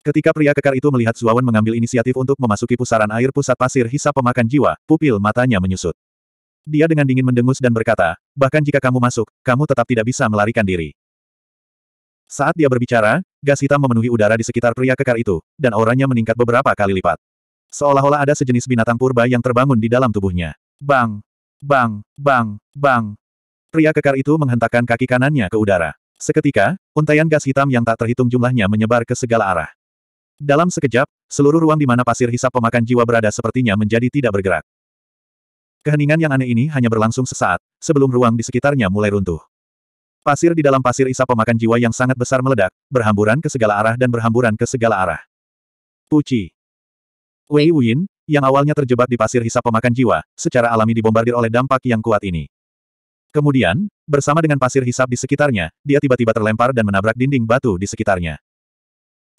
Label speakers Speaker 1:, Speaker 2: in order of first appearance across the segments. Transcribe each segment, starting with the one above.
Speaker 1: Ketika pria kekar itu melihat Zuawan mengambil inisiatif untuk memasuki pusaran air pusat pasir hisap pemakan jiwa, pupil matanya menyusut. Dia dengan dingin mendengus dan berkata, bahkan jika kamu masuk, kamu tetap tidak bisa melarikan diri. Saat dia berbicara, gas hitam memenuhi udara di sekitar pria kekar itu, dan auranya meningkat beberapa kali lipat. Seolah-olah ada sejenis binatang purba yang terbangun di dalam tubuhnya. Bang! Bang! Bang! Bang! Pria kekar itu menghentakkan kaki kanannya ke udara. Seketika, untaian gas hitam yang tak terhitung jumlahnya menyebar ke segala arah. Dalam sekejap, seluruh ruang di mana pasir hisap pemakan jiwa berada sepertinya menjadi tidak bergerak. Keheningan yang aneh ini hanya berlangsung sesaat, sebelum ruang di sekitarnya mulai runtuh. Pasir di dalam pasir hisap pemakan jiwa yang sangat besar meledak, berhamburan ke segala arah dan berhamburan ke segala arah. Puci. Wei Wuyin, yang awalnya terjebak di pasir hisap pemakan jiwa, secara alami dibombardir oleh dampak yang kuat ini. Kemudian, bersama dengan pasir hisap di sekitarnya, dia tiba-tiba terlempar dan menabrak dinding batu di sekitarnya.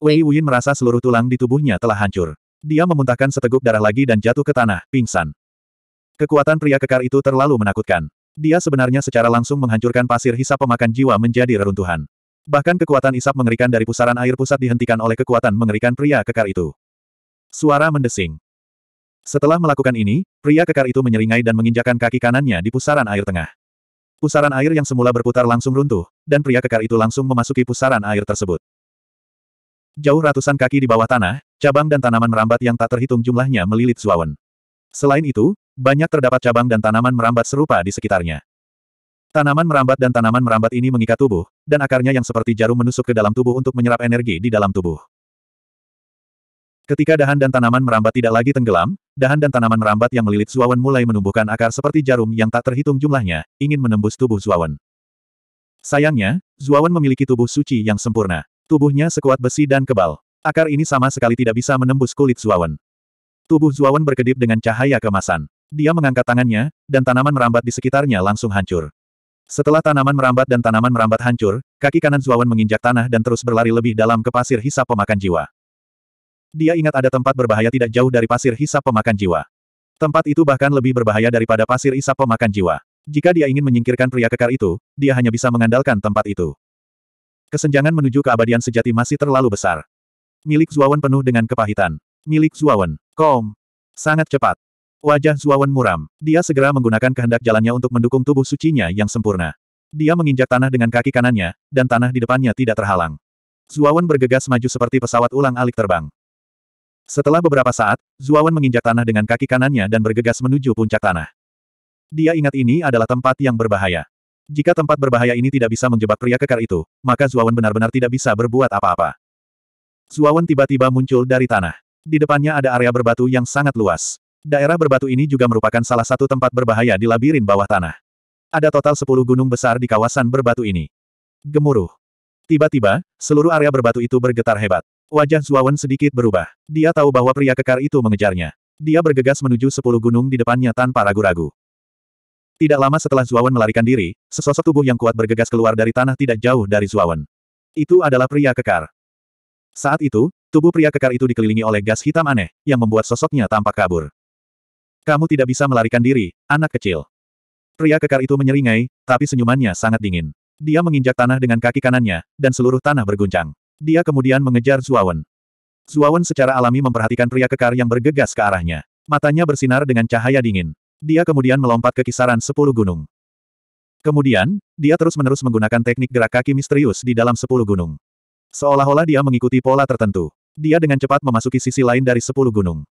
Speaker 1: Wei Wuyin merasa seluruh tulang di tubuhnya telah hancur. Dia memuntahkan seteguk darah lagi dan jatuh ke tanah, pingsan. Kekuatan pria kekar itu terlalu menakutkan. Dia sebenarnya secara langsung menghancurkan pasir hisap pemakan jiwa menjadi reruntuhan. Bahkan kekuatan isap mengerikan dari pusaran air pusat dihentikan oleh kekuatan mengerikan pria kekar itu. Suara mendesing. Setelah melakukan ini, pria kekar itu menyeringai dan menginjakan kaki kanannya di pusaran air tengah. Pusaran air yang semula berputar langsung runtuh, dan pria kekar itu langsung memasuki pusaran air tersebut. Jauh ratusan kaki di bawah tanah, cabang dan tanaman merambat yang tak terhitung jumlahnya melilit Zuawan. Selain itu, banyak terdapat cabang dan tanaman merambat serupa di sekitarnya. Tanaman merambat dan tanaman merambat ini mengikat tubuh, dan akarnya yang seperti jarum menusuk ke dalam tubuh untuk menyerap energi di dalam tubuh. Ketika dahan dan tanaman merambat tidak lagi tenggelam, dahan dan tanaman merambat yang melilit Zuawan mulai menumbuhkan akar seperti jarum yang tak terhitung jumlahnya, ingin menembus tubuh Zuawan. Sayangnya, Zuawan memiliki tubuh suci yang sempurna. Tubuhnya sekuat besi dan kebal. Akar ini sama sekali tidak bisa menembus kulit Zuawan. Tubuh Zuawan berkedip dengan cahaya kemasan. Dia mengangkat tangannya, dan tanaman merambat di sekitarnya langsung hancur. Setelah tanaman merambat dan tanaman merambat hancur, kaki kanan Zuawan menginjak tanah dan terus berlari lebih dalam ke pasir hisap pemakan jiwa. Dia ingat ada tempat berbahaya tidak jauh dari pasir hisap pemakan jiwa. Tempat itu bahkan lebih berbahaya daripada pasir hisap pemakan jiwa. Jika dia ingin menyingkirkan pria kekar itu, dia hanya bisa mengandalkan tempat itu. Kesenjangan menuju keabadian sejati masih terlalu besar. Milik Zuawan penuh dengan kepahitan. Milik Zuawan. Kom. Sangat cepat. Wajah Zuawan muram. Dia segera menggunakan kehendak jalannya untuk mendukung tubuh sucinya yang sempurna. Dia menginjak tanah dengan kaki kanannya, dan tanah di depannya tidak terhalang. Zuawan bergegas maju seperti pesawat ulang alik terbang. Setelah beberapa saat, Zuawan menginjak tanah dengan kaki kanannya dan bergegas menuju puncak tanah. Dia ingat ini adalah tempat yang berbahaya. Jika tempat berbahaya ini tidak bisa menjebak pria kekar itu, maka Zuawan benar-benar tidak bisa berbuat apa-apa. Zuawan tiba-tiba muncul dari tanah. Di depannya ada area berbatu yang sangat luas. Daerah berbatu ini juga merupakan salah satu tempat berbahaya di labirin bawah tanah. Ada total 10 gunung besar di kawasan berbatu ini. Gemuruh. Tiba-tiba, seluruh area berbatu itu bergetar hebat. Wajah Zuawan sedikit berubah. Dia tahu bahwa pria kekar itu mengejarnya. Dia bergegas menuju 10 gunung di depannya tanpa ragu-ragu. Tidak lama setelah Zuawan melarikan diri, sesosok tubuh yang kuat bergegas keluar dari tanah tidak jauh dari Zuawan. Itu adalah pria kekar. Saat itu, tubuh pria kekar itu dikelilingi oleh gas hitam aneh, yang membuat sosoknya tampak kabur. Kamu tidak bisa melarikan diri, anak kecil. Pria kekar itu menyeringai, tapi senyumannya sangat dingin. Dia menginjak tanah dengan kaki kanannya, dan seluruh tanah berguncang. Dia kemudian mengejar Zuawan. Zuawan secara alami memperhatikan pria kekar yang bergegas ke arahnya. Matanya bersinar dengan cahaya dingin. Dia kemudian melompat ke kisaran sepuluh gunung. Kemudian, dia terus-menerus menggunakan teknik gerak kaki misterius di dalam sepuluh gunung. Seolah-olah dia mengikuti pola tertentu. Dia dengan cepat memasuki sisi lain dari sepuluh gunung.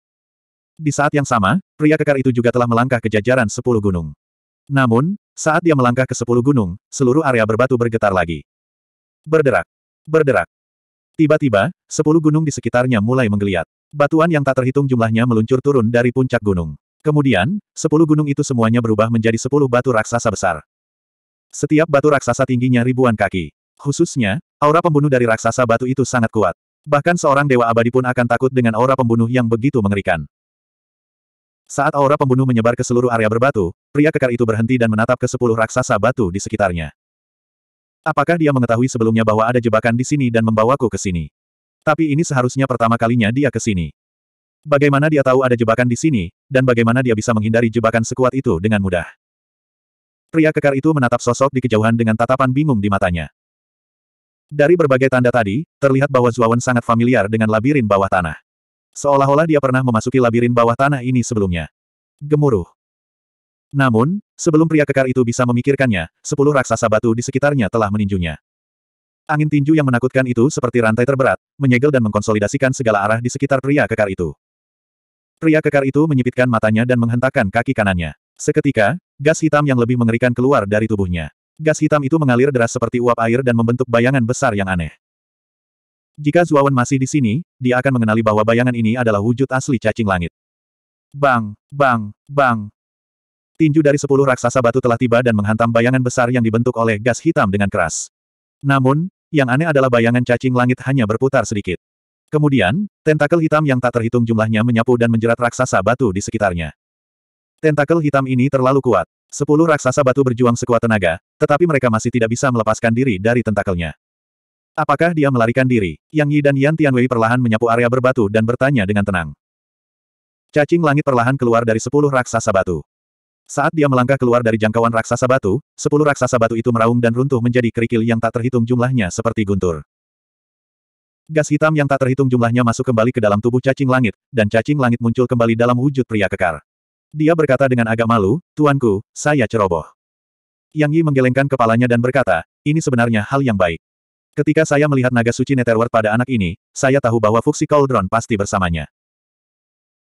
Speaker 1: Di saat yang sama, pria kekar itu juga telah melangkah ke jajaran sepuluh gunung. Namun, saat dia melangkah ke sepuluh gunung, seluruh area berbatu bergetar lagi. Berderak. Berderak. Tiba-tiba, sepuluh gunung di sekitarnya mulai menggeliat. Batuan yang tak terhitung jumlahnya meluncur turun dari puncak gunung. Kemudian, sepuluh gunung itu semuanya berubah menjadi sepuluh batu raksasa besar. Setiap batu raksasa tingginya ribuan kaki. Khususnya, aura pembunuh dari raksasa batu itu sangat kuat. Bahkan seorang dewa abadi pun akan takut dengan aura pembunuh yang begitu mengerikan. Saat aura pembunuh menyebar ke seluruh area berbatu, pria kekar itu berhenti dan menatap ke sepuluh raksasa batu di sekitarnya. Apakah dia mengetahui sebelumnya bahwa ada jebakan di sini dan membawaku ke sini? Tapi ini seharusnya pertama kalinya dia ke sini. Bagaimana dia tahu ada jebakan di sini, dan bagaimana dia bisa menghindari jebakan sekuat itu dengan mudah. Pria kekar itu menatap sosok di kejauhan dengan tatapan bingung di matanya. Dari berbagai tanda tadi, terlihat bahwa Zuawan sangat familiar dengan labirin bawah tanah. Seolah-olah dia pernah memasuki labirin bawah tanah ini sebelumnya. Gemuruh. Namun, sebelum pria kekar itu bisa memikirkannya, sepuluh raksasa batu di sekitarnya telah meninjunya. Angin tinju yang menakutkan itu seperti rantai terberat, menyegel dan mengkonsolidasikan segala arah di sekitar pria kekar itu. Pria kekar itu menyipitkan matanya dan menghentakkan kaki kanannya. Seketika, gas hitam yang lebih mengerikan keluar dari tubuhnya. Gas hitam itu mengalir deras seperti uap air dan membentuk bayangan besar yang aneh. Jika Zuawan masih di sini, dia akan mengenali bahwa bayangan ini adalah wujud asli cacing langit. Bang, bang, bang. Tinju dari sepuluh raksasa batu telah tiba dan menghantam bayangan besar yang dibentuk oleh gas hitam dengan keras. Namun, yang aneh adalah bayangan cacing langit hanya berputar sedikit. Kemudian, tentakel hitam yang tak terhitung jumlahnya menyapu dan menjerat raksasa batu di sekitarnya. Tentakel hitam ini terlalu kuat. Sepuluh raksasa batu berjuang sekuat tenaga, tetapi mereka masih tidak bisa melepaskan diri dari tentakelnya. Apakah dia melarikan diri? Yang Yi dan Yan Tianwei perlahan menyapu area berbatu dan bertanya dengan tenang. Cacing langit perlahan keluar dari sepuluh raksasa batu. Saat dia melangkah keluar dari jangkauan raksasa batu, sepuluh raksasa batu itu meraung dan runtuh menjadi kerikil yang tak terhitung jumlahnya seperti guntur. Gas hitam yang tak terhitung jumlahnya masuk kembali ke dalam tubuh cacing langit, dan cacing langit muncul kembali dalam wujud pria kekar. Dia berkata dengan agak malu, Tuanku, saya ceroboh. Yang Yi menggelengkan kepalanya dan berkata, ini sebenarnya hal yang baik. Ketika saya melihat naga suci Netherworld pada anak ini, saya tahu bahwa Fuxi Cauldron pasti bersamanya.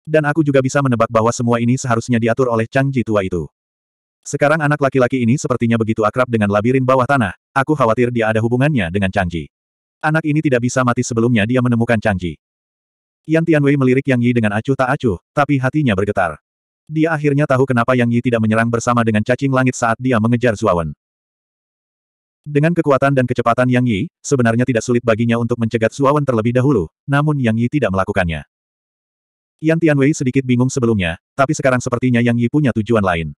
Speaker 1: Dan aku juga bisa menebak bahwa semua ini seharusnya diatur oleh Chang Ji tua itu. Sekarang anak laki-laki ini sepertinya begitu akrab dengan labirin bawah tanah, aku khawatir dia ada hubungannya dengan Chang Ji. Anak ini tidak bisa mati sebelumnya dia menemukan Changji. Yan Tianwei melirik Yang Yi dengan acuh tak acuh, tapi hatinya bergetar. Dia akhirnya tahu kenapa Yang Yi tidak menyerang bersama dengan cacing langit saat dia mengejar Zuawan. Dengan kekuatan dan kecepatan Yang Yi, sebenarnya tidak sulit baginya untuk mencegat Zuawan terlebih dahulu, namun Yang Yi tidak melakukannya. Yan Tianwei sedikit bingung sebelumnya, tapi sekarang sepertinya Yang Yi punya tujuan lain.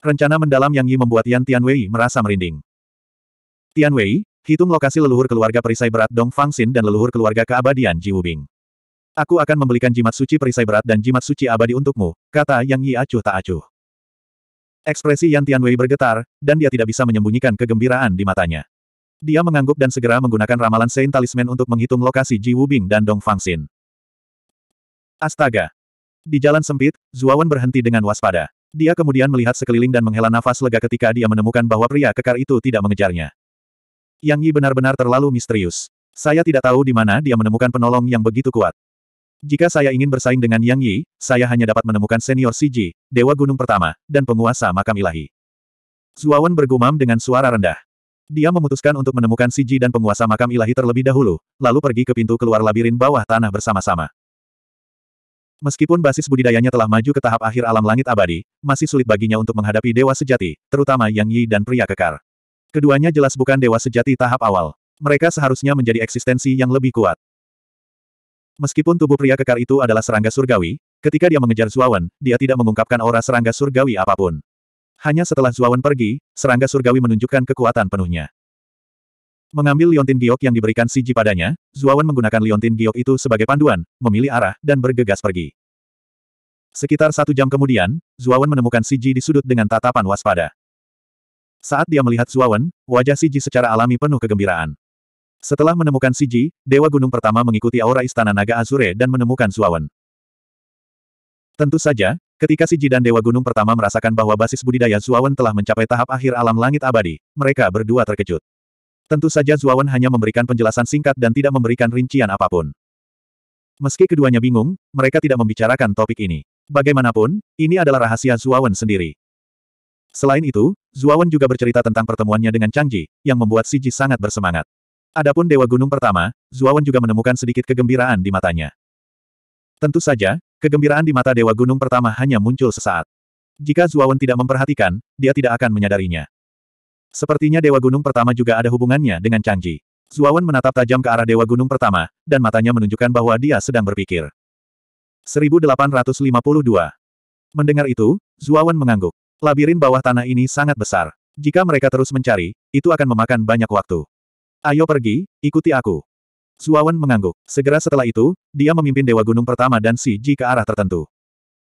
Speaker 1: Rencana mendalam Yang Yi membuat Yan Tianwei merasa merinding. Tianwei, Hitung lokasi leluhur keluarga perisai berat Dong Fang Xin dan leluhur keluarga keabadian Ji Wubing. Aku akan membelikan jimat suci perisai berat dan jimat suci abadi untukmu, kata Yang Yi acuh tak acuh. Ekspresi Yan Tianwei bergetar, dan dia tidak bisa menyembunyikan kegembiraan di matanya. Dia mengangguk dan segera menggunakan ramalan Sein Talisman untuk menghitung lokasi Ji Wubing dan Dong Fang Xin. Astaga! Di jalan sempit, Zuawan berhenti dengan waspada. Dia kemudian melihat sekeliling dan menghela nafas lega ketika dia menemukan bahwa pria kekar itu tidak mengejarnya. Yang Yi benar-benar terlalu misterius. Saya tidak tahu di mana dia menemukan penolong yang begitu kuat. Jika saya ingin bersaing dengan Yang Yi, saya hanya dapat menemukan senior Siji, Dewa Gunung Pertama, dan penguasa makam ilahi. Zuawan bergumam dengan suara rendah. Dia memutuskan untuk menemukan Siji dan penguasa makam ilahi terlebih dahulu, lalu pergi ke pintu keluar labirin bawah tanah bersama-sama. Meskipun basis budidayanya telah maju ke tahap akhir alam langit abadi, masih sulit baginya untuk menghadapi dewa sejati, terutama Yang Yi dan pria kekar. Keduanya jelas bukan dewa sejati tahap awal. Mereka seharusnya menjadi eksistensi yang lebih kuat. Meskipun tubuh pria kekar itu adalah serangga surgawi, ketika dia mengejar Zuawan, dia tidak mengungkapkan aura serangga surgawi apapun. Hanya setelah Zuawan pergi, serangga surgawi menunjukkan kekuatan penuhnya. Mengambil liontin giok yang diberikan Siji padanya, Zuawan menggunakan liontin giok itu sebagai panduan, memilih arah, dan bergegas pergi. Sekitar satu jam kemudian, Zuawan menemukan Siji di sudut dengan tatapan waspada. Saat dia melihat Suawen, wajah Siji secara alami penuh kegembiraan. Setelah menemukan Siji, Dewa Gunung pertama mengikuti aura Istana Naga Azure dan menemukan Suawen. Tentu saja, ketika Siji dan Dewa Gunung pertama merasakan bahwa basis budidaya Suawen telah mencapai tahap akhir alam langit abadi, mereka berdua terkejut. Tentu saja Suawen hanya memberikan penjelasan singkat dan tidak memberikan rincian apapun. Meski keduanya bingung, mereka tidak membicarakan topik ini. Bagaimanapun, ini adalah rahasia Zuawan sendiri. Selain itu, Zuawan juga bercerita tentang pertemuannya dengan Changji, yang membuat Siji sangat bersemangat. Adapun Dewa Gunung pertama, Zuawan juga menemukan sedikit kegembiraan di matanya. Tentu saja, kegembiraan di mata Dewa Gunung pertama hanya muncul sesaat. Jika Zuawan tidak memperhatikan, dia tidak akan menyadarinya. Sepertinya Dewa Gunung pertama juga ada hubungannya dengan Changji. Zuawan menatap tajam ke arah Dewa Gunung Pertama, dan matanya menunjukkan bahwa dia sedang berpikir. 1852. Mendengar itu, Zuawan mengangguk. Labirin bawah tanah ini sangat besar. Jika mereka terus mencari, itu akan memakan banyak waktu. Ayo pergi, ikuti aku. Zuawan mengangguk. Segera setelah itu, dia memimpin Dewa Gunung pertama dan Si Ji ke arah tertentu.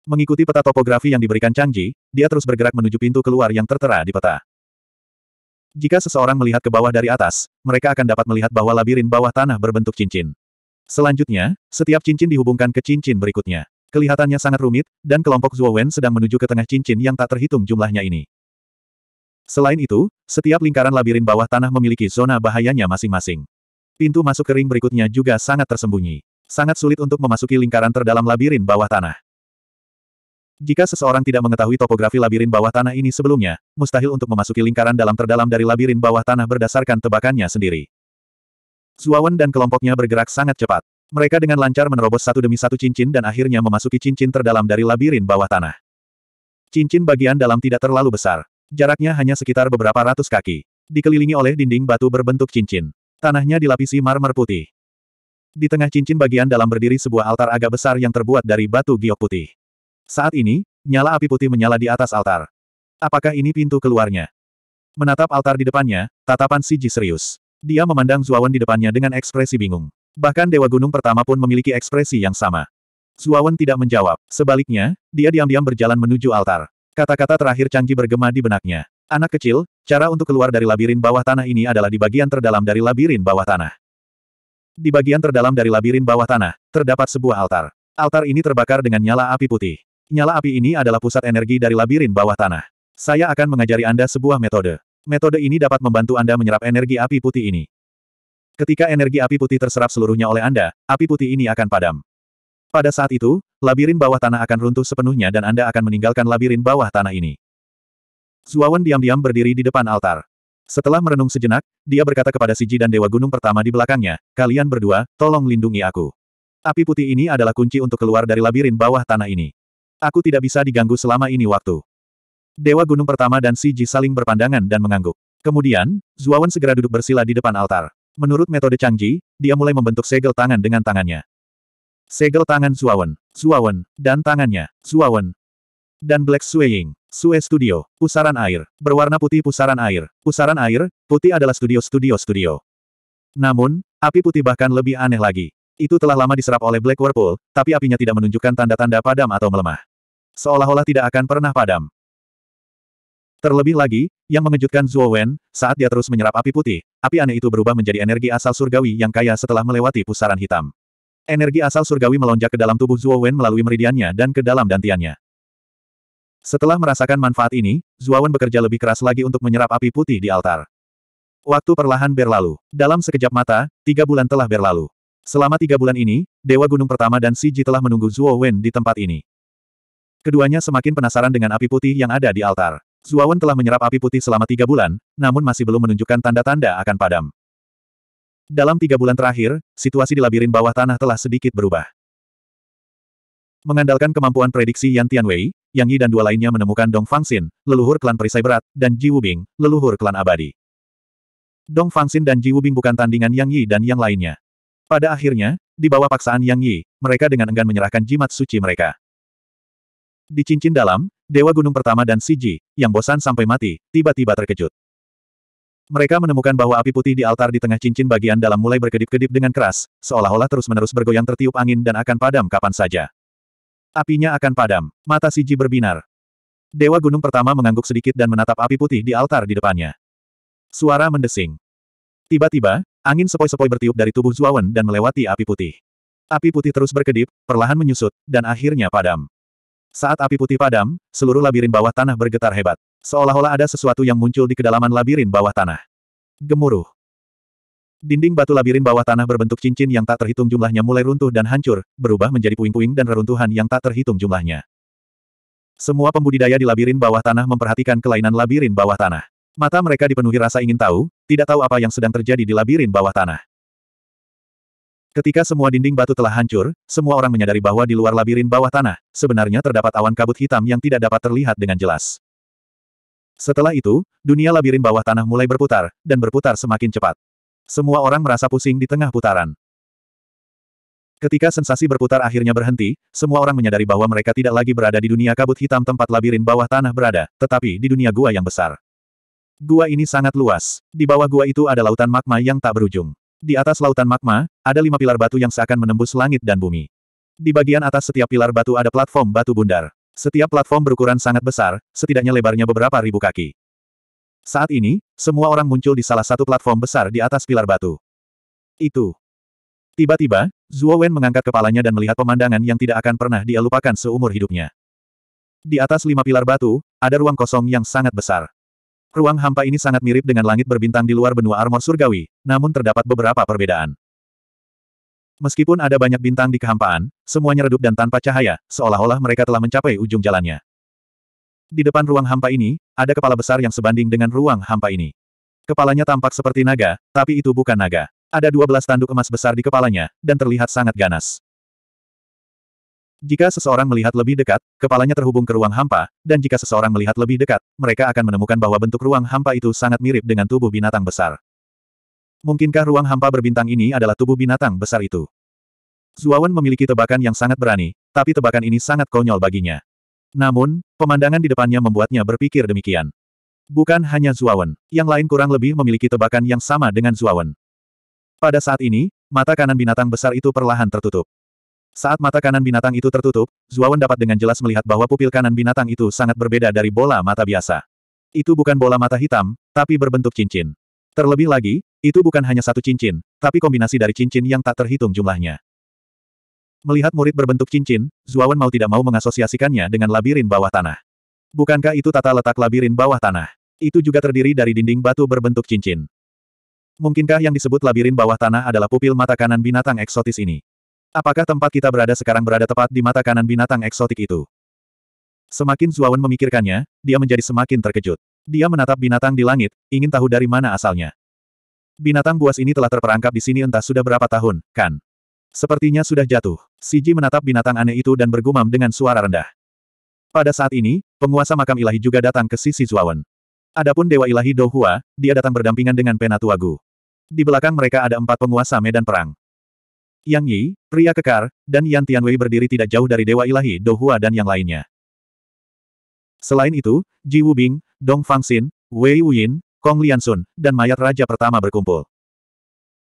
Speaker 1: Mengikuti peta topografi yang diberikan Chang Ji, dia terus bergerak menuju pintu keluar yang tertera di peta. Jika seseorang melihat ke bawah dari atas, mereka akan dapat melihat bahwa labirin bawah tanah berbentuk cincin. Selanjutnya, setiap cincin dihubungkan ke cincin berikutnya. Kelihatannya sangat rumit, dan kelompok Wen sedang menuju ke tengah cincin yang tak terhitung jumlahnya ini. Selain itu, setiap lingkaran labirin bawah tanah memiliki zona bahayanya masing-masing. Pintu masuk kering berikutnya juga sangat tersembunyi. Sangat sulit untuk memasuki lingkaran terdalam labirin bawah tanah. Jika seseorang tidak mengetahui topografi labirin bawah tanah ini sebelumnya, mustahil untuk memasuki lingkaran dalam terdalam dari labirin bawah tanah berdasarkan tebakannya sendiri. Zuawan dan kelompoknya bergerak sangat cepat. Mereka dengan lancar menerobos satu demi satu cincin dan akhirnya memasuki cincin terdalam dari labirin bawah tanah. Cincin bagian dalam tidak terlalu besar. Jaraknya hanya sekitar beberapa ratus kaki. Dikelilingi oleh dinding batu berbentuk cincin. Tanahnya dilapisi marmer putih. Di tengah cincin bagian dalam berdiri sebuah altar agak besar yang terbuat dari batu giok putih. Saat ini, nyala api putih menyala di atas altar. Apakah ini pintu keluarnya? Menatap altar di depannya, tatapan Siji serius. Dia memandang Zuawan di depannya dengan ekspresi bingung. Bahkan Dewa Gunung pertama pun memiliki ekspresi yang sama. Zuawan tidak menjawab. Sebaliknya, dia diam-diam berjalan menuju altar. Kata-kata terakhir canggih bergema di benaknya. Anak kecil, cara untuk keluar dari labirin bawah tanah ini adalah di bagian terdalam dari labirin bawah tanah. Di bagian terdalam dari labirin bawah tanah, terdapat sebuah altar. Altar ini terbakar dengan nyala api putih. Nyala api ini adalah pusat energi dari labirin bawah tanah. Saya akan mengajari Anda sebuah metode. Metode ini dapat membantu Anda menyerap energi api putih ini. Ketika energi api putih terserap seluruhnya oleh Anda, api putih ini akan padam. Pada saat itu, labirin bawah tanah akan runtuh sepenuhnya dan Anda akan meninggalkan labirin bawah tanah ini. Zuawan diam-diam berdiri di depan altar. Setelah merenung sejenak, dia berkata kepada Siji dan Dewa Gunung pertama di belakangnya, kalian berdua, tolong lindungi aku. Api putih ini adalah kunci untuk keluar dari labirin bawah tanah ini. Aku tidak bisa diganggu selama ini waktu. Dewa Gunung pertama dan Siji saling berpandangan dan mengangguk. Kemudian, Zuawan segera duduk bersila di depan altar. Menurut metode Changji, dia mulai membentuk segel tangan dengan tangannya. Segel tangan Suawen, Suawen, dan tangannya, Suawen. Dan Black Swaying, Sue Studio, pusaran air, berwarna putih pusaran air, pusaran air, putih adalah studio-studio-studio. Namun, api putih bahkan lebih aneh lagi. Itu telah lama diserap oleh Black Whirlpool, tapi apinya tidak menunjukkan tanda-tanda padam atau melemah. Seolah-olah tidak akan pernah padam. Terlebih lagi, yang mengejutkan Zuo Wen, saat dia terus menyerap api putih, api aneh itu berubah menjadi energi asal surgawi yang kaya setelah melewati pusaran hitam. Energi asal surgawi melonjak ke dalam tubuh Zuo Wen melalui meridiannya dan ke dalam dantiannya. Setelah merasakan manfaat ini, Zuo Wen bekerja lebih keras lagi untuk menyerap api putih di altar. Waktu perlahan berlalu. Dalam sekejap mata, tiga bulan telah berlalu. Selama tiga bulan ini, Dewa Gunung Pertama dan Si Ji telah menunggu Zuo Wen di tempat ini. Keduanya semakin penasaran dengan api putih yang ada di altar. Zuawan telah menyerap api putih selama tiga bulan, namun masih belum menunjukkan tanda-tanda akan padam. Dalam tiga bulan terakhir, situasi di labirin bawah tanah telah sedikit berubah. Mengandalkan kemampuan prediksi Yan Tianwei, Yang Yi dan dua lainnya menemukan Dong Fangxin, leluhur klan perisai berat, dan Ji Wubing, leluhur klan abadi. Dong Fangxin dan Ji Wubing bukan tandingan Yang Yi dan yang lainnya. Pada akhirnya, di bawah paksaan Yang Yi, mereka dengan enggan menyerahkan jimat suci mereka. Di cincin dalam, Dewa Gunung Pertama dan Siji, yang bosan sampai mati, tiba-tiba terkejut. Mereka menemukan bahwa api putih di altar di tengah cincin bagian dalam mulai berkedip-kedip dengan keras, seolah-olah terus-menerus bergoyang tertiup angin dan akan padam kapan saja. Apinya akan padam. Mata Siji berbinar. Dewa Gunung Pertama mengangguk sedikit dan menatap api putih di altar di depannya. Suara mendesing. Tiba-tiba, angin sepoi-sepoi bertiup dari tubuh Zuawan dan melewati api putih. Api putih terus berkedip, perlahan menyusut, dan akhirnya padam. Saat api putih padam, seluruh labirin bawah tanah bergetar hebat. Seolah-olah ada sesuatu yang muncul di kedalaman labirin bawah tanah. Gemuruh. Dinding batu labirin bawah tanah berbentuk cincin yang tak terhitung jumlahnya mulai runtuh dan hancur, berubah menjadi puing-puing dan reruntuhan yang tak terhitung jumlahnya. Semua pembudidaya di labirin bawah tanah memperhatikan kelainan labirin bawah tanah. Mata mereka dipenuhi rasa ingin tahu, tidak tahu apa yang sedang terjadi di labirin bawah tanah. Ketika semua dinding batu telah hancur, semua orang menyadari bahwa di luar labirin bawah tanah, sebenarnya terdapat awan kabut hitam yang tidak dapat terlihat dengan jelas. Setelah itu, dunia labirin bawah tanah mulai berputar, dan berputar semakin cepat. Semua orang merasa pusing di tengah putaran. Ketika sensasi berputar akhirnya berhenti, semua orang menyadari bahwa mereka tidak lagi berada di dunia kabut hitam tempat labirin bawah tanah berada, tetapi di dunia gua yang besar. Gua ini sangat luas. Di bawah gua itu ada lautan magma yang tak berujung. Di atas lautan magma, ada lima pilar batu yang seakan menembus langit dan bumi. Di bagian atas setiap pilar batu ada platform batu bundar. Setiap platform berukuran sangat besar, setidaknya lebarnya beberapa ribu kaki. Saat ini, semua orang muncul di salah satu platform besar di atas pilar batu. Itu. Tiba-tiba, Zhuo Wen mengangkat kepalanya dan melihat pemandangan yang tidak akan pernah dia lupakan seumur hidupnya. Di atas lima pilar batu, ada ruang kosong yang sangat besar. Ruang hampa ini sangat mirip dengan langit berbintang di luar benua armor surgawi, namun terdapat beberapa perbedaan. Meskipun ada banyak bintang di kehampaan, semuanya redup dan tanpa cahaya, seolah-olah mereka telah mencapai ujung jalannya. Di depan ruang hampa ini, ada kepala besar yang sebanding dengan ruang hampa ini. Kepalanya tampak seperti naga, tapi itu bukan naga. Ada 12 tanduk emas besar di kepalanya, dan terlihat sangat ganas. Jika seseorang melihat lebih dekat, kepalanya terhubung ke ruang hampa, dan jika seseorang melihat lebih dekat, mereka akan menemukan bahwa bentuk ruang hampa itu sangat mirip dengan tubuh binatang besar. Mungkinkah ruang hampa berbintang ini adalah tubuh binatang besar itu? Zuawan memiliki tebakan yang sangat berani, tapi tebakan ini sangat konyol baginya. Namun, pemandangan di depannya membuatnya berpikir demikian. Bukan hanya Zuawan, yang lain kurang lebih memiliki tebakan yang sama dengan Zuawan. Pada saat ini, mata kanan binatang besar itu perlahan tertutup. Saat mata kanan binatang itu tertutup, Zuawan dapat dengan jelas melihat bahwa pupil kanan binatang itu sangat berbeda dari bola mata biasa. Itu bukan bola mata hitam, tapi berbentuk cincin. Terlebih lagi, itu bukan hanya satu cincin, tapi kombinasi dari cincin yang tak terhitung jumlahnya. Melihat murid berbentuk cincin, Zuawan mau tidak mau mengasosiasikannya dengan labirin bawah tanah. Bukankah itu tata letak labirin bawah tanah? Itu juga terdiri dari dinding batu berbentuk cincin. Mungkinkah yang disebut labirin bawah tanah adalah pupil mata kanan binatang eksotis ini? Apakah tempat kita berada sekarang berada tepat di mata kanan binatang eksotik itu? Semakin Zuawan memikirkannya, dia menjadi semakin terkejut. Dia menatap binatang di langit, ingin tahu dari mana asalnya. Binatang buas ini telah terperangkap di sini entah sudah berapa tahun, kan? Sepertinya sudah jatuh. Siji menatap binatang aneh itu dan bergumam dengan suara rendah. Pada saat ini, penguasa makam ilahi juga datang ke sisi Zuawan. Adapun Dewa Ilahi Dohua, dia datang berdampingan dengan Penatuagu. Di belakang mereka ada empat penguasa medan perang. Yang Yi, pria kekar, dan Yan Tianwei berdiri tidak jauh dari Dewa Ilahi Dohua dan yang lainnya. Selain itu, Ji Wubing, Dong Fangxin, Wei Wuyin, Kong Liansun, dan mayat raja pertama berkumpul.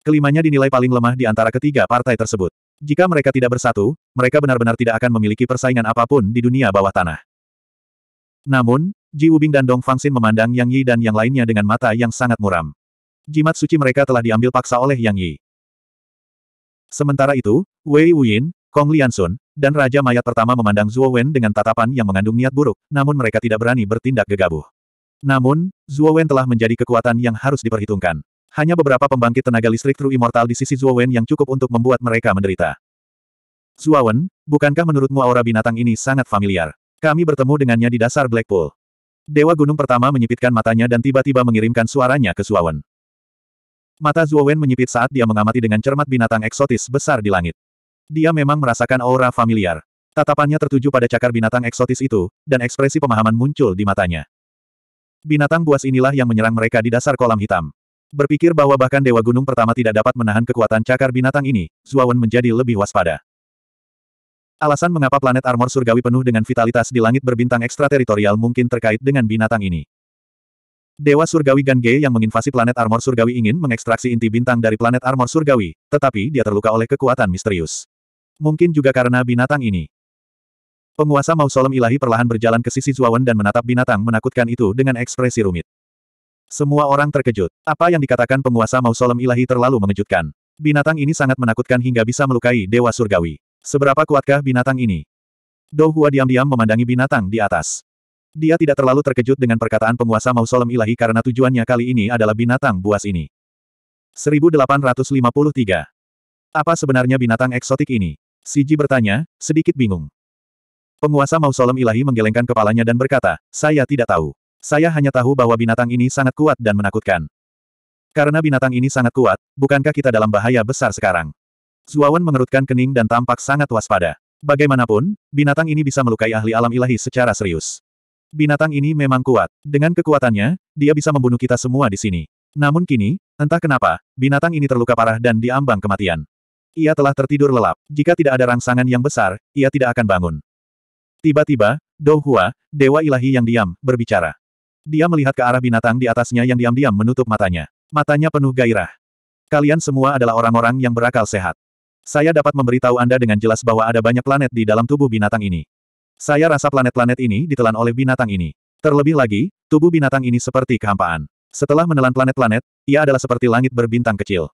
Speaker 1: Kelimanya dinilai paling lemah di antara ketiga partai tersebut. Jika mereka tidak bersatu, mereka benar-benar tidak akan memiliki persaingan apapun di dunia bawah tanah. Namun, Ji Wubing dan Dong Fangxin memandang Yang Yi dan yang lainnya dengan mata yang sangat muram. Jimat suci mereka telah diambil paksa oleh Yang Yi. Sementara itu, Wei Wuyin, Kong Liansun, dan Raja Mayat pertama memandang Zhuo Wen dengan tatapan yang mengandung niat buruk, namun mereka tidak berani bertindak gegabah. Namun, Zhuo Wen telah menjadi kekuatan yang harus diperhitungkan. Hanya beberapa pembangkit tenaga listrik True Immortal di sisi Zhuo Wen yang cukup untuk membuat mereka menderita. Zhuo Wen, bukankah menurutmu aura binatang ini sangat familiar? Kami bertemu dengannya di dasar Blackpool. Dewa Gunung pertama menyipitkan matanya dan tiba-tiba mengirimkan suaranya ke Zhuo Wen. Mata Zuo Wen menyipit saat dia mengamati dengan cermat binatang eksotis besar di langit. Dia memang merasakan aura familiar. Tatapannya tertuju pada cakar binatang eksotis itu, dan ekspresi pemahaman muncul di matanya. Binatang buas inilah yang menyerang mereka di dasar kolam hitam. Berpikir bahwa bahkan Dewa Gunung pertama tidak dapat menahan kekuatan cakar binatang ini, Wen menjadi lebih waspada. Alasan mengapa planet armor surgawi penuh dengan vitalitas di langit berbintang ekstrateritorial mungkin terkait dengan binatang ini. Dewa Surgawi Gange yang menginvasi planet Armor Surgawi ingin mengekstraksi inti bintang dari planet Armor Surgawi, tetapi dia terluka oleh kekuatan misterius. Mungkin juga karena binatang ini. Penguasa mausolem ilahi perlahan berjalan ke sisi Zuawan dan menatap binatang menakutkan itu dengan ekspresi rumit. Semua orang terkejut. Apa yang dikatakan penguasa mausolem ilahi terlalu mengejutkan. Binatang ini sangat menakutkan hingga bisa melukai Dewa Surgawi. Seberapa kuatkah binatang ini? Douhua diam-diam memandangi binatang di atas. Dia tidak terlalu terkejut dengan perkataan penguasa mausolem ilahi karena tujuannya kali ini adalah binatang buas ini. 1853. Apa sebenarnya binatang eksotik ini? Siji bertanya, sedikit bingung. Penguasa mausolem ilahi menggelengkan kepalanya dan berkata, saya tidak tahu. Saya hanya tahu bahwa binatang ini sangat kuat dan menakutkan. Karena binatang ini sangat kuat, bukankah kita dalam bahaya besar sekarang? Zuawan mengerutkan kening dan tampak sangat waspada. Bagaimanapun, binatang ini bisa melukai ahli alam ilahi secara serius. Binatang ini memang kuat. Dengan kekuatannya, dia bisa membunuh kita semua di sini. Namun kini, entah kenapa, binatang ini terluka parah dan diambang kematian. Ia telah tertidur lelap. Jika tidak ada rangsangan yang besar, ia tidak akan bangun. Tiba-tiba, Dou dewa ilahi yang diam, berbicara. Dia melihat ke arah binatang di atasnya yang diam-diam menutup matanya. Matanya penuh gairah. Kalian semua adalah orang-orang yang berakal sehat. Saya dapat memberitahu Anda dengan jelas bahwa ada banyak planet di dalam tubuh binatang ini. Saya rasa planet-planet ini ditelan oleh binatang ini. Terlebih lagi, tubuh binatang ini seperti kehampaan. Setelah menelan planet-planet, ia adalah seperti langit berbintang kecil.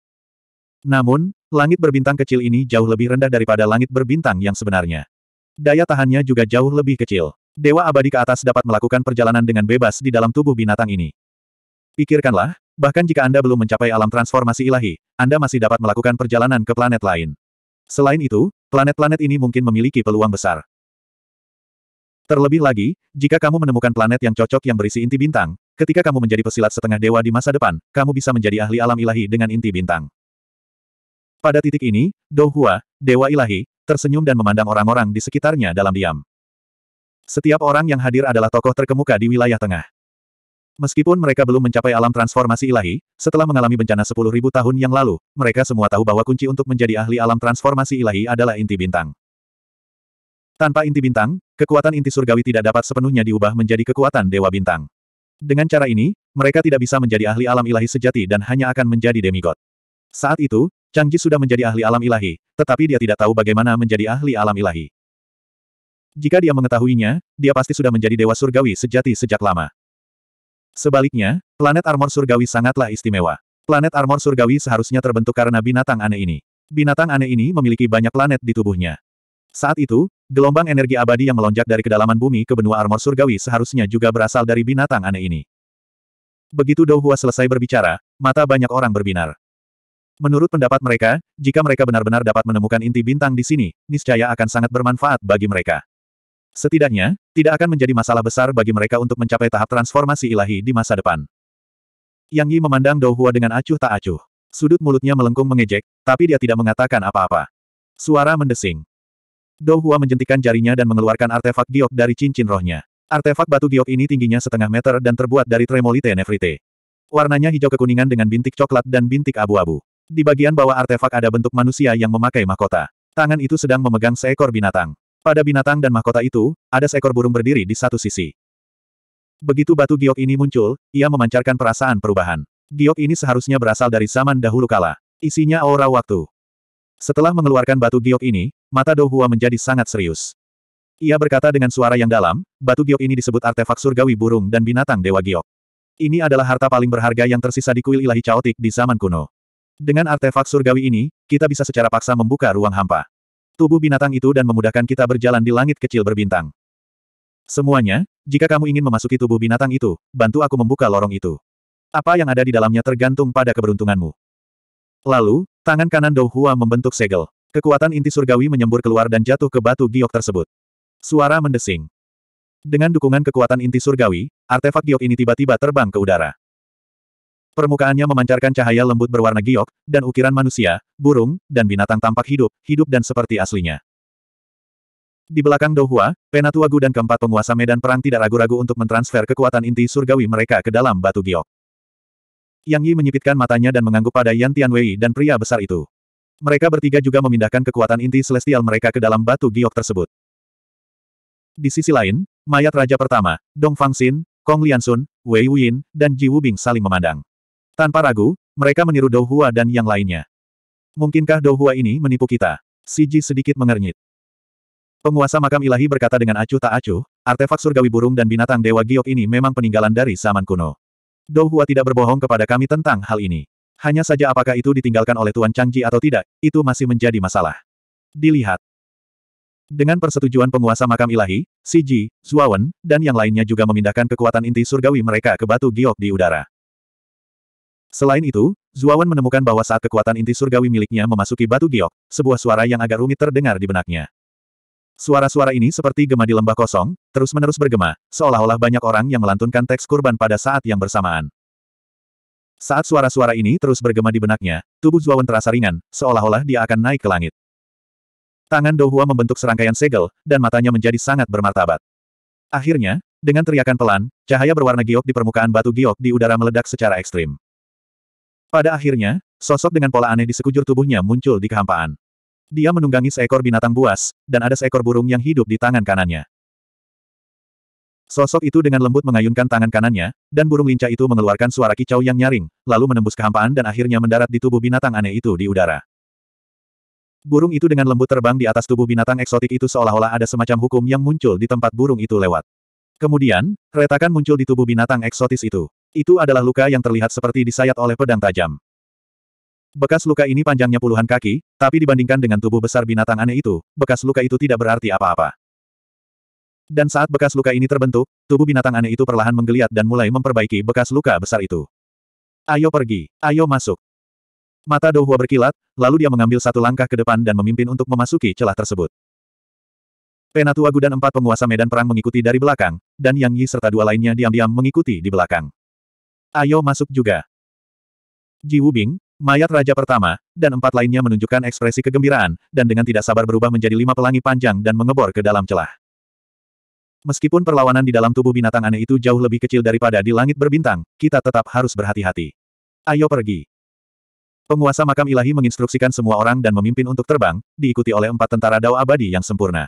Speaker 1: Namun, langit berbintang kecil ini jauh lebih rendah daripada langit berbintang yang sebenarnya. Daya tahannya juga jauh lebih kecil. Dewa abadi ke atas dapat melakukan perjalanan dengan bebas di dalam tubuh binatang ini. Pikirkanlah, bahkan jika Anda belum mencapai alam transformasi ilahi, Anda masih dapat melakukan perjalanan ke planet lain. Selain itu, planet-planet ini mungkin memiliki peluang besar. Terlebih lagi, jika kamu menemukan planet yang cocok yang berisi inti bintang, ketika kamu menjadi pesilat setengah dewa di masa depan, kamu bisa menjadi ahli alam ilahi dengan inti bintang. Pada titik ini, Dou dewa ilahi, tersenyum dan memandang orang-orang di sekitarnya dalam diam. Setiap orang yang hadir adalah tokoh terkemuka di wilayah tengah. Meskipun mereka belum mencapai alam transformasi ilahi, setelah mengalami bencana 10.000 tahun yang lalu, mereka semua tahu bahwa kunci untuk menjadi ahli alam transformasi ilahi adalah inti bintang. Tanpa inti bintang, Kekuatan inti surgawi tidak dapat sepenuhnya diubah menjadi kekuatan Dewa Bintang. Dengan cara ini, mereka tidak bisa menjadi ahli alam ilahi sejati dan hanya akan menjadi demigod. Saat itu, Chang Ji sudah menjadi ahli alam ilahi, tetapi dia tidak tahu bagaimana menjadi ahli alam ilahi. Jika dia mengetahuinya, dia pasti sudah menjadi dewa surgawi sejati sejak lama. Sebaliknya, planet armor surgawi sangatlah istimewa. Planet armor surgawi seharusnya terbentuk karena binatang aneh ini. Binatang aneh ini memiliki banyak planet di tubuhnya. Saat itu, Gelombang energi abadi yang melonjak dari kedalaman bumi ke benua armor surgawi seharusnya juga berasal dari binatang aneh ini. Begitu Douhua selesai berbicara, mata banyak orang berbinar. Menurut pendapat mereka, jika mereka benar-benar dapat menemukan inti bintang di sini, niscaya akan sangat bermanfaat bagi mereka. Setidaknya, tidak akan menjadi masalah besar bagi mereka untuk mencapai tahap transformasi ilahi di masa depan. Yang Yi memandang Douhua dengan acuh tak acuh. Sudut mulutnya melengkung mengejek, tapi dia tidak mengatakan apa-apa. Suara mendesing. Dohua menjentikan jarinya dan mengeluarkan artefak giok dari cincin rohnya. Artefak batu giok ini tingginya setengah meter dan terbuat dari tremolite nefrite. Warnanya hijau kekuningan dengan bintik coklat dan bintik abu-abu. Di bagian bawah artefak ada bentuk manusia yang memakai mahkota. Tangan itu sedang memegang seekor binatang. Pada binatang dan mahkota itu, ada seekor burung berdiri di satu sisi. Begitu batu giok ini muncul, ia memancarkan perasaan perubahan. Giok ini seharusnya berasal dari zaman dahulu kala. Isinya aura waktu. Setelah mengeluarkan batu giok ini, mata Dohua menjadi sangat serius. Ia berkata dengan suara yang dalam, batu giok ini disebut artefak surgawi burung dan binatang dewa giok. Ini adalah harta paling berharga yang tersisa di kuil ilahi caotik di zaman kuno. Dengan artefak surgawi ini, kita bisa secara paksa membuka ruang hampa. Tubuh binatang itu dan memudahkan kita berjalan di langit kecil berbintang. Semuanya, jika kamu ingin memasuki tubuh binatang itu, bantu aku membuka lorong itu. Apa yang ada di dalamnya tergantung pada keberuntunganmu. Lalu, tangan kanan Dou Hua membentuk segel. Kekuatan inti surgawi menyembur keluar dan jatuh ke batu giok tersebut. Suara mendesing. Dengan dukungan kekuatan inti surgawi, artefak giok ini tiba-tiba terbang ke udara. Permukaannya memancarkan cahaya lembut berwarna giok, dan ukiran manusia, burung, dan binatang tampak hidup, hidup dan seperti aslinya. Di belakang Dohua, Penatua Gu dan keempat penguasa medan perang tidak ragu-ragu untuk mentransfer kekuatan inti surgawi mereka ke dalam batu giok. Yang Yi menyipitkan matanya dan mengangguk pada Yan Tianwei dan pria besar itu. Mereka bertiga juga memindahkan kekuatan inti celestial mereka ke dalam batu giok tersebut. Di sisi lain, mayat raja pertama, Dong Fangxin, Kong Liansun, Wei Wuyin, dan Ji Wubing saling memandang. Tanpa ragu, mereka meniru Dou Hua dan yang lainnya. Mungkinkah Dou Hua ini menipu kita? Si Ji sedikit mengernyit. Penguasa makam ilahi berkata dengan acuh tak acuh, artefak surgawi burung dan binatang dewa giok ini memang peninggalan dari zaman kuno. Douhua tidak berbohong kepada kami tentang hal ini. Hanya saja apakah itu ditinggalkan oleh Tuan Changji atau tidak, itu masih menjadi masalah. Dilihat. Dengan persetujuan penguasa makam ilahi, Siji, Zuawan, dan yang lainnya juga memindahkan kekuatan inti surgawi mereka ke batu giok di udara. Selain itu, Zuawan menemukan bahwa saat kekuatan inti surgawi miliknya memasuki batu giok, sebuah suara yang agak rumit terdengar di benaknya. Suara-suara ini seperti gema di lembah kosong, terus-menerus bergema, seolah-olah banyak orang yang melantunkan teks kurban pada saat yang bersamaan. Saat suara-suara ini terus bergema di benaknya, tubuh Zuawan terasa ringan, seolah-olah dia akan naik ke langit. Tangan Dohua membentuk serangkaian segel, dan matanya menjadi sangat bermartabat. Akhirnya, dengan teriakan pelan, cahaya berwarna giok di permukaan batu giok di udara meledak secara ekstrim. Pada akhirnya, sosok dengan pola aneh di sekujur tubuhnya muncul di kehampaan. Dia menunggangi seekor binatang buas, dan ada seekor burung yang hidup di tangan kanannya. Sosok itu dengan lembut mengayunkan tangan kanannya, dan burung lincah itu mengeluarkan suara kicau yang nyaring, lalu menembus kehampaan dan akhirnya mendarat di tubuh binatang aneh itu di udara. Burung itu dengan lembut terbang di atas tubuh binatang eksotik itu seolah-olah ada semacam hukum yang muncul di tempat burung itu lewat. Kemudian, retakan muncul di tubuh binatang eksotis itu. Itu adalah luka yang terlihat seperti disayat oleh pedang tajam. Bekas luka ini panjangnya puluhan kaki, tapi dibandingkan dengan tubuh besar binatang aneh itu, bekas luka itu tidak berarti apa-apa. Dan saat bekas luka ini terbentuk, tubuh binatang aneh itu perlahan menggeliat dan mulai memperbaiki bekas luka besar itu. Ayo pergi, ayo masuk. Mata Douhua berkilat, lalu dia mengambil satu langkah ke depan dan memimpin untuk memasuki celah tersebut. Penatua Gudan empat penguasa medan perang mengikuti dari belakang, dan Yang Yi serta dua lainnya diam-diam mengikuti di belakang. Ayo masuk juga. Ji Wubing, Mayat raja pertama, dan empat lainnya menunjukkan ekspresi kegembiraan, dan dengan tidak sabar berubah menjadi lima pelangi panjang dan mengebor ke dalam celah. Meskipun perlawanan di dalam tubuh binatang aneh itu jauh lebih kecil daripada di langit berbintang, kita tetap harus berhati-hati. Ayo pergi. Penguasa makam ilahi menginstruksikan semua orang dan memimpin untuk terbang, diikuti oleh empat tentara dao abadi yang sempurna.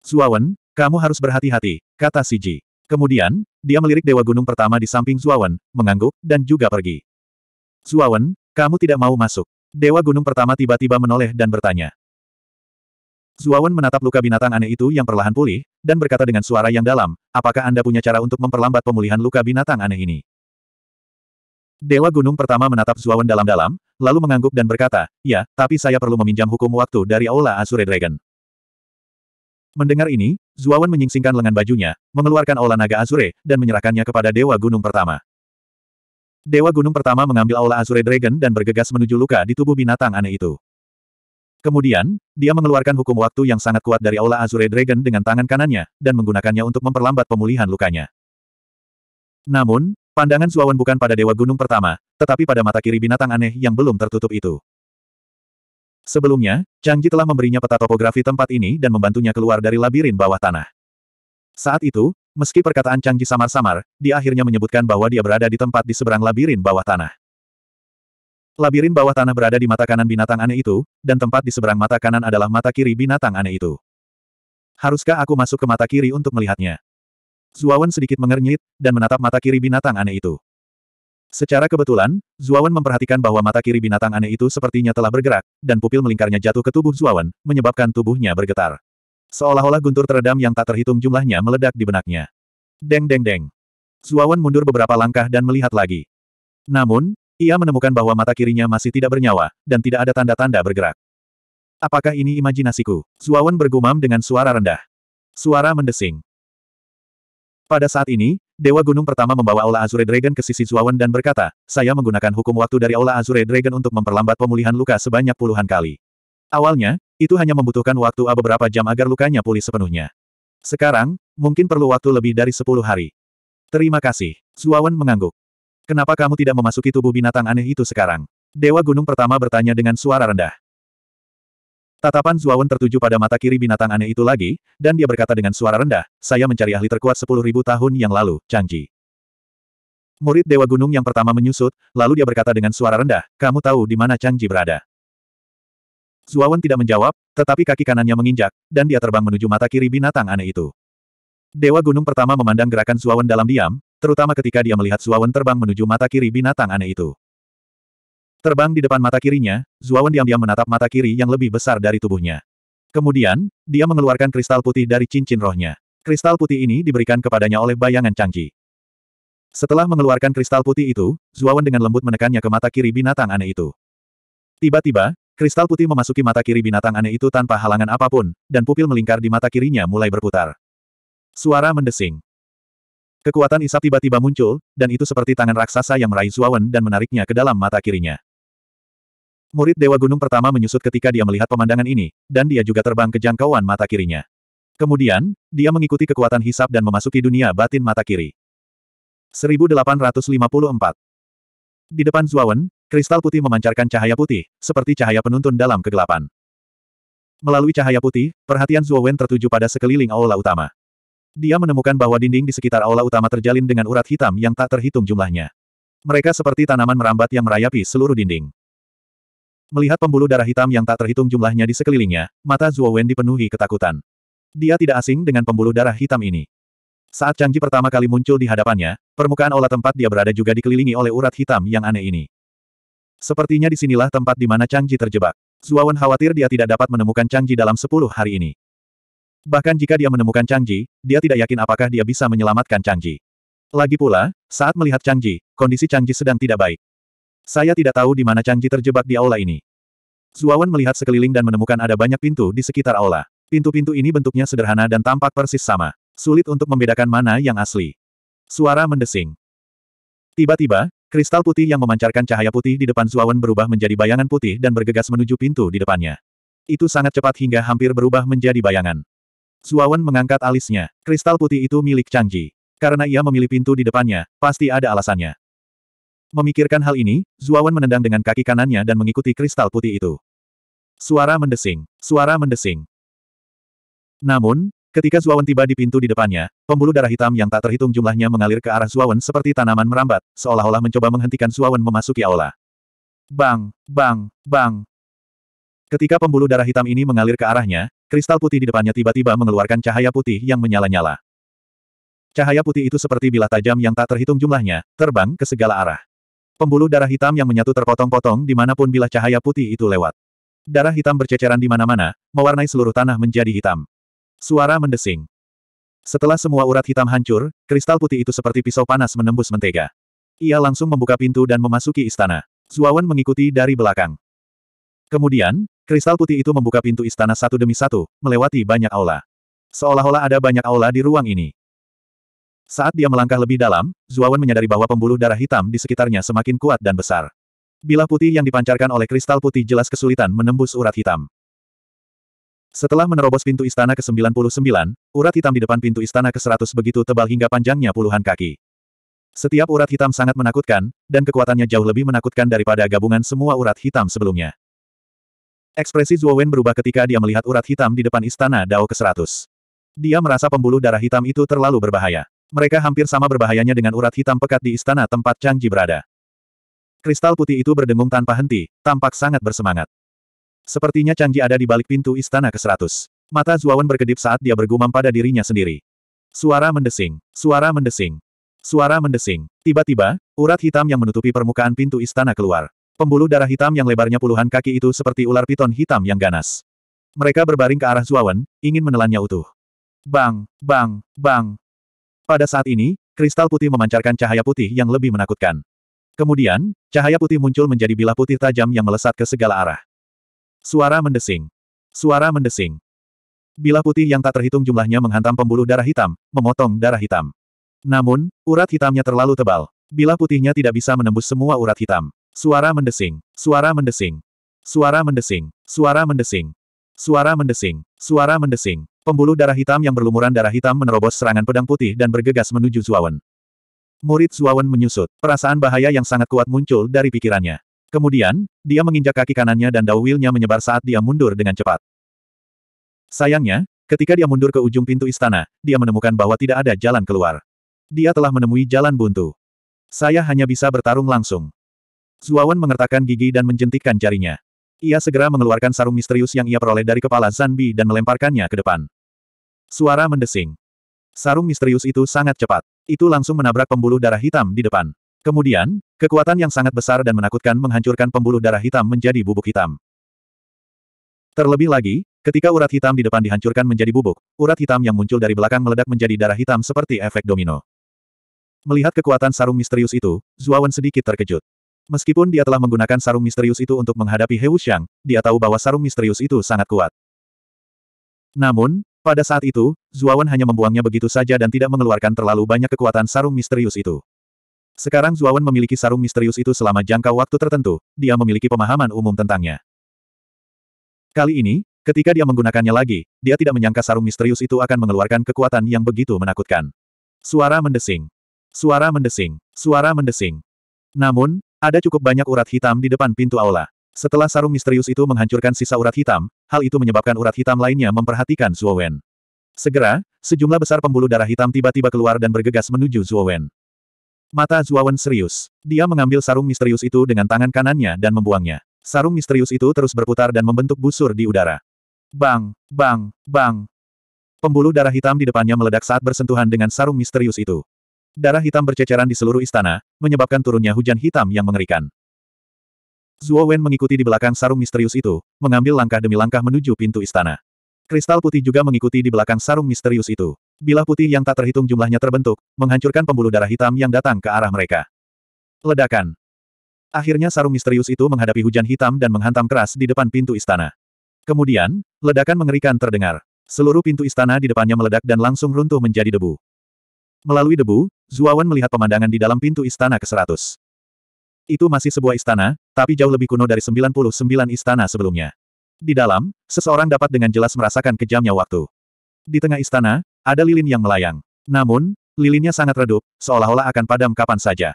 Speaker 1: Zuawan, kamu harus berhati-hati, kata Siji. Kemudian, dia melirik Dewa Gunung pertama di samping Zuawan, mengangguk, dan juga pergi. Zuawan, kamu tidak mau masuk. Dewa Gunung pertama tiba-tiba menoleh dan bertanya. Zuawan menatap luka binatang aneh itu yang perlahan pulih, dan berkata dengan suara yang dalam, apakah Anda punya cara untuk memperlambat pemulihan luka binatang aneh ini? Dewa Gunung pertama menatap Zuawan dalam-dalam, lalu mengangguk dan berkata, ya, tapi saya perlu meminjam hukum waktu dari Aula Azure Dragon. Mendengar ini, Zuawan menyingsingkan lengan bajunya, mengeluarkan Aula Naga Azure, dan menyerahkannya kepada Dewa Gunung pertama. Dewa Gunung pertama mengambil aula Azure Dragon dan bergegas menuju luka di tubuh binatang aneh itu. Kemudian, dia mengeluarkan hukum waktu yang sangat kuat dari aula Azure Dragon dengan tangan kanannya, dan menggunakannya untuk memperlambat pemulihan lukanya. Namun, pandangan Zuawan bukan pada Dewa Gunung pertama, tetapi pada mata kiri binatang aneh yang belum tertutup itu. Sebelumnya, Changji telah memberinya peta topografi tempat ini dan membantunya keluar dari labirin bawah tanah. Saat itu, Meski perkataan Ji samar-samar, dia akhirnya menyebutkan bahwa dia berada di tempat di seberang labirin bawah tanah. Labirin bawah tanah berada di mata kanan binatang aneh itu, dan tempat di seberang mata kanan adalah mata kiri binatang aneh itu. Haruskah aku masuk ke mata kiri untuk melihatnya? Zuawan sedikit mengernyit, dan menatap mata kiri binatang aneh itu. Secara kebetulan, Zuawan memperhatikan bahwa mata kiri binatang aneh itu sepertinya telah bergerak, dan pupil melingkarnya jatuh ke tubuh Zuawan, menyebabkan tubuhnya bergetar. Seolah-olah guntur teredam yang tak terhitung jumlahnya meledak di benaknya. Deng deng deng. Zuawan mundur beberapa langkah dan melihat lagi. Namun, ia menemukan bahwa mata kirinya masih tidak bernyawa, dan tidak ada tanda-tanda bergerak. Apakah ini imajinasiku? Zuawan bergumam dengan suara rendah. Suara mendesing. Pada saat ini, Dewa Gunung pertama membawa Aula Azure Dragon ke sisi Zuawan dan berkata, saya menggunakan hukum waktu dari Aula Azure Dragon untuk memperlambat pemulihan luka sebanyak puluhan kali. Awalnya, itu hanya membutuhkan waktu A ah, beberapa jam agar lukanya pulih sepenuhnya. Sekarang, mungkin perlu waktu lebih dari sepuluh hari. Terima kasih. Zuawan mengangguk. Kenapa kamu tidak memasuki tubuh binatang aneh itu sekarang? Dewa Gunung pertama bertanya dengan suara rendah. Tatapan Zuawan tertuju pada mata kiri binatang aneh itu lagi, dan dia berkata dengan suara rendah, saya mencari ahli terkuat sepuluh ribu tahun yang lalu, Changji. Murid Dewa Gunung yang pertama menyusut, lalu dia berkata dengan suara rendah, kamu tahu di mana Changji berada. Zuawan tidak menjawab, tetapi kaki kanannya menginjak, dan dia terbang menuju mata kiri binatang aneh itu. Dewa Gunung pertama memandang gerakan Zuawan dalam diam, terutama ketika dia melihat Zuawan terbang menuju mata kiri binatang aneh itu. Terbang di depan mata kirinya, Zuawan diam-diam menatap mata kiri yang lebih besar dari tubuhnya. Kemudian, dia mengeluarkan kristal putih dari cincin rohnya. Kristal putih ini diberikan kepadanya oleh bayangan Changji. Setelah mengeluarkan kristal putih itu, Zuawan dengan lembut menekannya ke mata kiri binatang aneh itu. Tiba-tiba, Kristal putih memasuki mata kiri binatang aneh itu tanpa halangan apapun, dan pupil melingkar di mata kirinya mulai berputar. Suara mendesing. Kekuatan isap tiba-tiba muncul, dan itu seperti tangan raksasa yang meraih Zuawan dan menariknya ke dalam mata kirinya. Murid Dewa Gunung pertama menyusut ketika dia melihat pemandangan ini, dan dia juga terbang ke jangkauan mata kirinya. Kemudian, dia mengikuti kekuatan hisap dan memasuki dunia batin mata kiri. 1854 di depan Zuawan, kristal putih memancarkan cahaya putih, seperti cahaya penuntun dalam kegelapan. Melalui cahaya putih, perhatian Zuowen tertuju pada sekeliling aula utama. Dia menemukan bahwa dinding di sekitar aula utama terjalin dengan urat hitam yang tak terhitung jumlahnya. Mereka seperti tanaman merambat yang merayapi seluruh dinding. Melihat pembuluh darah hitam yang tak terhitung jumlahnya di sekelilingnya, mata Zuowen dipenuhi ketakutan. Dia tidak asing dengan pembuluh darah hitam ini. Saat Changji pertama kali muncul di hadapannya, permukaan olah tempat dia berada juga dikelilingi oleh urat hitam yang aneh ini. Sepertinya disinilah tempat di mana Changji terjebak. Zuawan khawatir dia tidak dapat menemukan Changji dalam sepuluh hari ini. Bahkan jika dia menemukan Changji, dia tidak yakin apakah dia bisa menyelamatkan Changji. Lagi pula, saat melihat Changji, kondisi Changji sedang tidak baik. Saya tidak tahu di mana Changji terjebak di aula ini. Zuawan melihat sekeliling dan menemukan ada banyak pintu di sekitar aula. Pintu-pintu ini bentuknya sederhana dan tampak persis sama. Sulit untuk membedakan mana yang asli. Suara mendesing. Tiba-tiba, kristal putih yang memancarkan cahaya putih di depan Zuawan berubah menjadi bayangan putih dan bergegas menuju pintu di depannya. Itu sangat cepat hingga hampir berubah menjadi bayangan. Zuawan mengangkat alisnya. Kristal putih itu milik Changji. Karena ia memilih pintu di depannya, pasti ada alasannya. Memikirkan hal ini, Zuawan menendang dengan kaki kanannya dan mengikuti kristal putih itu. Suara mendesing, suara mendesing. Namun, Ketika Zuawan tiba di pintu di depannya, pembuluh darah hitam yang tak terhitung jumlahnya mengalir ke arah Zuawan seperti tanaman merambat, seolah-olah mencoba menghentikan Zuawan memasuki aula. Bang, bang, bang. Ketika pembuluh darah hitam ini mengalir ke arahnya, kristal putih di depannya tiba-tiba mengeluarkan cahaya putih yang menyala-nyala. Cahaya putih itu seperti bilah tajam yang tak terhitung jumlahnya, terbang ke segala arah. Pembuluh darah hitam yang menyatu terpotong-potong dimanapun bilah cahaya putih itu lewat. Darah hitam berceceran di mana-mana, mewarnai seluruh tanah menjadi hitam. Suara mendesing. Setelah semua urat hitam hancur, kristal putih itu seperti pisau panas menembus mentega. Ia langsung membuka pintu dan memasuki istana. Zuawan mengikuti dari belakang. Kemudian, kristal putih itu membuka pintu istana satu demi satu, melewati banyak aula. Seolah-olah ada banyak aula di ruang ini. Saat dia melangkah lebih dalam, Zuawan menyadari bahwa pembuluh darah hitam di sekitarnya semakin kuat dan besar. Bilah putih yang dipancarkan oleh kristal putih jelas kesulitan menembus urat hitam. Setelah menerobos pintu istana ke-99, urat hitam di depan pintu istana ke-100 begitu tebal hingga panjangnya puluhan kaki. Setiap urat hitam sangat menakutkan, dan kekuatannya jauh lebih menakutkan daripada gabungan semua urat hitam sebelumnya. Ekspresi Zuo Wen berubah ketika dia melihat urat hitam di depan istana Dao ke-100. Dia merasa pembuluh darah hitam itu terlalu berbahaya. Mereka hampir sama berbahayanya dengan urat hitam pekat di istana tempat Chang Ji berada. Kristal putih itu berdengung tanpa henti, tampak sangat bersemangat. Sepertinya Ji ada di balik pintu istana ke-100. Mata Zuawan berkedip saat dia bergumam pada dirinya sendiri. Suara mendesing, suara mendesing, suara mendesing. Tiba-tiba, urat hitam yang menutupi permukaan pintu istana keluar. Pembuluh darah hitam yang lebarnya puluhan kaki itu seperti ular piton hitam yang ganas. Mereka berbaring ke arah Zuawan, ingin menelannya utuh. Bang, bang, bang. Pada saat ini, kristal putih memancarkan cahaya putih yang lebih menakutkan. Kemudian, cahaya putih muncul menjadi bilah putih tajam yang melesat ke segala arah. Suara mendesing. Suara mendesing. Bila putih yang tak terhitung jumlahnya menghantam pembuluh darah hitam, memotong darah hitam. Namun, urat hitamnya terlalu tebal. Bila putihnya tidak bisa menembus semua urat hitam. Suara mendesing. Suara mendesing. Suara mendesing. Suara mendesing. Suara mendesing. Suara mendesing. Pembuluh darah hitam yang berlumuran darah hitam menerobos serangan pedang putih dan bergegas menuju Zuawan. Murid Zuawan menyusut. Perasaan bahaya yang sangat kuat muncul dari pikirannya. Kemudian, dia menginjak kaki kanannya dan dawilnya menyebar saat dia mundur dengan cepat. Sayangnya, ketika dia mundur ke ujung pintu istana, dia menemukan bahwa tidak ada jalan keluar. Dia telah menemui jalan buntu. Saya hanya bisa bertarung langsung. Zuawan mengertakkan gigi dan menjentikkan jarinya. Ia segera mengeluarkan sarung misterius yang ia peroleh dari kepala Zanbi dan melemparkannya ke depan. Suara mendesing. Sarung misterius itu sangat cepat. Itu langsung menabrak pembuluh darah hitam di depan. Kemudian, Kekuatan yang sangat besar dan menakutkan menghancurkan pembuluh darah hitam menjadi bubuk hitam. Terlebih lagi, ketika urat hitam di depan dihancurkan menjadi bubuk, urat hitam yang muncul dari belakang meledak menjadi darah hitam seperti efek domino. Melihat kekuatan sarung misterius itu, Zuawan sedikit terkejut. Meskipun dia telah menggunakan sarung misterius itu untuk menghadapi He Wuxiang, dia tahu bahwa sarung misterius itu sangat kuat. Namun, pada saat itu, Zuawan hanya membuangnya begitu saja dan tidak mengeluarkan terlalu banyak kekuatan sarung misterius itu. Sekarang Zuawan memiliki sarung misterius itu selama jangka waktu tertentu, dia memiliki pemahaman umum tentangnya. Kali ini, ketika dia menggunakannya lagi, dia tidak menyangka sarung misterius itu akan mengeluarkan kekuatan yang begitu menakutkan. Suara mendesing. Suara mendesing. Suara mendesing. Namun, ada cukup banyak urat hitam di depan pintu aula. Setelah sarung misterius itu menghancurkan sisa urat hitam, hal itu menyebabkan urat hitam lainnya memperhatikan Zuowen. Segera, sejumlah besar pembuluh darah hitam tiba-tiba keluar dan bergegas menuju Zuowen. Mata Zuawan serius. Dia mengambil sarung misterius itu dengan tangan kanannya dan membuangnya. Sarung misterius itu terus berputar dan membentuk busur di udara. Bang, bang, bang. Pembuluh darah hitam di depannya meledak saat bersentuhan dengan sarung misterius itu. Darah hitam berceceran di seluruh istana, menyebabkan turunnya hujan hitam yang mengerikan. Zuo Wen mengikuti di belakang sarung misterius itu, mengambil langkah demi langkah menuju pintu istana. Kristal putih juga mengikuti di belakang sarung misterius itu. Bilah putih yang tak terhitung jumlahnya terbentuk, menghancurkan pembuluh darah hitam yang datang ke arah mereka. Ledakan. Akhirnya sarung misterius itu menghadapi hujan hitam dan menghantam keras di depan pintu istana. Kemudian, ledakan mengerikan terdengar. Seluruh pintu istana di depannya meledak dan langsung runtuh menjadi debu. Melalui debu, Zuawan melihat pemandangan di dalam pintu istana ke-100. Itu masih sebuah istana, tapi jauh lebih kuno dari 99 istana sebelumnya. Di dalam, seseorang dapat dengan jelas merasakan kejamnya waktu. Di tengah istana, ada lilin yang melayang. Namun, lilinnya sangat redup, seolah-olah akan padam kapan saja.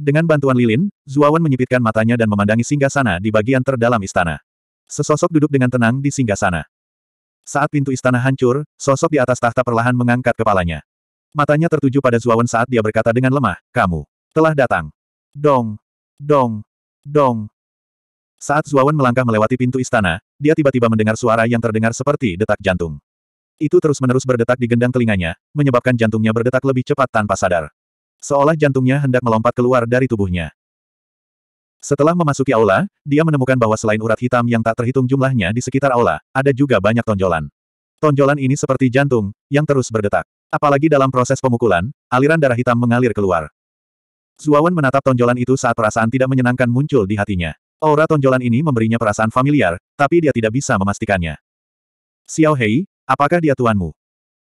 Speaker 1: Dengan bantuan lilin, Zuawan menyipitkan matanya dan memandangi singgah sana di bagian terdalam istana. Sesosok duduk dengan tenang di singgah sana. Saat pintu istana hancur, sosok di atas tahta perlahan mengangkat kepalanya. Matanya tertuju pada Zuawan saat dia berkata dengan lemah, "Kamu telah datang." Dong, dong, dong. Saat Zuawan melangkah melewati pintu istana, dia tiba-tiba mendengar suara yang terdengar seperti detak jantung. Itu terus-menerus berdetak di gendang telinganya, menyebabkan jantungnya berdetak lebih cepat tanpa sadar. Seolah jantungnya hendak melompat keluar dari tubuhnya. Setelah memasuki aula, dia menemukan bahwa selain urat hitam yang tak terhitung jumlahnya di sekitar aula, ada juga banyak tonjolan. Tonjolan ini seperti jantung, yang terus berdetak. Apalagi dalam proses pemukulan, aliran darah hitam mengalir keluar. Zuawan menatap tonjolan itu saat perasaan tidak menyenangkan muncul di hatinya. Aura tonjolan ini memberinya perasaan familiar, tapi dia tidak bisa memastikannya. Xiao Hei, Apakah dia tuanmu?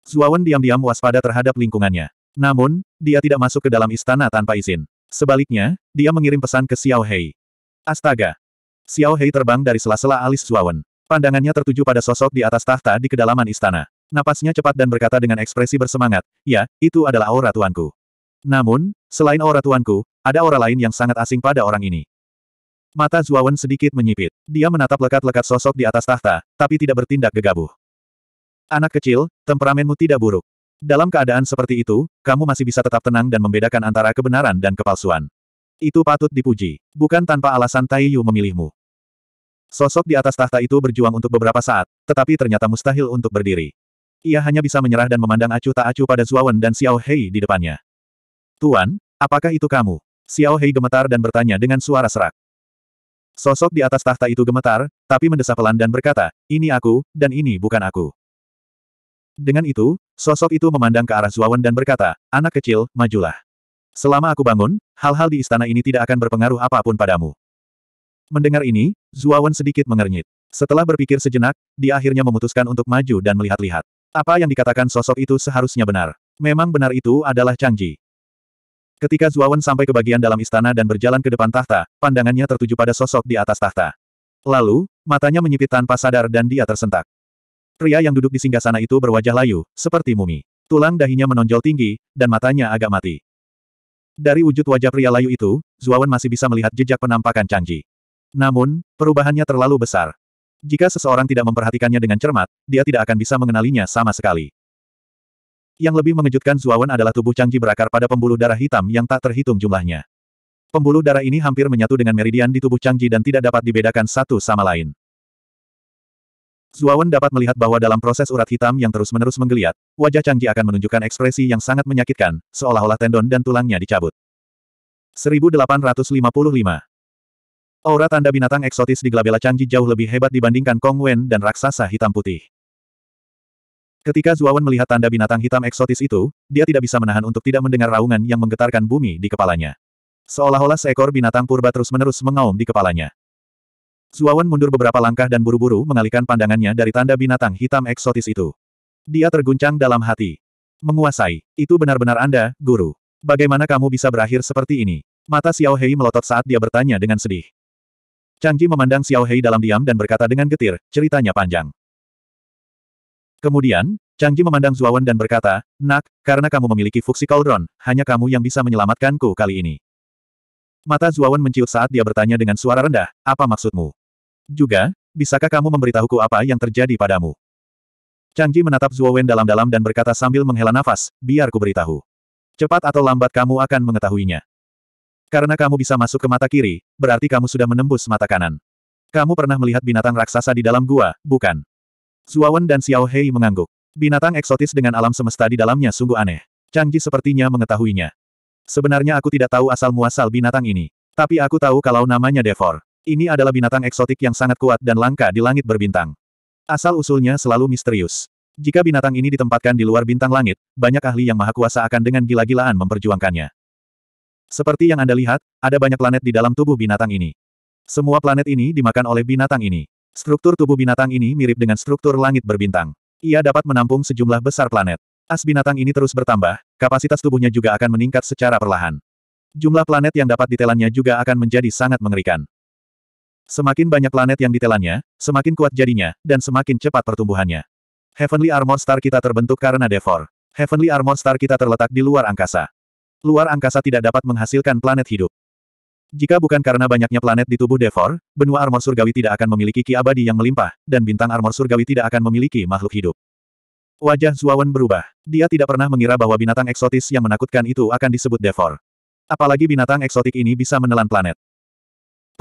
Speaker 1: Zuawan diam-diam waspada terhadap lingkungannya. Namun, dia tidak masuk ke dalam istana tanpa izin. Sebaliknya, dia mengirim pesan ke Xiao Hei. Astaga! Xiao Hei terbang dari sela-sela alis Zuawan. Pandangannya tertuju pada sosok di atas tahta di kedalaman istana. Napasnya cepat dan berkata dengan ekspresi bersemangat, ya, itu adalah aura tuanku. Namun, selain aura tuanku, ada aura lain yang sangat asing pada orang ini. Mata Zuawan sedikit menyipit. Dia menatap lekat-lekat sosok di atas tahta, tapi tidak bertindak gegabah. Anak kecil, temperamenmu tidak buruk. Dalam keadaan seperti itu, kamu masih bisa tetap tenang dan membedakan antara kebenaran dan kepalsuan. Itu patut dipuji. Bukan tanpa alasan Tai Yu memilihmu. Sosok di atas tahta itu berjuang untuk beberapa saat, tetapi ternyata mustahil untuk berdiri. Ia hanya bisa menyerah dan memandang acuh tak acuh pada Zuawan dan Xiao Hei di depannya. Tuan, apakah itu kamu? Xiao Hei gemetar dan bertanya dengan suara serak. Sosok di atas tahta itu gemetar, tapi mendesah pelan dan berkata, ini aku, dan ini bukan aku. Dengan itu, sosok itu memandang ke arah Zuawan dan berkata, anak kecil, majulah. Selama aku bangun, hal-hal di istana ini tidak akan berpengaruh apapun padamu. Mendengar ini, Zuawan sedikit mengernyit. Setelah berpikir sejenak, dia akhirnya memutuskan untuk maju dan melihat-lihat. Apa yang dikatakan sosok itu seharusnya benar. Memang benar itu adalah Changji. Ketika Zuawan sampai ke bagian dalam istana dan berjalan ke depan tahta, pandangannya tertuju pada sosok di atas tahta. Lalu, matanya menyipit tanpa sadar dan dia tersentak. Pria yang duduk di singgah sana itu berwajah layu, seperti mumi. Tulang dahinya menonjol tinggi, dan matanya agak mati. Dari wujud wajah pria layu itu, Zuawan masih bisa melihat jejak penampakan Canji. Namun, perubahannya terlalu besar. Jika seseorang tidak memperhatikannya dengan cermat, dia tidak akan bisa mengenalinya sama sekali. Yang lebih mengejutkan Zuawan adalah tubuh Canji berakar pada pembuluh darah hitam yang tak terhitung jumlahnya. Pembuluh darah ini hampir menyatu dengan meridian di tubuh Canji dan tidak dapat dibedakan satu sama lain. Zuawan dapat melihat bahwa dalam proses urat hitam yang terus-menerus menggeliat, wajah Changji akan menunjukkan ekspresi yang sangat menyakitkan, seolah-olah tendon dan tulangnya dicabut. 1855 Aura tanda binatang eksotis di Glabella Changji jauh lebih hebat dibandingkan Kong Wen dan raksasa hitam putih. Ketika Zuawan melihat tanda binatang hitam eksotis itu, dia tidak bisa menahan untuk tidak mendengar raungan yang menggetarkan bumi di kepalanya. Seolah-olah seekor binatang purba terus-menerus mengaum di kepalanya. Suawan mundur beberapa langkah dan buru-buru mengalihkan pandangannya dari tanda binatang hitam eksotis itu. Dia terguncang dalam hati. Menguasai. Itu benar-benar Anda, guru. Bagaimana kamu bisa berakhir seperti ini? Mata Xiao Hei melotot saat dia bertanya dengan sedih. Changji memandang Xiao Hei dalam diam dan berkata dengan getir, ceritanya panjang. Kemudian, Changji memandang Zuawan dan berkata, Nak, karena kamu memiliki fuksi cauldron, hanya kamu yang bisa menyelamatkanku kali ini. Mata Zuawan menciut saat dia bertanya dengan suara rendah, apa maksudmu? Juga, bisakah kamu memberitahuku apa yang terjadi padamu? Changji menatap Zhuo Wen dalam-dalam dan berkata sambil menghela nafas, biar ku beritahu. Cepat atau lambat kamu akan mengetahuinya. Karena kamu bisa masuk ke mata kiri, berarti kamu sudah menembus mata kanan. Kamu pernah melihat binatang raksasa di dalam gua, bukan? Zhuo Wen dan Xiao Hei mengangguk. Binatang eksotis dengan alam semesta di dalamnya sungguh aneh. Changji sepertinya mengetahuinya. Sebenarnya aku tidak tahu asal-muasal binatang ini. Tapi aku tahu kalau namanya Devor. Ini adalah binatang eksotik yang sangat kuat dan langka di langit berbintang. Asal-usulnya selalu misterius. Jika binatang ini ditempatkan di luar bintang langit, banyak ahli yang maha kuasa akan dengan gila-gilaan memperjuangkannya. Seperti yang Anda lihat, ada banyak planet di dalam tubuh binatang ini. Semua planet ini dimakan oleh binatang ini. Struktur tubuh binatang ini mirip dengan struktur langit berbintang. Ia dapat menampung sejumlah besar planet. As binatang ini terus bertambah, kapasitas tubuhnya juga akan meningkat secara perlahan. Jumlah planet yang dapat ditelannya juga akan menjadi sangat mengerikan. Semakin banyak planet yang ditelannya, semakin kuat jadinya, dan semakin cepat pertumbuhannya. Heavenly Armor Star kita terbentuk karena Devor. Heavenly Armor Star kita terletak di luar angkasa. Luar angkasa tidak dapat menghasilkan planet hidup. Jika bukan karena banyaknya planet di tubuh Devor, benua armor surgawi tidak akan memiliki ki abadi yang melimpah, dan bintang armor surgawi tidak akan memiliki makhluk hidup. Wajah Zuawan berubah. Dia tidak pernah mengira bahwa binatang eksotis yang menakutkan itu akan disebut Devor. Apalagi binatang eksotik ini bisa menelan planet.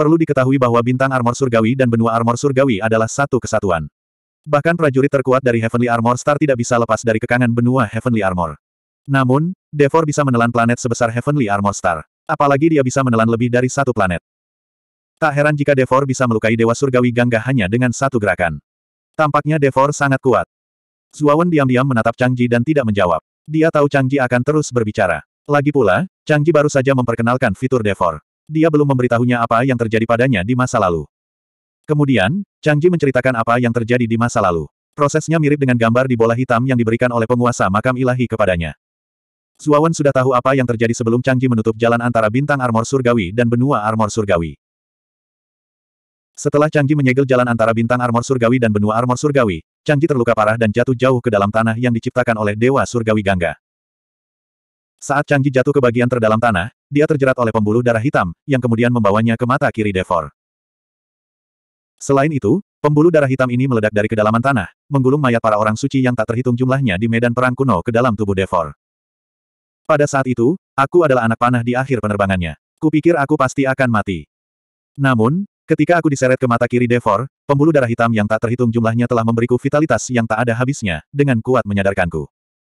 Speaker 1: Perlu diketahui bahwa bintang armor surgawi dan benua armor surgawi adalah satu kesatuan. Bahkan prajurit terkuat dari Heavenly Armor Star tidak bisa lepas dari kekangan benua Heavenly Armor. Namun, Devor bisa menelan planet sebesar Heavenly Armor Star. Apalagi dia bisa menelan lebih dari satu planet. Tak heran jika Devor bisa melukai Dewa Surgawi Gangga hanya dengan satu gerakan. Tampaknya Devor sangat kuat. Zuawan diam-diam menatap Changji dan tidak menjawab. Dia tahu Changji akan terus berbicara. Lagi pula, Changji baru saja memperkenalkan fitur Devor dia belum memberitahunya apa yang terjadi padanya di masa lalu. Kemudian, Chang Ji menceritakan apa yang terjadi di masa lalu. Prosesnya mirip dengan gambar di bola hitam yang diberikan oleh penguasa makam ilahi kepadanya. Zuawan sudah tahu apa yang terjadi sebelum Chang Ji menutup jalan antara bintang armor surgawi dan benua armor surgawi. Setelah Chang Ji menyegel jalan antara bintang armor surgawi dan benua armor surgawi, Chang Ji terluka parah dan jatuh jauh ke dalam tanah yang diciptakan oleh Dewa Surgawi Gangga. Saat Chang Ji jatuh ke bagian terdalam tanah, dia terjerat oleh pembuluh darah hitam, yang kemudian membawanya ke mata kiri Devor. Selain itu, pembuluh darah hitam ini meledak dari kedalaman tanah, menggulung mayat para orang suci yang tak terhitung jumlahnya di medan perang kuno ke dalam tubuh Devor. Pada saat itu, aku adalah anak panah di akhir penerbangannya. Kupikir aku pasti akan mati. Namun, ketika aku diseret ke mata kiri Devor, pembuluh darah hitam yang tak terhitung jumlahnya telah memberiku vitalitas yang tak ada habisnya, dengan kuat menyadarkanku.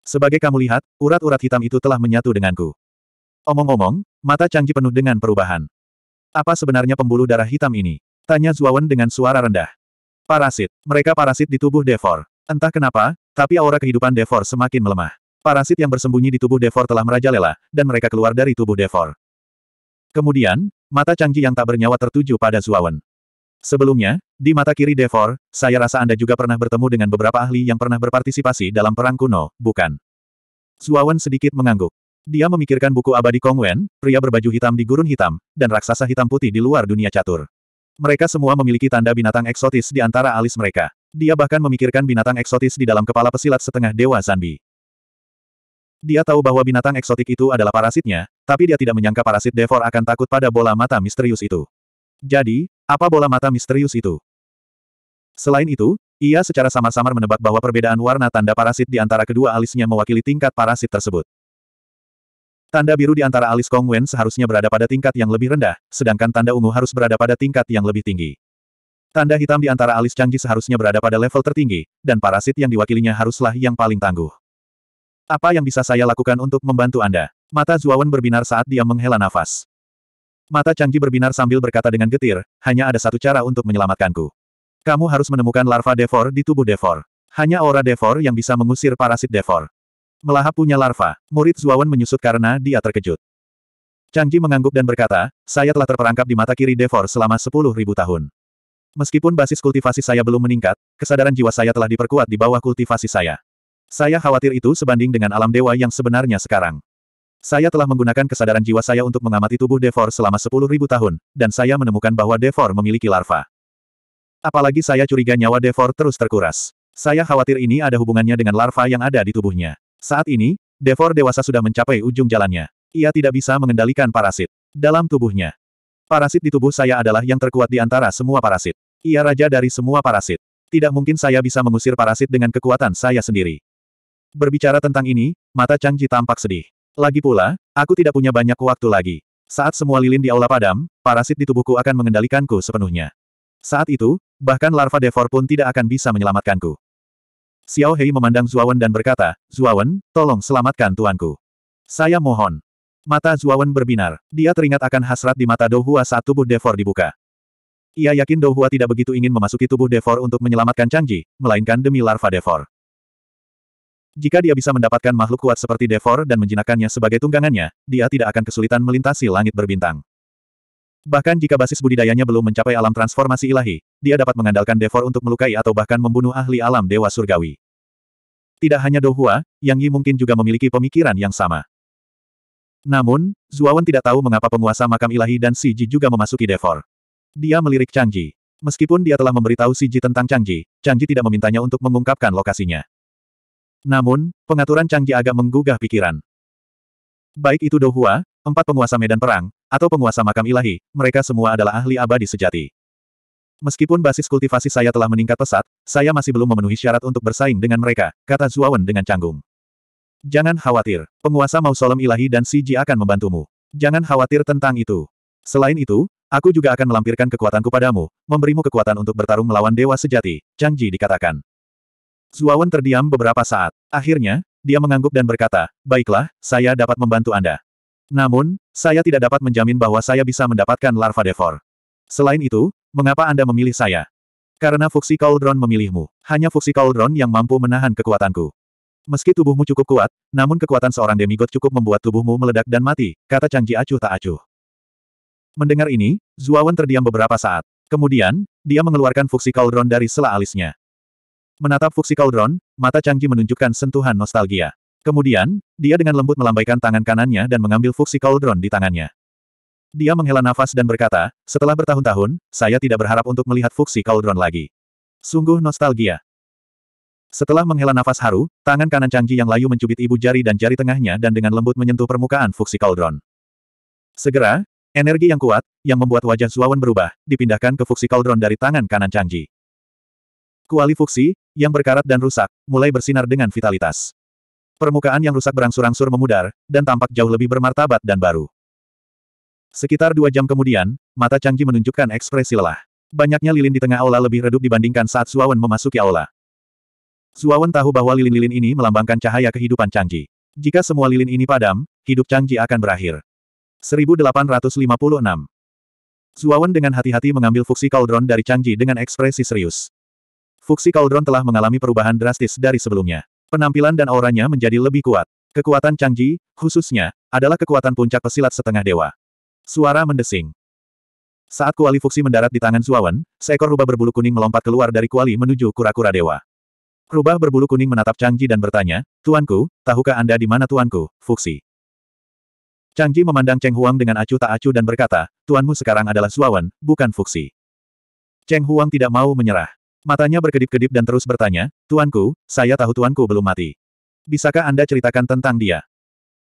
Speaker 1: Sebagai kamu lihat, urat-urat hitam itu telah menyatu denganku. Omong-omong, mata Changji penuh dengan perubahan. Apa sebenarnya pembuluh darah hitam ini? Tanya Zuawan dengan suara rendah. Parasit. Mereka parasit di tubuh Devor. Entah kenapa, tapi aura kehidupan Devor semakin melemah. Parasit yang bersembunyi di tubuh Devor telah merajalela, dan mereka keluar dari tubuh Devor. Kemudian, mata Changji yang tak bernyawa tertuju pada Zuawan. Sebelumnya, di mata kiri Devor, saya rasa Anda juga pernah bertemu dengan beberapa ahli yang pernah berpartisipasi dalam perang kuno, bukan? Zuawan sedikit mengangguk. Dia memikirkan buku abadi Kong Wen, pria berbaju hitam di gurun hitam, dan raksasa hitam putih di luar dunia catur. Mereka semua memiliki tanda binatang eksotis di antara alis mereka. Dia bahkan memikirkan binatang eksotis di dalam kepala pesilat setengah dewa Zanbi. Dia tahu bahwa binatang eksotik itu adalah parasitnya, tapi dia tidak menyangka parasit Devor akan takut pada bola mata misterius itu. Jadi, apa bola mata misterius itu? Selain itu, ia secara samar-samar menebak bahwa perbedaan warna tanda parasit di antara kedua alisnya mewakili tingkat parasit tersebut. Tanda biru di antara alis Kong Wen seharusnya berada pada tingkat yang lebih rendah, sedangkan tanda ungu harus berada pada tingkat yang lebih tinggi. Tanda hitam di antara alis Ji seharusnya berada pada level tertinggi, dan parasit yang diwakilinya haruslah yang paling tangguh. Apa yang bisa saya lakukan untuk membantu Anda? Mata Zuawan berbinar saat dia menghela nafas. Mata Ji berbinar sambil berkata dengan getir, hanya ada satu cara untuk menyelamatkanku. Kamu harus menemukan larva Devor di tubuh Devor. Hanya aura Devor yang bisa mengusir parasit Devor. Melahap punya larva, murid Zuawan menyusut karena dia terkejut. Changji mengangguk dan berkata, saya telah terperangkap di mata kiri Devor selama sepuluh ribu tahun. Meskipun basis kultivasi saya belum meningkat, kesadaran jiwa saya telah diperkuat di bawah kultivasi saya. Saya khawatir itu sebanding dengan alam dewa yang sebenarnya sekarang. Saya telah menggunakan kesadaran jiwa saya untuk mengamati tubuh Devor selama sepuluh ribu tahun, dan saya menemukan bahwa Devor memiliki larva. Apalagi saya curiga nyawa Devor terus terkuras. Saya khawatir ini ada hubungannya dengan larva yang ada di tubuhnya. Saat ini, Devor dewasa sudah mencapai ujung jalannya. Ia tidak bisa mengendalikan parasit. Dalam tubuhnya. Parasit di tubuh saya adalah yang terkuat di antara semua parasit. Ia raja dari semua parasit. Tidak mungkin saya bisa mengusir parasit dengan kekuatan saya sendiri. Berbicara tentang ini, mata Changji tampak sedih. Lagi pula, aku tidak punya banyak waktu lagi. Saat semua lilin di aula padam, parasit di tubuhku akan mengendalikanku sepenuhnya. Saat itu, bahkan larva devor pun tidak akan bisa menyelamatkanku. Xiao Hei memandang Zuawan dan berkata, Zuawan, tolong selamatkan tuanku. Saya mohon. Mata Zuawan berbinar. Dia teringat akan hasrat di mata Dohua saat tubuh Devor dibuka. Ia yakin Dohua tidak begitu ingin memasuki tubuh Devor untuk menyelamatkan Changji, melainkan demi larva Devor. Jika dia bisa mendapatkan makhluk kuat seperti Devor dan menjinakannya sebagai tunggangannya, dia tidak akan kesulitan melintasi langit berbintang. Bahkan jika basis budidayanya belum mencapai alam transformasi ilahi, dia dapat mengandalkan Devor untuk melukai atau bahkan membunuh ahli alam dewa surgawi. Tidak hanya Dohua, Yang Yi mungkin juga memiliki pemikiran yang sama. Namun, Zuawan tidak tahu mengapa penguasa makam ilahi dan Si Ji juga memasuki Devor. Dia melirik Changji. Meskipun dia telah memberitahu Si Ji tentang Changji, Changji tidak memintanya untuk mengungkapkan lokasinya. Namun, pengaturan Changji agak menggugah pikiran. Baik itu Dohua, empat penguasa medan perang, atau penguasa makam ilahi, mereka semua adalah ahli abadi sejati. Meskipun basis kultivasi saya telah meningkat pesat, saya masih belum memenuhi syarat untuk bersaing dengan mereka, kata Zuawan dengan canggung. Jangan khawatir, penguasa mausolem ilahi dan Siji akan membantumu. Jangan khawatir tentang itu. Selain itu, aku juga akan melampirkan kekuatanku padamu, memberimu kekuatan untuk bertarung melawan dewa sejati, Changji dikatakan. Zuawan terdiam beberapa saat. Akhirnya, dia mengangguk dan berkata, baiklah, saya dapat membantu Anda. Namun, saya tidak dapat menjamin bahwa saya bisa mendapatkan larva devor. Selain itu, Mengapa Anda memilih saya? Karena Fuxi Cauldron memilihmu. Hanya Fuxi Cauldron yang mampu menahan kekuatanku. Meski tubuhmu cukup kuat, namun kekuatan seorang demigod cukup membuat tubuhmu meledak dan mati, kata Changji acuh tak acuh. Mendengar ini, Zuawan terdiam beberapa saat. Kemudian, dia mengeluarkan Fuxi Cauldron dari sela alisnya. Menatap Fuxi Cauldron, mata Changji menunjukkan sentuhan nostalgia. Kemudian, dia dengan lembut melambaikan tangan kanannya dan mengambil Fuxi Cauldron di tangannya. Dia menghela nafas dan berkata, setelah bertahun-tahun, saya tidak berharap untuk melihat Fuxi Cauldron lagi. Sungguh nostalgia. Setelah menghela nafas haru, tangan kanan Changji yang layu mencubit ibu jari dan jari tengahnya dan dengan lembut menyentuh permukaan Fuxi Cauldron. Segera, energi yang kuat, yang membuat wajah Zuawan berubah, dipindahkan ke Fuxi Cauldron dari tangan kanan Changji. Kuali Fuxi, yang berkarat dan rusak, mulai bersinar dengan vitalitas. Permukaan yang rusak berangsur-angsur memudar, dan tampak jauh lebih bermartabat dan baru. Sekitar dua jam kemudian, mata Changji menunjukkan ekspresi lelah. Banyaknya lilin di tengah aula lebih redup dibandingkan saat Suawan memasuki aula. Suawan tahu bahwa lilin-lilin ini melambangkan cahaya kehidupan Changji. Jika semua lilin ini padam, hidup Changji akan berakhir. 1856 Suawan dengan hati-hati mengambil fuksi cauldron dari Changji dengan ekspresi serius. Fuksi cauldron telah mengalami perubahan drastis dari sebelumnya. Penampilan dan auranya menjadi lebih kuat. Kekuatan Changji, khususnya, adalah kekuatan puncak pesilat setengah dewa. Suara mendesing. Saat kuali fuksi mendarat di tangan Suawan, seekor rubah berbulu kuning melompat keluar dari kuali menuju kura-kura dewa. Rubah berbulu kuning menatap Changji dan bertanya, Tuanku, tahukah Anda di mana Tuanku, fuksi? Changji memandang Cheng Huang dengan acuh tak acuh dan berkata, Tuanmu sekarang adalah Suawan, bukan fuksi. Cheng Huang tidak mau menyerah. Matanya berkedip-kedip dan terus bertanya, Tuanku, saya tahu Tuanku belum mati. Bisakah Anda ceritakan tentang dia?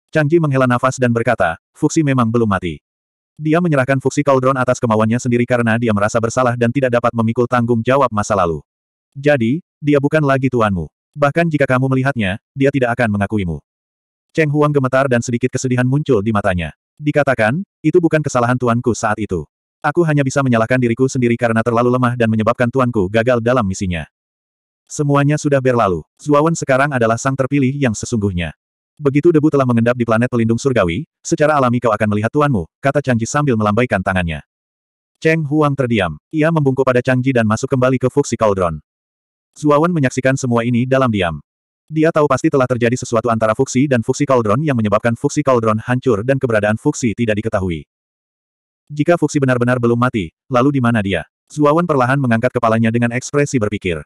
Speaker 1: Changji menghela nafas dan berkata, fuxi memang belum mati. Dia menyerahkan Fuxi Cauldron atas kemauannya sendiri karena dia merasa bersalah dan tidak dapat memikul tanggung jawab masa lalu. Jadi, dia bukan lagi tuanmu. Bahkan jika kamu melihatnya, dia tidak akan mengakuimu. Cheng Huang gemetar dan sedikit kesedihan muncul di matanya. Dikatakan, itu bukan kesalahan tuanku saat itu. Aku hanya bisa menyalahkan diriku sendiri karena terlalu lemah dan menyebabkan tuanku gagal dalam misinya. Semuanya sudah berlalu. Zuawan sekarang adalah sang terpilih yang sesungguhnya. Begitu debu telah mengendap di planet pelindung surgawi, secara alami kau akan melihat tuanmu, kata Changji sambil melambaikan tangannya. Cheng Huang terdiam. Ia membungkuk pada Changji dan masuk kembali ke Fuxi Cauldron. Zuawan menyaksikan semua ini dalam diam. Dia tahu pasti telah terjadi sesuatu antara Fuxi dan Fuxi Cauldron yang menyebabkan Fuxi Cauldron hancur dan keberadaan Fuxi tidak diketahui. Jika Fuxi benar-benar belum mati, lalu di mana dia? Zuawan perlahan mengangkat kepalanya dengan ekspresi berpikir.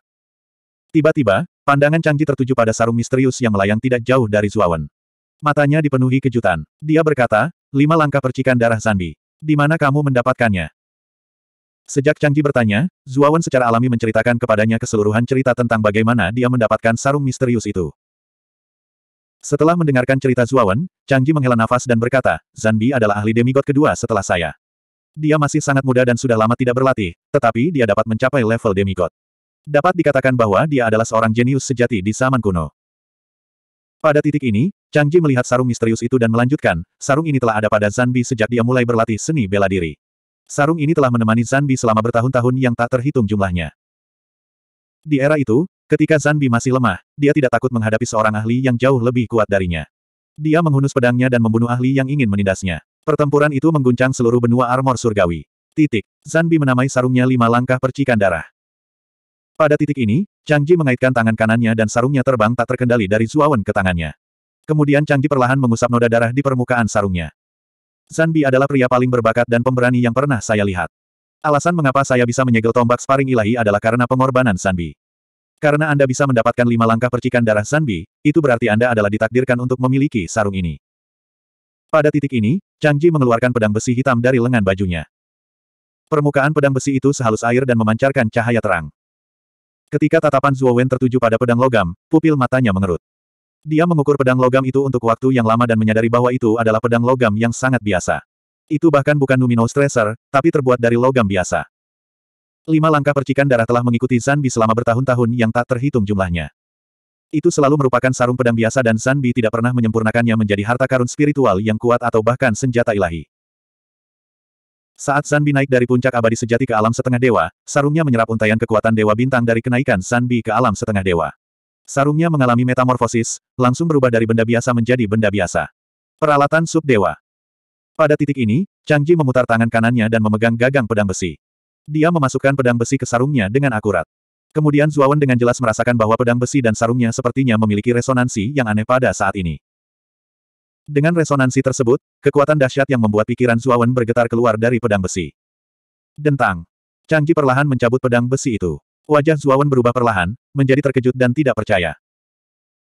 Speaker 1: Tiba-tiba, Pandangan Changji tertuju pada sarung misterius yang melayang tidak jauh dari Zuawan. Matanya dipenuhi kejutan. Dia berkata, lima langkah percikan darah Zandi. Di mana kamu mendapatkannya? Sejak Changji bertanya, Zuawan secara alami menceritakan kepadanya keseluruhan cerita tentang bagaimana dia mendapatkan sarung misterius itu. Setelah mendengarkan cerita Zuawan, Changji menghela nafas dan berkata, Zanbi adalah ahli demigod kedua setelah saya. Dia masih sangat muda dan sudah lama tidak berlatih, tetapi dia dapat mencapai level demigod. Dapat dikatakan bahwa dia adalah seorang jenius sejati di zaman kuno. Pada titik ini, Chang Ji melihat sarung misterius itu dan melanjutkan, sarung ini telah ada pada Zanbi sejak dia mulai berlatih seni bela diri. Sarung ini telah menemani Zanbi selama bertahun-tahun yang tak terhitung jumlahnya. Di era itu, ketika Zanbi masih lemah, dia tidak takut menghadapi seorang ahli yang jauh lebih kuat darinya. Dia menghunus pedangnya dan membunuh ahli yang ingin menindasnya. Pertempuran itu mengguncang seluruh benua armor surgawi. Titik. Zanbi menamai sarungnya lima langkah percikan darah. Pada titik ini, Chang Ji mengaitkan tangan kanannya dan sarungnya terbang tak terkendali dari Zuawan ke tangannya. Kemudian Chang Ji perlahan mengusap noda darah di permukaan sarungnya. Zanbi adalah pria paling berbakat dan pemberani yang pernah saya lihat. Alasan mengapa saya bisa menyegel tombak Sparing ilahi adalah karena pengorbanan Zanbi. Karena Anda bisa mendapatkan lima langkah percikan darah Zanbi, itu berarti Anda adalah ditakdirkan untuk memiliki sarung ini. Pada titik ini, Chang Ji mengeluarkan pedang besi hitam dari lengan bajunya. Permukaan pedang besi itu sehalus air dan memancarkan cahaya terang. Ketika tatapan Zhuo Wen tertuju pada pedang logam, pupil matanya mengerut. Dia mengukur pedang logam itu untuk waktu yang lama dan menyadari bahwa itu adalah pedang logam yang sangat biasa. Itu bahkan bukan Numino Stresser, tapi terbuat dari logam biasa. Lima langkah percikan darah telah mengikuti Zanbi selama bertahun-tahun yang tak terhitung jumlahnya. Itu selalu merupakan sarung pedang biasa dan Zanbi tidak pernah menyempurnakannya menjadi harta karun spiritual yang kuat atau bahkan senjata ilahi. Saat Sanbi naik dari puncak abadi sejati ke alam setengah dewa, sarungnya menyerap untaian kekuatan dewa bintang dari kenaikan Sanbi ke alam setengah dewa. Sarungnya mengalami metamorfosis, langsung berubah dari benda biasa menjadi benda biasa. Peralatan sub dewa. Pada titik ini, Changji memutar tangan kanannya dan memegang gagang pedang besi. Dia memasukkan pedang besi ke sarungnya dengan akurat. Kemudian Zuawan dengan jelas merasakan bahwa pedang besi dan sarungnya sepertinya memiliki resonansi yang aneh pada saat ini. Dengan resonansi tersebut, kekuatan dahsyat yang membuat pikiran Zuawan bergetar keluar dari pedang besi. Dentang. Cangki perlahan mencabut pedang besi itu. Wajah Zuawan berubah perlahan, menjadi terkejut dan tidak percaya.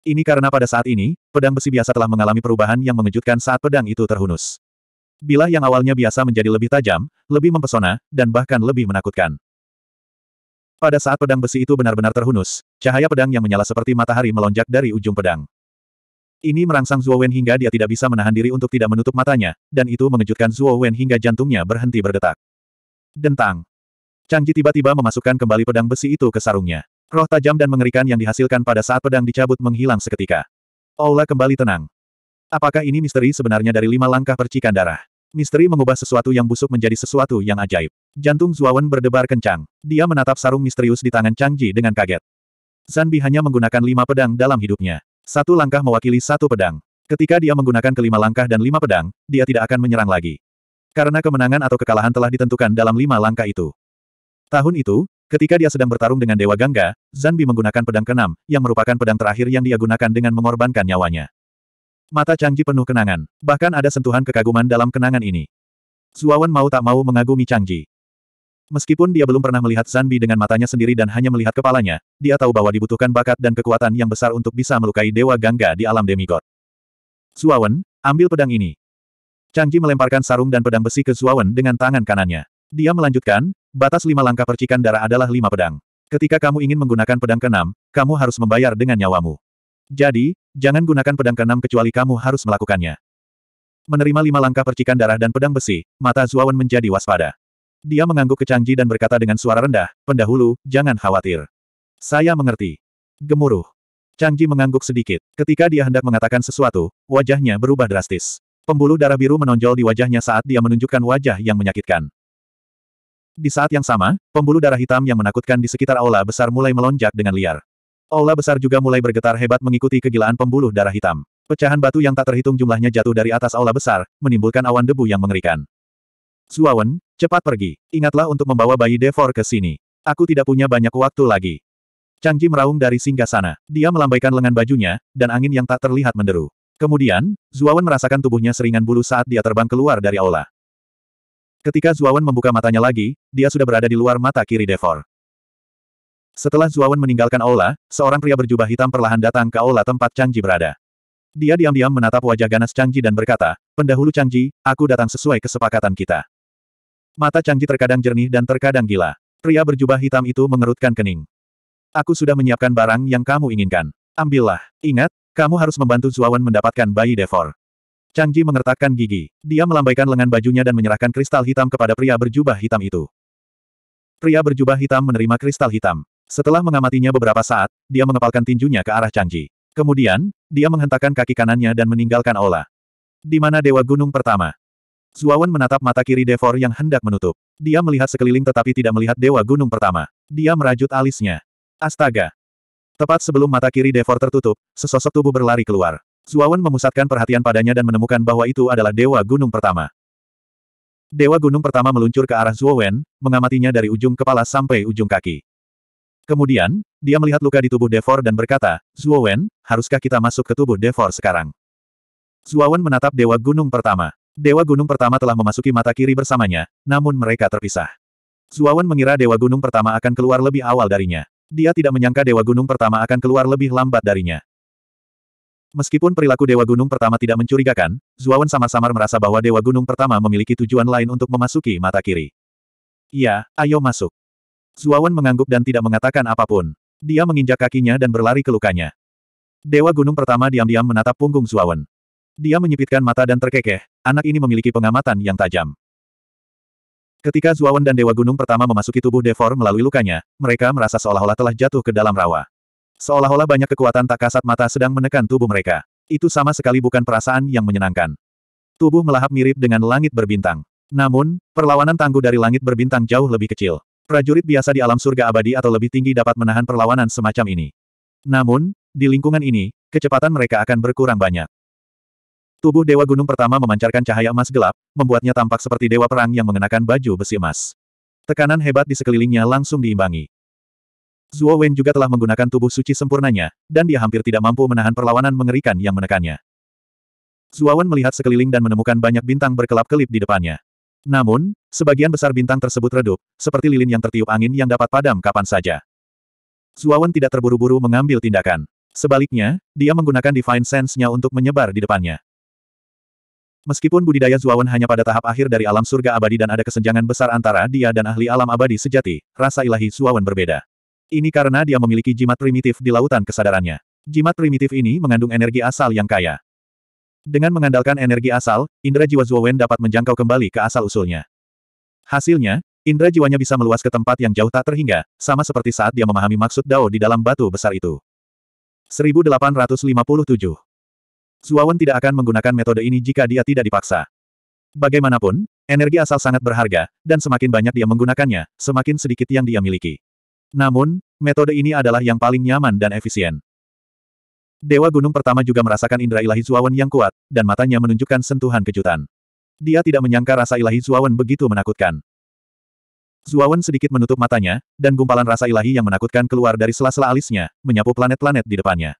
Speaker 1: Ini karena pada saat ini, pedang besi biasa telah mengalami perubahan yang mengejutkan saat pedang itu terhunus. Bila yang awalnya biasa menjadi lebih tajam, lebih mempesona, dan bahkan lebih menakutkan. Pada saat pedang besi itu benar-benar terhunus, cahaya pedang yang menyala seperti matahari melonjak dari ujung pedang. Ini merangsang Zhuo Wen hingga dia tidak bisa menahan diri untuk tidak menutup matanya, dan itu mengejutkan Zhuo Wen hingga jantungnya berhenti berdetak. Dentang. Changji tiba-tiba memasukkan kembali pedang besi itu ke sarungnya. Roh tajam dan mengerikan yang dihasilkan pada saat pedang dicabut menghilang seketika. Aula kembali tenang. Apakah ini misteri sebenarnya dari lima langkah percikan darah? Misteri mengubah sesuatu yang busuk menjadi sesuatu yang ajaib. Jantung Zuawan berdebar kencang. Dia menatap sarung misterius di tangan Changji dengan kaget. Zanbi hanya menggunakan lima pedang dalam hidupnya. Satu langkah mewakili satu pedang. Ketika dia menggunakan kelima langkah dan lima pedang, dia tidak akan menyerang lagi. Karena kemenangan atau kekalahan telah ditentukan dalam lima langkah itu. Tahun itu, ketika dia sedang bertarung dengan Dewa Gangga, Zanbi menggunakan pedang keenam, yang merupakan pedang terakhir yang dia gunakan dengan mengorbankan nyawanya. Mata Changji penuh kenangan, bahkan ada sentuhan kekaguman dalam kenangan ini. Zuawan mau tak mau mengagumi Changji. Meskipun dia belum pernah melihat Zanbi dengan matanya sendiri dan hanya melihat kepalanya, dia tahu bahwa dibutuhkan bakat dan kekuatan yang besar untuk bisa melukai Dewa Gangga di alam demigod. Zuawan, ambil pedang ini. Changji melemparkan sarung dan pedang besi ke Zuawan dengan tangan kanannya. Dia melanjutkan, batas lima langkah percikan darah adalah lima pedang. Ketika kamu ingin menggunakan pedang keenam, kamu harus membayar dengan nyawamu. Jadi, jangan gunakan pedang keenam kecuali kamu harus melakukannya. Menerima lima langkah percikan darah dan pedang besi, mata Zuawan menjadi waspada. Dia mengangguk ke Changji dan berkata dengan suara rendah, pendahulu, jangan khawatir. Saya mengerti. Gemuruh. Changji mengangguk sedikit. Ketika dia hendak mengatakan sesuatu, wajahnya berubah drastis. Pembuluh darah biru menonjol di wajahnya saat dia menunjukkan wajah yang menyakitkan. Di saat yang sama, pembuluh darah hitam yang menakutkan di sekitar aula besar mulai melonjak dengan liar. Aula besar juga mulai bergetar hebat mengikuti kegilaan pembuluh darah hitam. Pecahan batu yang tak terhitung jumlahnya jatuh dari atas aula besar, menimbulkan awan debu yang mengerikan. Zuawan, Cepat pergi. Ingatlah untuk membawa bayi Devor ke sini. Aku tidak punya banyak waktu lagi. Changji meraung dari singgah sana. Dia melambaikan lengan bajunya, dan angin yang tak terlihat menderu. Kemudian, Zuawan merasakan tubuhnya seringan bulu saat dia terbang keluar dari aula. Ketika Zuawan membuka matanya lagi, dia sudah berada di luar mata kiri Devor. Setelah Zuawan meninggalkan aula, seorang pria berjubah hitam perlahan datang ke aula tempat Changji berada. Dia diam-diam menatap wajah ganas Changji dan berkata, Pendahulu Changji, aku datang sesuai kesepakatan kita. Mata canggih terkadang jernih dan terkadang gila. Pria berjubah hitam itu mengerutkan kening. Aku sudah menyiapkan barang yang kamu inginkan. Ambillah. Ingat, kamu harus membantu Zuawan mendapatkan bayi Devor. Canggih mengertakkan gigi. Dia melambaikan lengan bajunya dan menyerahkan kristal hitam kepada pria berjubah hitam itu. Pria berjubah hitam menerima kristal hitam. Setelah mengamatinya beberapa saat, dia mengepalkan tinjunya ke arah Canggih. Kemudian, dia menghentakkan kaki kanannya dan meninggalkan Ola. Di mana Dewa Gunung pertama? Zuawan menatap mata kiri Devor yang hendak menutup. Dia melihat sekeliling tetapi tidak melihat Dewa Gunung pertama. Dia merajut alisnya. Astaga! Tepat sebelum mata kiri Devor tertutup, sesosok tubuh berlari keluar. Zuawan memusatkan perhatian padanya dan menemukan bahwa itu adalah Dewa Gunung pertama. Dewa Gunung pertama meluncur ke arah Zuowen, mengamatinya dari ujung kepala sampai ujung kaki. Kemudian, dia melihat luka di tubuh Devor dan berkata, Zuowen, haruskah kita masuk ke tubuh Devor sekarang? Zuawan menatap Dewa Gunung pertama. Dewa Gunung Pertama telah memasuki mata kiri bersamanya, namun mereka terpisah. Zuawan mengira Dewa Gunung Pertama akan keluar lebih awal darinya. Dia tidak menyangka Dewa Gunung Pertama akan keluar lebih lambat darinya. Meskipun perilaku Dewa Gunung Pertama tidak mencurigakan, Zuawan samar-samar merasa bahwa Dewa Gunung Pertama memiliki tujuan lain untuk memasuki mata kiri. Iya, ayo masuk. Zuawan mengangguk dan tidak mengatakan apapun. Dia menginjak kakinya dan berlari ke lukanya. Dewa Gunung Pertama diam-diam menatap punggung Zuawan. Dia menyipitkan mata dan terkekeh, anak ini memiliki pengamatan yang tajam. Ketika Zuawan dan Dewa Gunung pertama memasuki tubuh Devor melalui lukanya, mereka merasa seolah-olah telah jatuh ke dalam rawa. Seolah-olah banyak kekuatan tak kasat mata sedang menekan tubuh mereka. Itu sama sekali bukan perasaan yang menyenangkan. Tubuh melahap mirip dengan langit berbintang. Namun, perlawanan tangguh dari langit berbintang jauh lebih kecil. Prajurit biasa di alam surga abadi atau lebih tinggi dapat menahan perlawanan semacam ini. Namun, di lingkungan ini, kecepatan mereka akan berkurang banyak. Tubuh Dewa Gunung pertama memancarkan cahaya emas gelap, membuatnya tampak seperti Dewa Perang yang mengenakan baju besi emas. Tekanan hebat di sekelilingnya langsung diimbangi. Zuo Wen juga telah menggunakan tubuh suci sempurnanya, dan dia hampir tidak mampu menahan perlawanan mengerikan yang menekannya. Zuo Wen melihat sekeliling dan menemukan banyak bintang berkelap-kelip di depannya. Namun, sebagian besar bintang tersebut redup, seperti lilin yang tertiup angin yang dapat padam kapan saja. Zuo Wen tidak terburu-buru mengambil tindakan. Sebaliknya, dia menggunakan Divine Sense-nya untuk menyebar di depannya. Meskipun budidaya Zuawan hanya pada tahap akhir dari alam surga abadi dan ada kesenjangan besar antara dia dan ahli alam abadi sejati, rasa ilahi Zuawan berbeda. Ini karena dia memiliki jimat primitif di lautan kesadarannya. Jimat primitif ini mengandung energi asal yang kaya. Dengan mengandalkan energi asal, indera jiwa Zuawan dapat menjangkau kembali ke asal-usulnya. Hasilnya, indera jiwanya bisa meluas ke tempat yang jauh tak terhingga, sama seperti saat dia memahami maksud Dao di dalam batu besar itu. 1857 Zuawan tidak akan menggunakan metode ini jika dia tidak dipaksa. Bagaimanapun, energi asal sangat berharga, dan semakin banyak dia menggunakannya, semakin sedikit yang dia miliki. Namun, metode ini adalah yang paling nyaman dan efisien. Dewa Gunung pertama juga merasakan indera ilahi Zuawan yang kuat, dan matanya menunjukkan sentuhan kejutan. Dia tidak menyangka rasa ilahi Zuawan begitu menakutkan. Zuawan sedikit menutup matanya, dan gumpalan rasa ilahi yang menakutkan keluar dari sela-sela alisnya, menyapu planet-planet di depannya.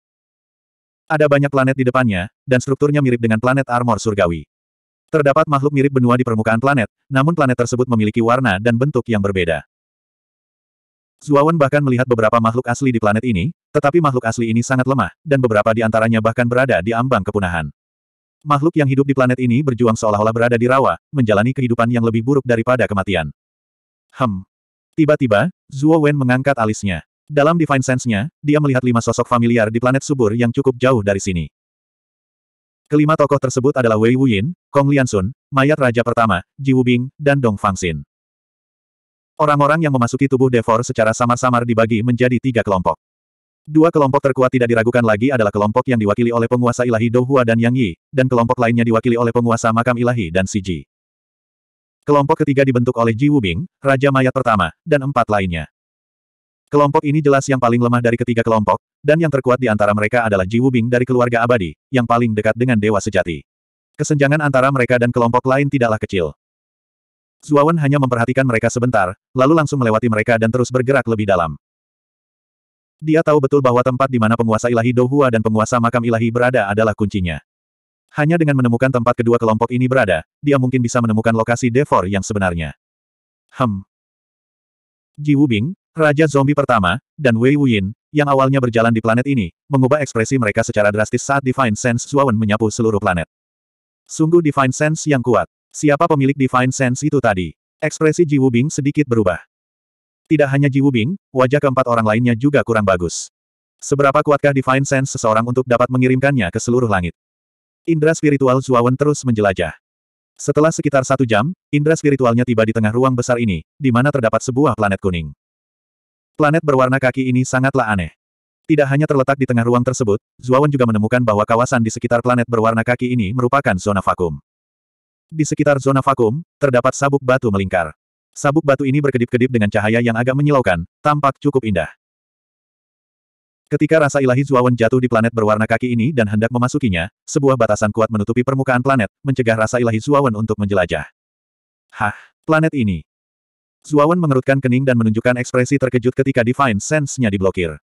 Speaker 1: Ada banyak planet di depannya, dan strukturnya mirip dengan planet armor surgawi. Terdapat makhluk mirip benua di permukaan planet, namun planet tersebut memiliki warna dan bentuk yang berbeda. Zuawan bahkan melihat beberapa makhluk asli di planet ini, tetapi makhluk asli ini sangat lemah, dan beberapa di antaranya bahkan berada di ambang kepunahan. Makhluk yang hidup di planet ini berjuang seolah-olah berada di rawa, menjalani kehidupan yang lebih buruk daripada kematian. Hem. Tiba-tiba, Zuo Wen mengangkat alisnya. Dalam Divine Sense-nya, dia melihat lima sosok familiar di planet subur yang cukup jauh dari sini. Kelima tokoh tersebut adalah Wei Wuyin, Kong Liansun, mayat raja pertama, Ji Wubing, dan Dong Fangxin. Orang-orang yang memasuki tubuh Devor secara samar-samar dibagi menjadi tiga kelompok. Dua kelompok terkuat tidak diragukan lagi adalah kelompok yang diwakili oleh penguasa ilahi Douhua dan Yang Yi, dan kelompok lainnya diwakili oleh penguasa makam ilahi dan Siji. Kelompok ketiga dibentuk oleh Ji Wubing, Raja Mayat pertama, dan empat lainnya. Kelompok ini jelas yang paling lemah dari ketiga kelompok, dan yang terkuat di antara mereka adalah Ji Wubing dari keluarga abadi, yang paling dekat dengan dewa sejati. Kesenjangan antara mereka dan kelompok lain tidaklah kecil. Zuawan hanya memperhatikan mereka sebentar, lalu langsung melewati mereka dan terus bergerak lebih dalam. Dia tahu betul bahwa tempat di mana penguasa ilahi Dohua dan penguasa makam ilahi berada adalah kuncinya. Hanya dengan menemukan tempat kedua kelompok ini berada, dia mungkin bisa menemukan lokasi Devor yang sebenarnya. Hem. Ji Wubing, Raja zombie pertama, dan Wei Wuyin, yang awalnya berjalan di planet ini, mengubah ekspresi mereka secara drastis saat Divine Sense Zuawan menyapu seluruh planet. Sungguh Divine Sense yang kuat. Siapa pemilik Divine Sense itu tadi? Ekspresi Ji Wubing sedikit berubah. Tidak hanya Ji Wubing, wajah keempat orang lainnya juga kurang bagus. Seberapa kuatkah Divine Sense seseorang untuk dapat mengirimkannya ke seluruh langit? Indra spiritual Zuawan terus menjelajah. Setelah sekitar satu jam, indra spiritualnya tiba di tengah ruang besar ini, di mana terdapat sebuah planet kuning. Planet berwarna kaki ini sangatlah aneh. Tidak hanya terletak di tengah ruang tersebut, Zuawan juga menemukan bahwa kawasan di sekitar planet berwarna kaki ini merupakan zona vakum. Di sekitar zona vakum, terdapat sabuk batu melingkar. Sabuk batu ini berkedip-kedip dengan cahaya yang agak menyilaukan, tampak cukup indah. Ketika rasa ilahi Zuawan jatuh di planet berwarna kaki ini dan hendak memasukinya, sebuah batasan kuat menutupi permukaan planet, mencegah rasa ilahi Zuawan untuk menjelajah. Hah, planet ini, Zuawan mengerutkan kening dan menunjukkan ekspresi terkejut ketika Divine Sense-nya diblokir.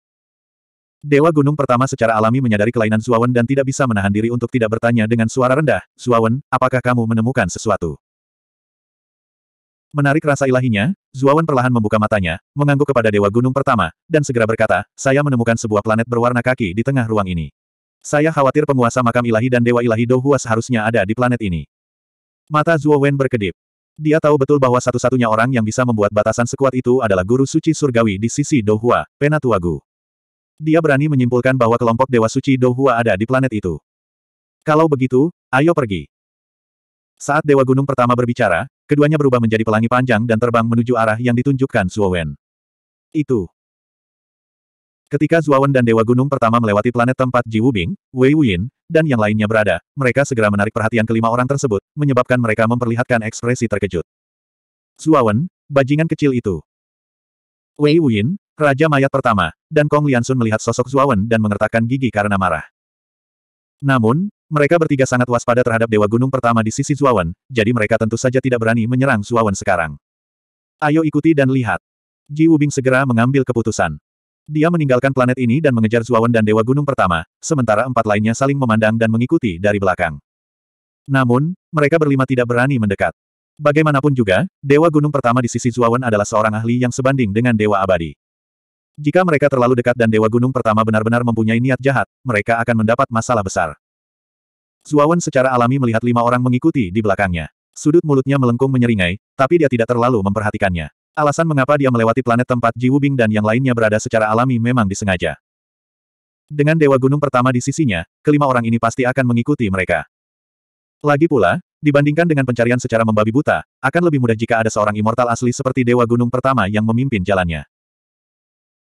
Speaker 1: Dewa Gunung pertama secara alami menyadari kelainan Zuawan dan tidak bisa menahan diri untuk tidak bertanya dengan suara rendah, Zuawan, apakah kamu menemukan sesuatu? Menarik rasa ilahinya, Zuawan perlahan membuka matanya, mengangguk kepada Dewa Gunung pertama, dan segera berkata, saya menemukan sebuah planet berwarna kaki di tengah ruang ini. Saya khawatir penguasa makam ilahi dan Dewa Ilahi Dohuas harusnya ada di planet ini. Mata Zuawan berkedip. Dia tahu betul bahwa satu-satunya orang yang bisa membuat batasan sekuat itu adalah guru suci surgawi di sisi Dohua, Penatuagu. Dia berani menyimpulkan bahwa kelompok dewa suci Dohua ada di planet itu. Kalau begitu, ayo pergi. Saat Dewa Gunung pertama berbicara, keduanya berubah menjadi pelangi panjang dan terbang menuju arah yang ditunjukkan Zuowen. Itu. Ketika Zuowen dan Dewa Gunung pertama melewati planet tempat Ji Wubing, Wei Wuyin, dan yang lainnya berada, mereka segera menarik perhatian kelima orang tersebut, menyebabkan mereka memperlihatkan ekspresi terkejut. Zuawan, bajingan kecil itu. Wei Wuyin, Raja Mayat pertama, dan Kong Liansun melihat sosok Zuawan dan mengertakkan gigi karena marah. Namun, mereka bertiga sangat waspada terhadap Dewa Gunung pertama di sisi Zuawan, jadi mereka tentu saja tidak berani menyerang Zuawan sekarang. Ayo ikuti dan lihat. Ji Wubing segera mengambil keputusan. Dia meninggalkan planet ini dan mengejar Zuawan dan Dewa Gunung pertama, sementara empat lainnya saling memandang dan mengikuti dari belakang. Namun, mereka berlima tidak berani mendekat. Bagaimanapun juga, Dewa Gunung pertama di sisi Zuawan adalah seorang ahli yang sebanding dengan Dewa Abadi. Jika mereka terlalu dekat dan Dewa Gunung pertama benar-benar mempunyai niat jahat, mereka akan mendapat masalah besar. Zuawan secara alami melihat lima orang mengikuti di belakangnya. Sudut mulutnya melengkung menyeringai, tapi dia tidak terlalu memperhatikannya. Alasan mengapa dia melewati planet tempat Ji Wubing dan yang lainnya berada secara alami memang disengaja. Dengan Dewa Gunung pertama di sisinya, kelima orang ini pasti akan mengikuti mereka. Lagi pula, dibandingkan dengan pencarian secara membabi buta, akan lebih mudah jika ada seorang immortal asli seperti Dewa Gunung pertama yang memimpin jalannya.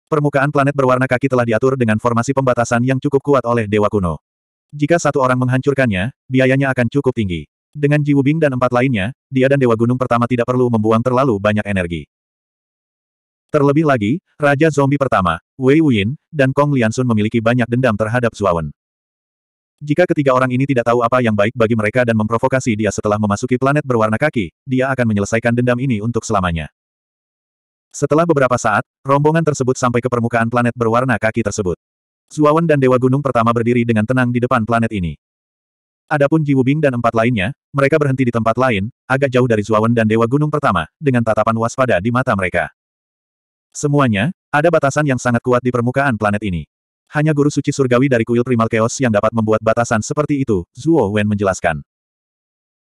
Speaker 1: Permukaan planet berwarna kaki telah diatur dengan formasi pembatasan yang cukup kuat oleh Dewa Kuno. Jika satu orang menghancurkannya, biayanya akan cukup tinggi. Dengan Ji Wubing dan empat lainnya, dia dan Dewa Gunung pertama tidak perlu membuang terlalu banyak energi. Terlebih lagi, Raja Zombie pertama, Wei Wuyin, dan Kong Liansun memiliki banyak dendam terhadap Zuawan. Jika ketiga orang ini tidak tahu apa yang baik bagi mereka dan memprovokasi dia setelah memasuki planet berwarna kaki, dia akan menyelesaikan dendam ini untuk selamanya. Setelah beberapa saat, rombongan tersebut sampai ke permukaan planet berwarna kaki tersebut. Zuawan dan Dewa Gunung pertama berdiri dengan tenang di depan planet ini. Adapun Ji Wubing dan empat lainnya, mereka berhenti di tempat lain, agak jauh dari Zuawan dan Dewa Gunung Pertama, dengan tatapan waspada di mata mereka. Semuanya, ada batasan yang sangat kuat di permukaan planet ini. Hanya guru suci surgawi dari kuil primal chaos yang dapat membuat batasan seperti itu, Zuo Wen menjelaskan.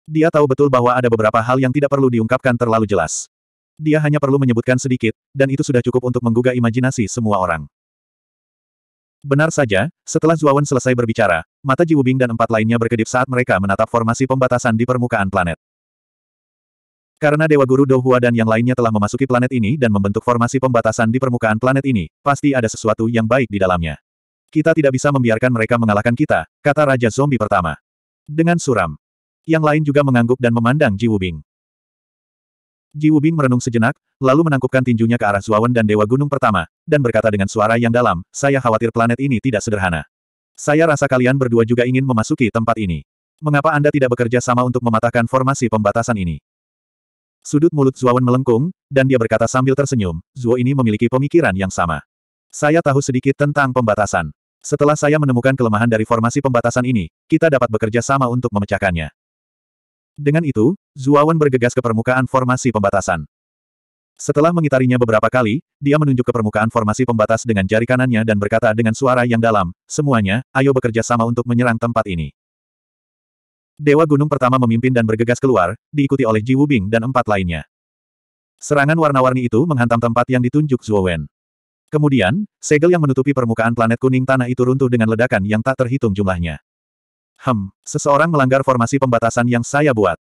Speaker 1: Dia tahu betul bahwa ada beberapa hal yang tidak perlu diungkapkan terlalu jelas. Dia hanya perlu menyebutkan sedikit, dan itu sudah cukup untuk menggugah imajinasi semua orang. Benar saja, setelah Zhuo Wen selesai berbicara, mata Ji Wubing dan empat lainnya berkedip saat mereka menatap formasi pembatasan di permukaan planet. Karena Dewa Guru Dohua dan yang lainnya telah memasuki planet ini dan membentuk formasi pembatasan di permukaan planet ini, pasti ada sesuatu yang baik di dalamnya. Kita tidak bisa membiarkan mereka mengalahkan kita, kata Raja Zombie pertama. Dengan suram. Yang lain juga mengangguk dan memandang Ji Wubing. Ji Wubing merenung sejenak, lalu menangkupkan tinjunya ke arah Zuawan dan Dewa Gunung pertama, dan berkata dengan suara yang dalam, saya khawatir planet ini tidak sederhana. Saya rasa kalian berdua juga ingin memasuki tempat ini. Mengapa Anda tidak bekerja sama untuk mematahkan formasi pembatasan ini? Sudut mulut Zuawan melengkung, dan dia berkata sambil tersenyum, Zuo ini memiliki pemikiran yang sama. Saya tahu sedikit tentang pembatasan. Setelah saya menemukan kelemahan dari formasi pembatasan ini, kita dapat bekerja sama untuk memecahkannya. Dengan itu, Zuawan bergegas ke permukaan formasi pembatasan. Setelah mengitarinya beberapa kali, dia menunjuk ke permukaan formasi pembatas dengan jari kanannya dan berkata dengan suara yang dalam, semuanya, ayo bekerja sama untuk menyerang tempat ini. Dewa Gunung pertama memimpin dan bergegas keluar, diikuti oleh Ji Wubing dan empat lainnya. Serangan warna-warni itu menghantam tempat yang ditunjuk Zhuo Wen. Kemudian, segel yang menutupi permukaan planet kuning tanah itu runtuh dengan ledakan yang tak terhitung jumlahnya. Hem, seseorang melanggar formasi pembatasan yang saya buat.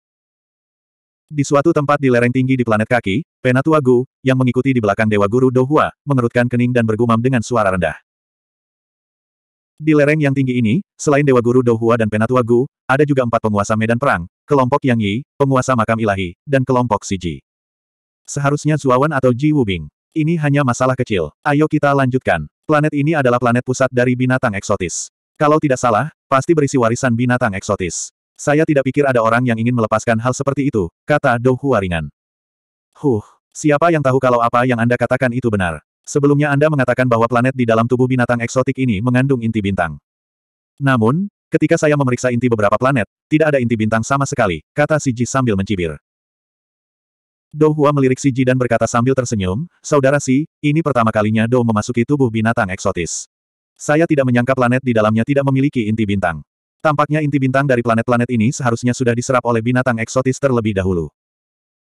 Speaker 1: Di suatu tempat di lereng tinggi di planet kaki, Penatua Gu, yang mengikuti di belakang Dewa Guru Dohua, mengerutkan kening dan bergumam dengan suara rendah. Di lereng yang tinggi ini, selain Dewa Guru Douhua dan Penatua Gu, ada juga empat penguasa medan perang, kelompok Yang Yi, penguasa makam ilahi, dan kelompok Siji. Seharusnya Zuawan atau Ji Wubing. Ini hanya masalah kecil. Ayo kita lanjutkan. Planet ini adalah planet pusat dari binatang eksotis. Kalau tidak salah, pasti berisi warisan binatang eksotis. Saya tidak pikir ada orang yang ingin melepaskan hal seperti itu, kata Douhua ringan. Huh, siapa yang tahu kalau apa yang Anda katakan itu benar? Sebelumnya Anda mengatakan bahwa planet di dalam tubuh binatang eksotik ini mengandung inti bintang. Namun, ketika saya memeriksa inti beberapa planet, tidak ada inti bintang sama sekali, kata Siji sambil mencibir. Dou Hua melirik Siji dan berkata sambil tersenyum, Saudara Si, ini pertama kalinya Dou memasuki tubuh binatang eksotis. Saya tidak menyangka planet di dalamnya tidak memiliki inti bintang. Tampaknya inti bintang dari planet-planet ini seharusnya sudah diserap oleh binatang eksotis terlebih dahulu.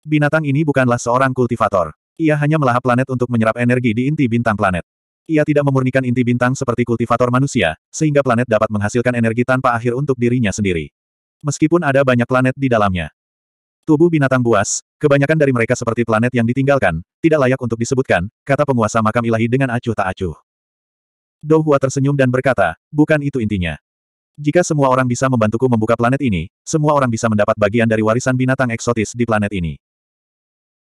Speaker 1: Binatang ini bukanlah seorang kultivator. Ia hanya melahap planet untuk menyerap energi di inti bintang planet. Ia tidak memurnikan inti bintang seperti kultivator manusia, sehingga planet dapat menghasilkan energi tanpa akhir untuk dirinya sendiri. Meskipun ada banyak planet di dalamnya. Tubuh binatang buas, kebanyakan dari mereka seperti planet yang ditinggalkan, tidak layak untuk disebutkan, kata penguasa makam ilahi dengan acuh tak acuh. Dou tersenyum dan berkata, bukan itu intinya. Jika semua orang bisa membantuku membuka planet ini, semua orang bisa mendapat bagian dari warisan binatang eksotis di planet ini.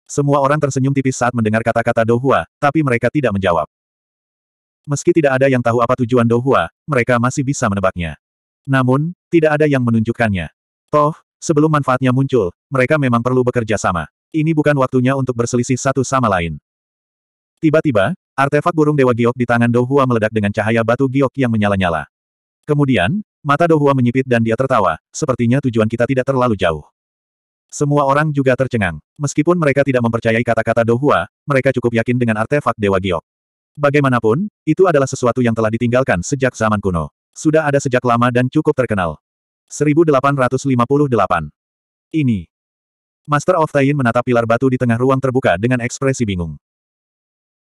Speaker 1: Semua orang tersenyum tipis saat mendengar kata-kata Dohua, tapi mereka tidak menjawab. Meski tidak ada yang tahu apa tujuan Dohua, mereka masih bisa menebaknya. Namun, tidak ada yang menunjukkannya. Toh, sebelum manfaatnya muncul, mereka memang perlu bekerja sama. Ini bukan waktunya untuk berselisih satu sama lain. Tiba-tiba, artefak burung Dewa Giok di tangan Dohua meledak dengan cahaya batu giok yang menyala-nyala. Kemudian, mata Dohua menyipit dan dia tertawa, sepertinya tujuan kita tidak terlalu jauh. Semua orang juga tercengang. Meskipun mereka tidak mempercayai kata-kata Dohua, mereka cukup yakin dengan artefak Dewa Giok. Bagaimanapun, itu adalah sesuatu yang telah ditinggalkan sejak zaman kuno. Sudah ada sejak lama dan cukup terkenal. 1858. Ini. Master of Tain menatap pilar batu di tengah ruang terbuka dengan ekspresi bingung.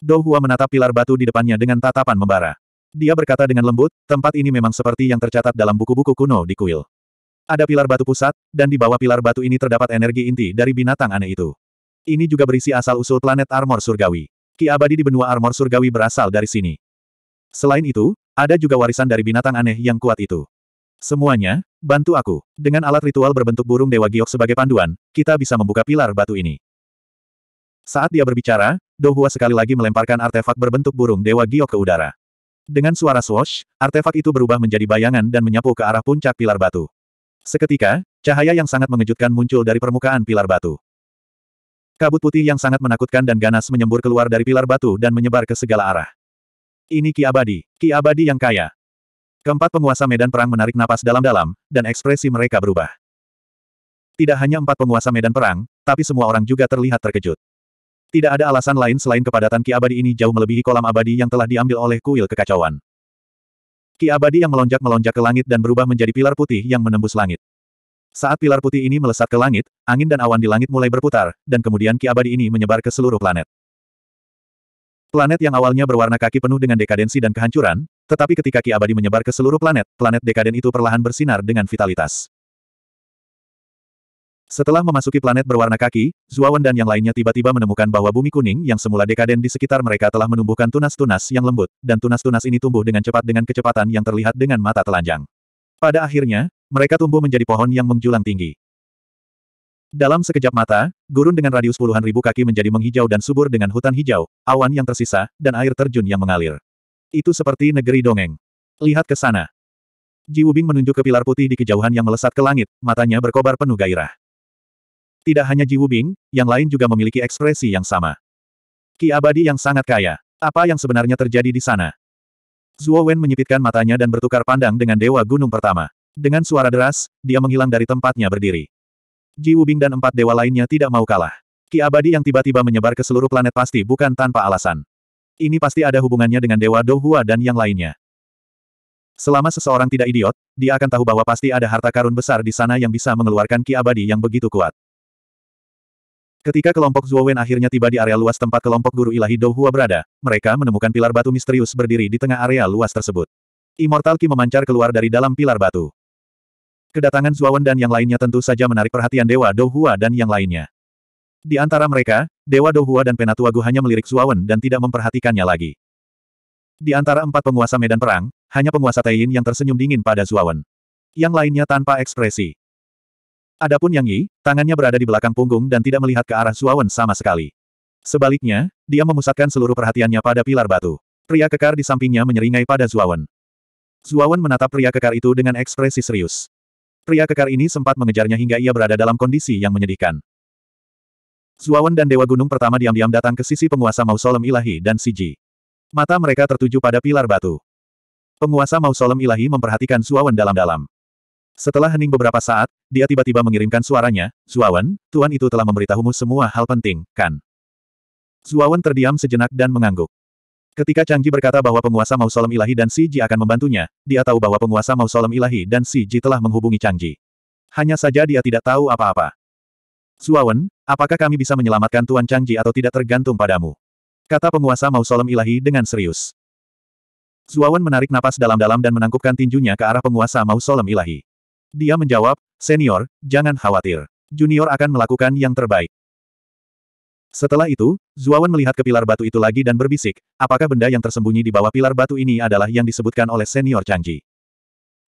Speaker 1: Dohua menatap pilar batu di depannya dengan tatapan membara. Dia berkata dengan lembut, tempat ini memang seperti yang tercatat dalam buku-buku kuno di kuil. Ada pilar batu pusat, dan di bawah pilar batu ini terdapat energi inti dari binatang aneh itu. Ini juga berisi asal-usul planet armor surgawi. Ki abadi di benua armor surgawi berasal dari sini. Selain itu, ada juga warisan dari binatang aneh yang kuat itu. Semuanya, bantu aku. Dengan alat ritual berbentuk burung Dewa Giok sebagai panduan, kita bisa membuka pilar batu ini. Saat dia berbicara, Dohua sekali lagi melemparkan artefak berbentuk burung Dewa Giok ke udara. Dengan suara swash, artefak itu berubah menjadi bayangan dan menyapu ke arah puncak pilar batu. Seketika, cahaya yang sangat mengejutkan muncul dari permukaan pilar batu. Kabut putih yang sangat menakutkan dan ganas menyembur keluar dari pilar batu dan menyebar ke segala arah. Ini Ki Abadi, Ki Abadi yang kaya. Keempat penguasa medan perang menarik napas dalam-dalam, dan ekspresi mereka berubah. Tidak hanya empat penguasa medan perang, tapi semua orang juga terlihat terkejut. Tidak ada alasan lain selain kepadatan Ki Abadi ini jauh melebihi kolam abadi yang telah diambil oleh kuil kekacauan. Ki abadi yang melonjak-melonjak ke langit dan berubah menjadi pilar putih yang menembus langit. Saat pilar putih ini melesat ke langit, angin dan awan di langit mulai berputar, dan kemudian ki abadi ini menyebar ke seluruh planet. Planet yang awalnya berwarna kaki penuh dengan dekadensi dan kehancuran, tetapi ketika ki abadi menyebar ke seluruh planet, planet dekaden itu perlahan bersinar dengan vitalitas. Setelah memasuki planet berwarna kaki, Zuawan dan yang lainnya tiba-tiba menemukan bahwa bumi kuning yang semula dekaden di sekitar mereka telah menumbuhkan tunas-tunas yang lembut, dan tunas-tunas ini tumbuh dengan cepat dengan kecepatan yang terlihat dengan mata telanjang. Pada akhirnya, mereka tumbuh menjadi pohon yang menjulang tinggi. Dalam sekejap mata, gurun dengan radius puluhan ribu kaki menjadi menghijau dan subur dengan hutan hijau, awan yang tersisa, dan air terjun yang mengalir. Itu seperti negeri dongeng. Lihat ke sana. Ji Wubing menunjuk ke pilar putih di kejauhan yang melesat ke langit, matanya berkobar penuh gairah. Tidak hanya Ji Wubing, yang lain juga memiliki ekspresi yang sama. Ki abadi yang sangat kaya. Apa yang sebenarnya terjadi di sana? Zuo Wen menyipitkan matanya dan bertukar pandang dengan Dewa Gunung Pertama. Dengan suara deras, dia menghilang dari tempatnya berdiri. Ji Wubing dan empat dewa lainnya tidak mau kalah. Ki abadi yang tiba-tiba menyebar ke seluruh planet pasti bukan tanpa alasan. Ini pasti ada hubungannya dengan Dewa Dohua dan yang lainnya. Selama seseorang tidak idiot, dia akan tahu bahwa pasti ada harta karun besar di sana yang bisa mengeluarkan ki abadi yang begitu kuat. Ketika kelompok Zuowen akhirnya tiba di area luas tempat kelompok guru ilahi Douhua berada, mereka menemukan pilar batu misterius berdiri di tengah area luas tersebut. Immortal Ki memancar keluar dari dalam pilar batu. Kedatangan Zuowen dan yang lainnya tentu saja menarik perhatian Dewa Douhua dan yang lainnya. Di antara mereka, Dewa Douhua dan Penatua Gu hanya melirik Zuowen dan tidak memperhatikannya lagi. Di antara empat penguasa medan perang, hanya penguasa Taiyin yang tersenyum dingin pada Zuowen. Yang lainnya tanpa ekspresi. Adapun Yang Yi, tangannya berada di belakang punggung dan tidak melihat ke arah Suawen sama sekali. Sebaliknya, dia memusatkan seluruh perhatiannya pada pilar batu. Pria kekar di sampingnya menyeringai pada Zuawan. Zuawan menatap pria kekar itu dengan ekspresi serius. Pria kekar ini sempat mengejarnya hingga ia berada dalam kondisi yang menyedihkan. Zuawan dan Dewa Gunung pertama diam-diam datang ke sisi penguasa Mausolem Ilahi dan Siji. Mata mereka tertuju pada pilar batu. Penguasa Mausolem Ilahi memperhatikan Zuawan dalam-dalam. Setelah hening beberapa saat, dia tiba-tiba mengirimkan suaranya, Zuawan, Tuan itu telah memberitahumu semua hal penting, kan? Zuawan terdiam sejenak dan mengangguk. Ketika Changji berkata bahwa penguasa mausolem ilahi dan Si Ji akan membantunya, dia tahu bahwa penguasa mausolem ilahi dan Si Ji telah menghubungi Changji. Hanya saja dia tidak tahu apa-apa. Zuawan, apakah kami bisa menyelamatkan Tuan Changji atau tidak tergantung padamu? Kata penguasa mausolem ilahi dengan serius. Zuawan menarik napas dalam-dalam dan menangkupkan tinjunya ke arah penguasa mausolem ilahi. Dia menjawab, Senior, jangan khawatir. Junior akan melakukan yang terbaik. Setelah itu, Zuawan melihat ke pilar batu itu lagi dan berbisik, apakah benda yang tersembunyi di bawah pilar batu ini adalah yang disebutkan oleh senior Changji.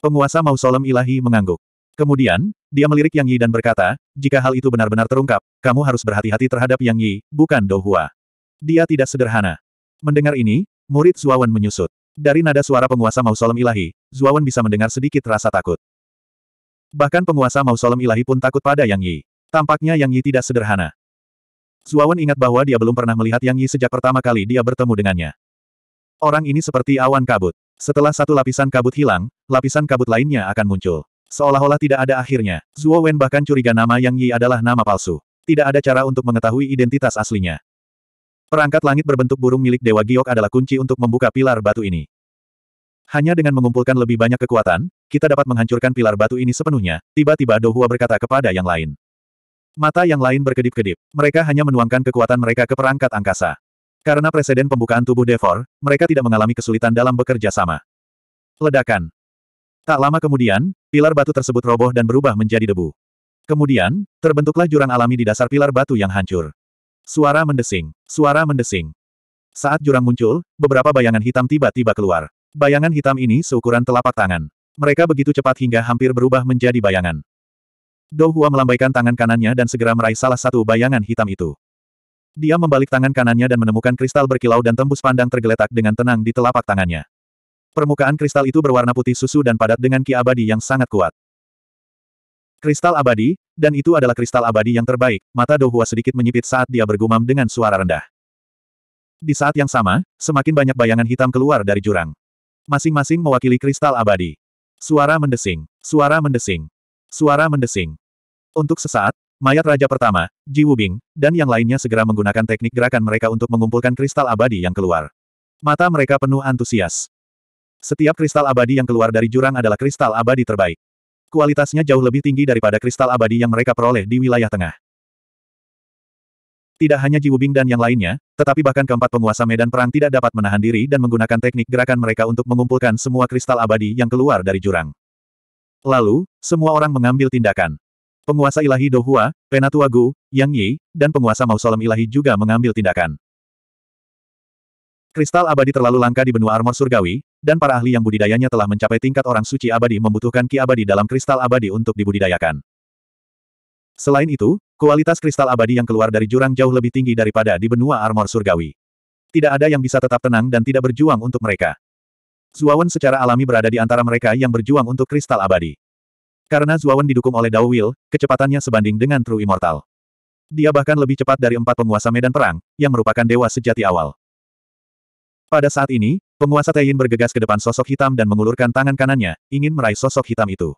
Speaker 1: Penguasa mausolem ilahi mengangguk. Kemudian, dia melirik Yang Yi dan berkata, jika hal itu benar-benar terungkap, kamu harus berhati-hati terhadap Yang Yi, bukan Dohua. Dia tidak sederhana. Mendengar ini, murid Zuawan menyusut. Dari nada suara penguasa mausolem ilahi, Zuawan bisa mendengar sedikit rasa takut. Bahkan penguasa mausolem ilahi pun takut pada Yang Yi. Tampaknya Yang Yi tidak sederhana. Zuawan ingat bahwa dia belum pernah melihat Yang Yi sejak pertama kali dia bertemu dengannya. Orang ini seperti awan kabut. Setelah satu lapisan kabut hilang, lapisan kabut lainnya akan muncul. Seolah-olah tidak ada akhirnya, Zuo Wen bahkan curiga nama Yang Yi adalah nama palsu. Tidak ada cara untuk mengetahui identitas aslinya. Perangkat langit berbentuk burung milik Dewa Giok adalah kunci untuk membuka pilar batu ini. Hanya dengan mengumpulkan lebih banyak kekuatan, kita dapat menghancurkan pilar batu ini sepenuhnya, tiba-tiba Dohua berkata kepada yang lain. Mata yang lain berkedip-kedip, mereka hanya menuangkan kekuatan mereka ke perangkat angkasa. Karena presiden pembukaan tubuh Devor, mereka tidak mengalami kesulitan dalam bekerja sama. Ledakan. Tak lama kemudian, pilar batu tersebut roboh dan berubah menjadi debu. Kemudian, terbentuklah jurang alami di dasar pilar batu yang hancur. Suara mendesing, suara mendesing. Saat jurang muncul, beberapa bayangan hitam tiba-tiba keluar. Bayangan hitam ini seukuran telapak tangan. Mereka begitu cepat hingga hampir berubah menjadi bayangan. Dou melambaikan tangan kanannya dan segera meraih salah satu bayangan hitam itu. Dia membalik tangan kanannya dan menemukan kristal berkilau dan tembus pandang tergeletak dengan tenang di telapak tangannya. Permukaan kristal itu berwarna putih susu dan padat dengan ki abadi yang sangat kuat. Kristal abadi, dan itu adalah kristal abadi yang terbaik, mata Dou sedikit menyipit saat dia bergumam dengan suara rendah. Di saat yang sama, semakin banyak bayangan hitam keluar dari jurang. Masing-masing mewakili kristal abadi. Suara mendesing, suara mendesing, suara mendesing. Untuk sesaat, mayat raja pertama, Ji Wubing, dan yang lainnya segera menggunakan teknik gerakan mereka untuk mengumpulkan kristal abadi yang keluar. Mata mereka penuh antusias. Setiap kristal abadi yang keluar dari jurang adalah kristal abadi terbaik. Kualitasnya jauh lebih tinggi daripada kristal abadi yang mereka peroleh di wilayah tengah. Tidak hanya Ji Jiwubing dan yang lainnya, tetapi bahkan keempat penguasa medan perang tidak dapat menahan diri dan menggunakan teknik gerakan mereka untuk mengumpulkan semua kristal abadi yang keluar dari jurang. Lalu, semua orang mengambil tindakan. Penguasa ilahi Dohua, Penatua Gu, Yang Yi, dan penguasa mausolem ilahi juga mengambil tindakan. Kristal abadi terlalu langka di benua armor surgawi, dan para ahli yang budidayanya telah mencapai tingkat orang suci abadi membutuhkan ki abadi dalam kristal abadi untuk dibudidayakan. Selain itu, Kualitas kristal abadi yang keluar dari jurang jauh lebih tinggi daripada di benua armor surgawi. Tidak ada yang bisa tetap tenang dan tidak berjuang untuk mereka. Zuawan secara alami berada di antara mereka yang berjuang untuk kristal abadi. Karena Zuawan didukung oleh Dao Will, kecepatannya sebanding dengan True Immortal. Dia bahkan lebih cepat dari empat penguasa medan perang, yang merupakan dewa sejati awal. Pada saat ini, penguasa Taiyin bergegas ke depan sosok hitam dan mengulurkan tangan kanannya, ingin meraih sosok hitam itu.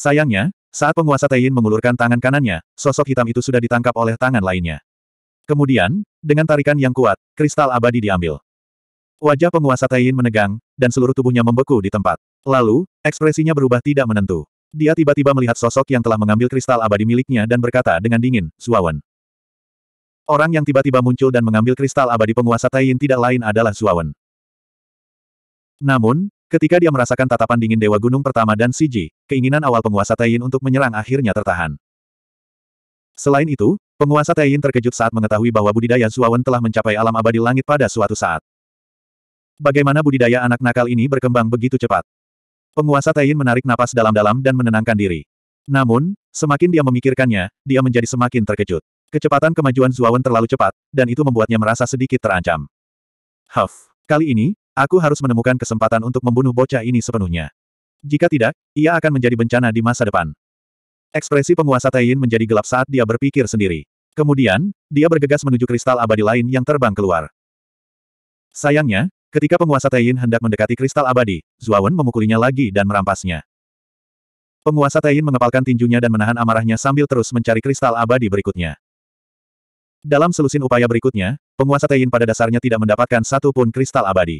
Speaker 1: Sayangnya, saat penguasa Teiin mengulurkan tangan kanannya, sosok hitam itu sudah ditangkap oleh tangan lainnya. Kemudian, dengan tarikan yang kuat, kristal abadi diambil. Wajah penguasa Taiyin menegang, dan seluruh tubuhnya membeku di tempat. Lalu, ekspresinya berubah tidak menentu. Dia tiba-tiba melihat sosok yang telah mengambil kristal abadi miliknya dan berkata dengan dingin, Zuawan. Orang yang tiba-tiba muncul dan mengambil kristal abadi penguasa Taiyin tidak lain adalah Zuawan. Namun, Ketika dia merasakan tatapan dingin Dewa Gunung pertama dan Siji, keinginan awal penguasa Taiyin untuk menyerang akhirnya tertahan. Selain itu, penguasa Taiyin terkejut saat mengetahui bahwa budidaya Zuawan telah mencapai alam abadi langit pada suatu saat. Bagaimana budidaya anak nakal ini berkembang begitu cepat? Penguasa Taiyin menarik napas dalam-dalam dan menenangkan diri. Namun, semakin dia memikirkannya, dia menjadi semakin terkejut. Kecepatan kemajuan Zuawan terlalu cepat, dan itu membuatnya merasa sedikit terancam. Huff, kali ini, Aku harus menemukan kesempatan untuk membunuh bocah ini sepenuhnya. Jika tidak, ia akan menjadi bencana di masa depan. Ekspresi penguasa Taiyin menjadi gelap saat dia berpikir sendiri. Kemudian, dia bergegas menuju kristal abadi lain yang terbang keluar. Sayangnya, ketika penguasa Taiyin hendak mendekati kristal abadi, Zuawan memukulinya lagi dan merampasnya. Penguasa Taiyin mengepalkan tinjunya dan menahan amarahnya sambil terus mencari kristal abadi berikutnya. Dalam selusin upaya berikutnya, penguasa Taiyin pada dasarnya tidak mendapatkan satu pun kristal abadi.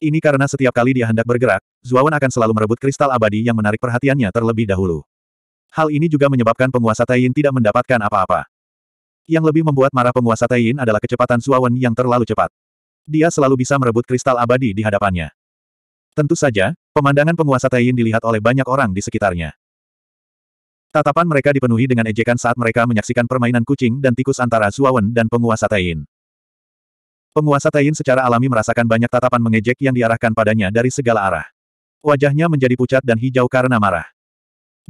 Speaker 1: Ini karena setiap kali dia hendak bergerak, Zuawan akan selalu merebut kristal abadi yang menarik perhatiannya terlebih dahulu. Hal ini juga menyebabkan penguasa Taiyin tidak mendapatkan apa-apa. Yang lebih membuat marah penguasa Taiyin adalah kecepatan Zuawan yang terlalu cepat. Dia selalu bisa merebut kristal abadi di hadapannya. Tentu saja, pemandangan penguasa Taiyin dilihat oleh banyak orang di sekitarnya. Tatapan mereka dipenuhi dengan ejekan saat mereka menyaksikan permainan kucing dan tikus antara Zuawan dan penguasa Taiyin. Penguasa Tain secara alami merasakan banyak tatapan mengejek yang diarahkan padanya dari segala arah. Wajahnya menjadi pucat dan hijau karena marah.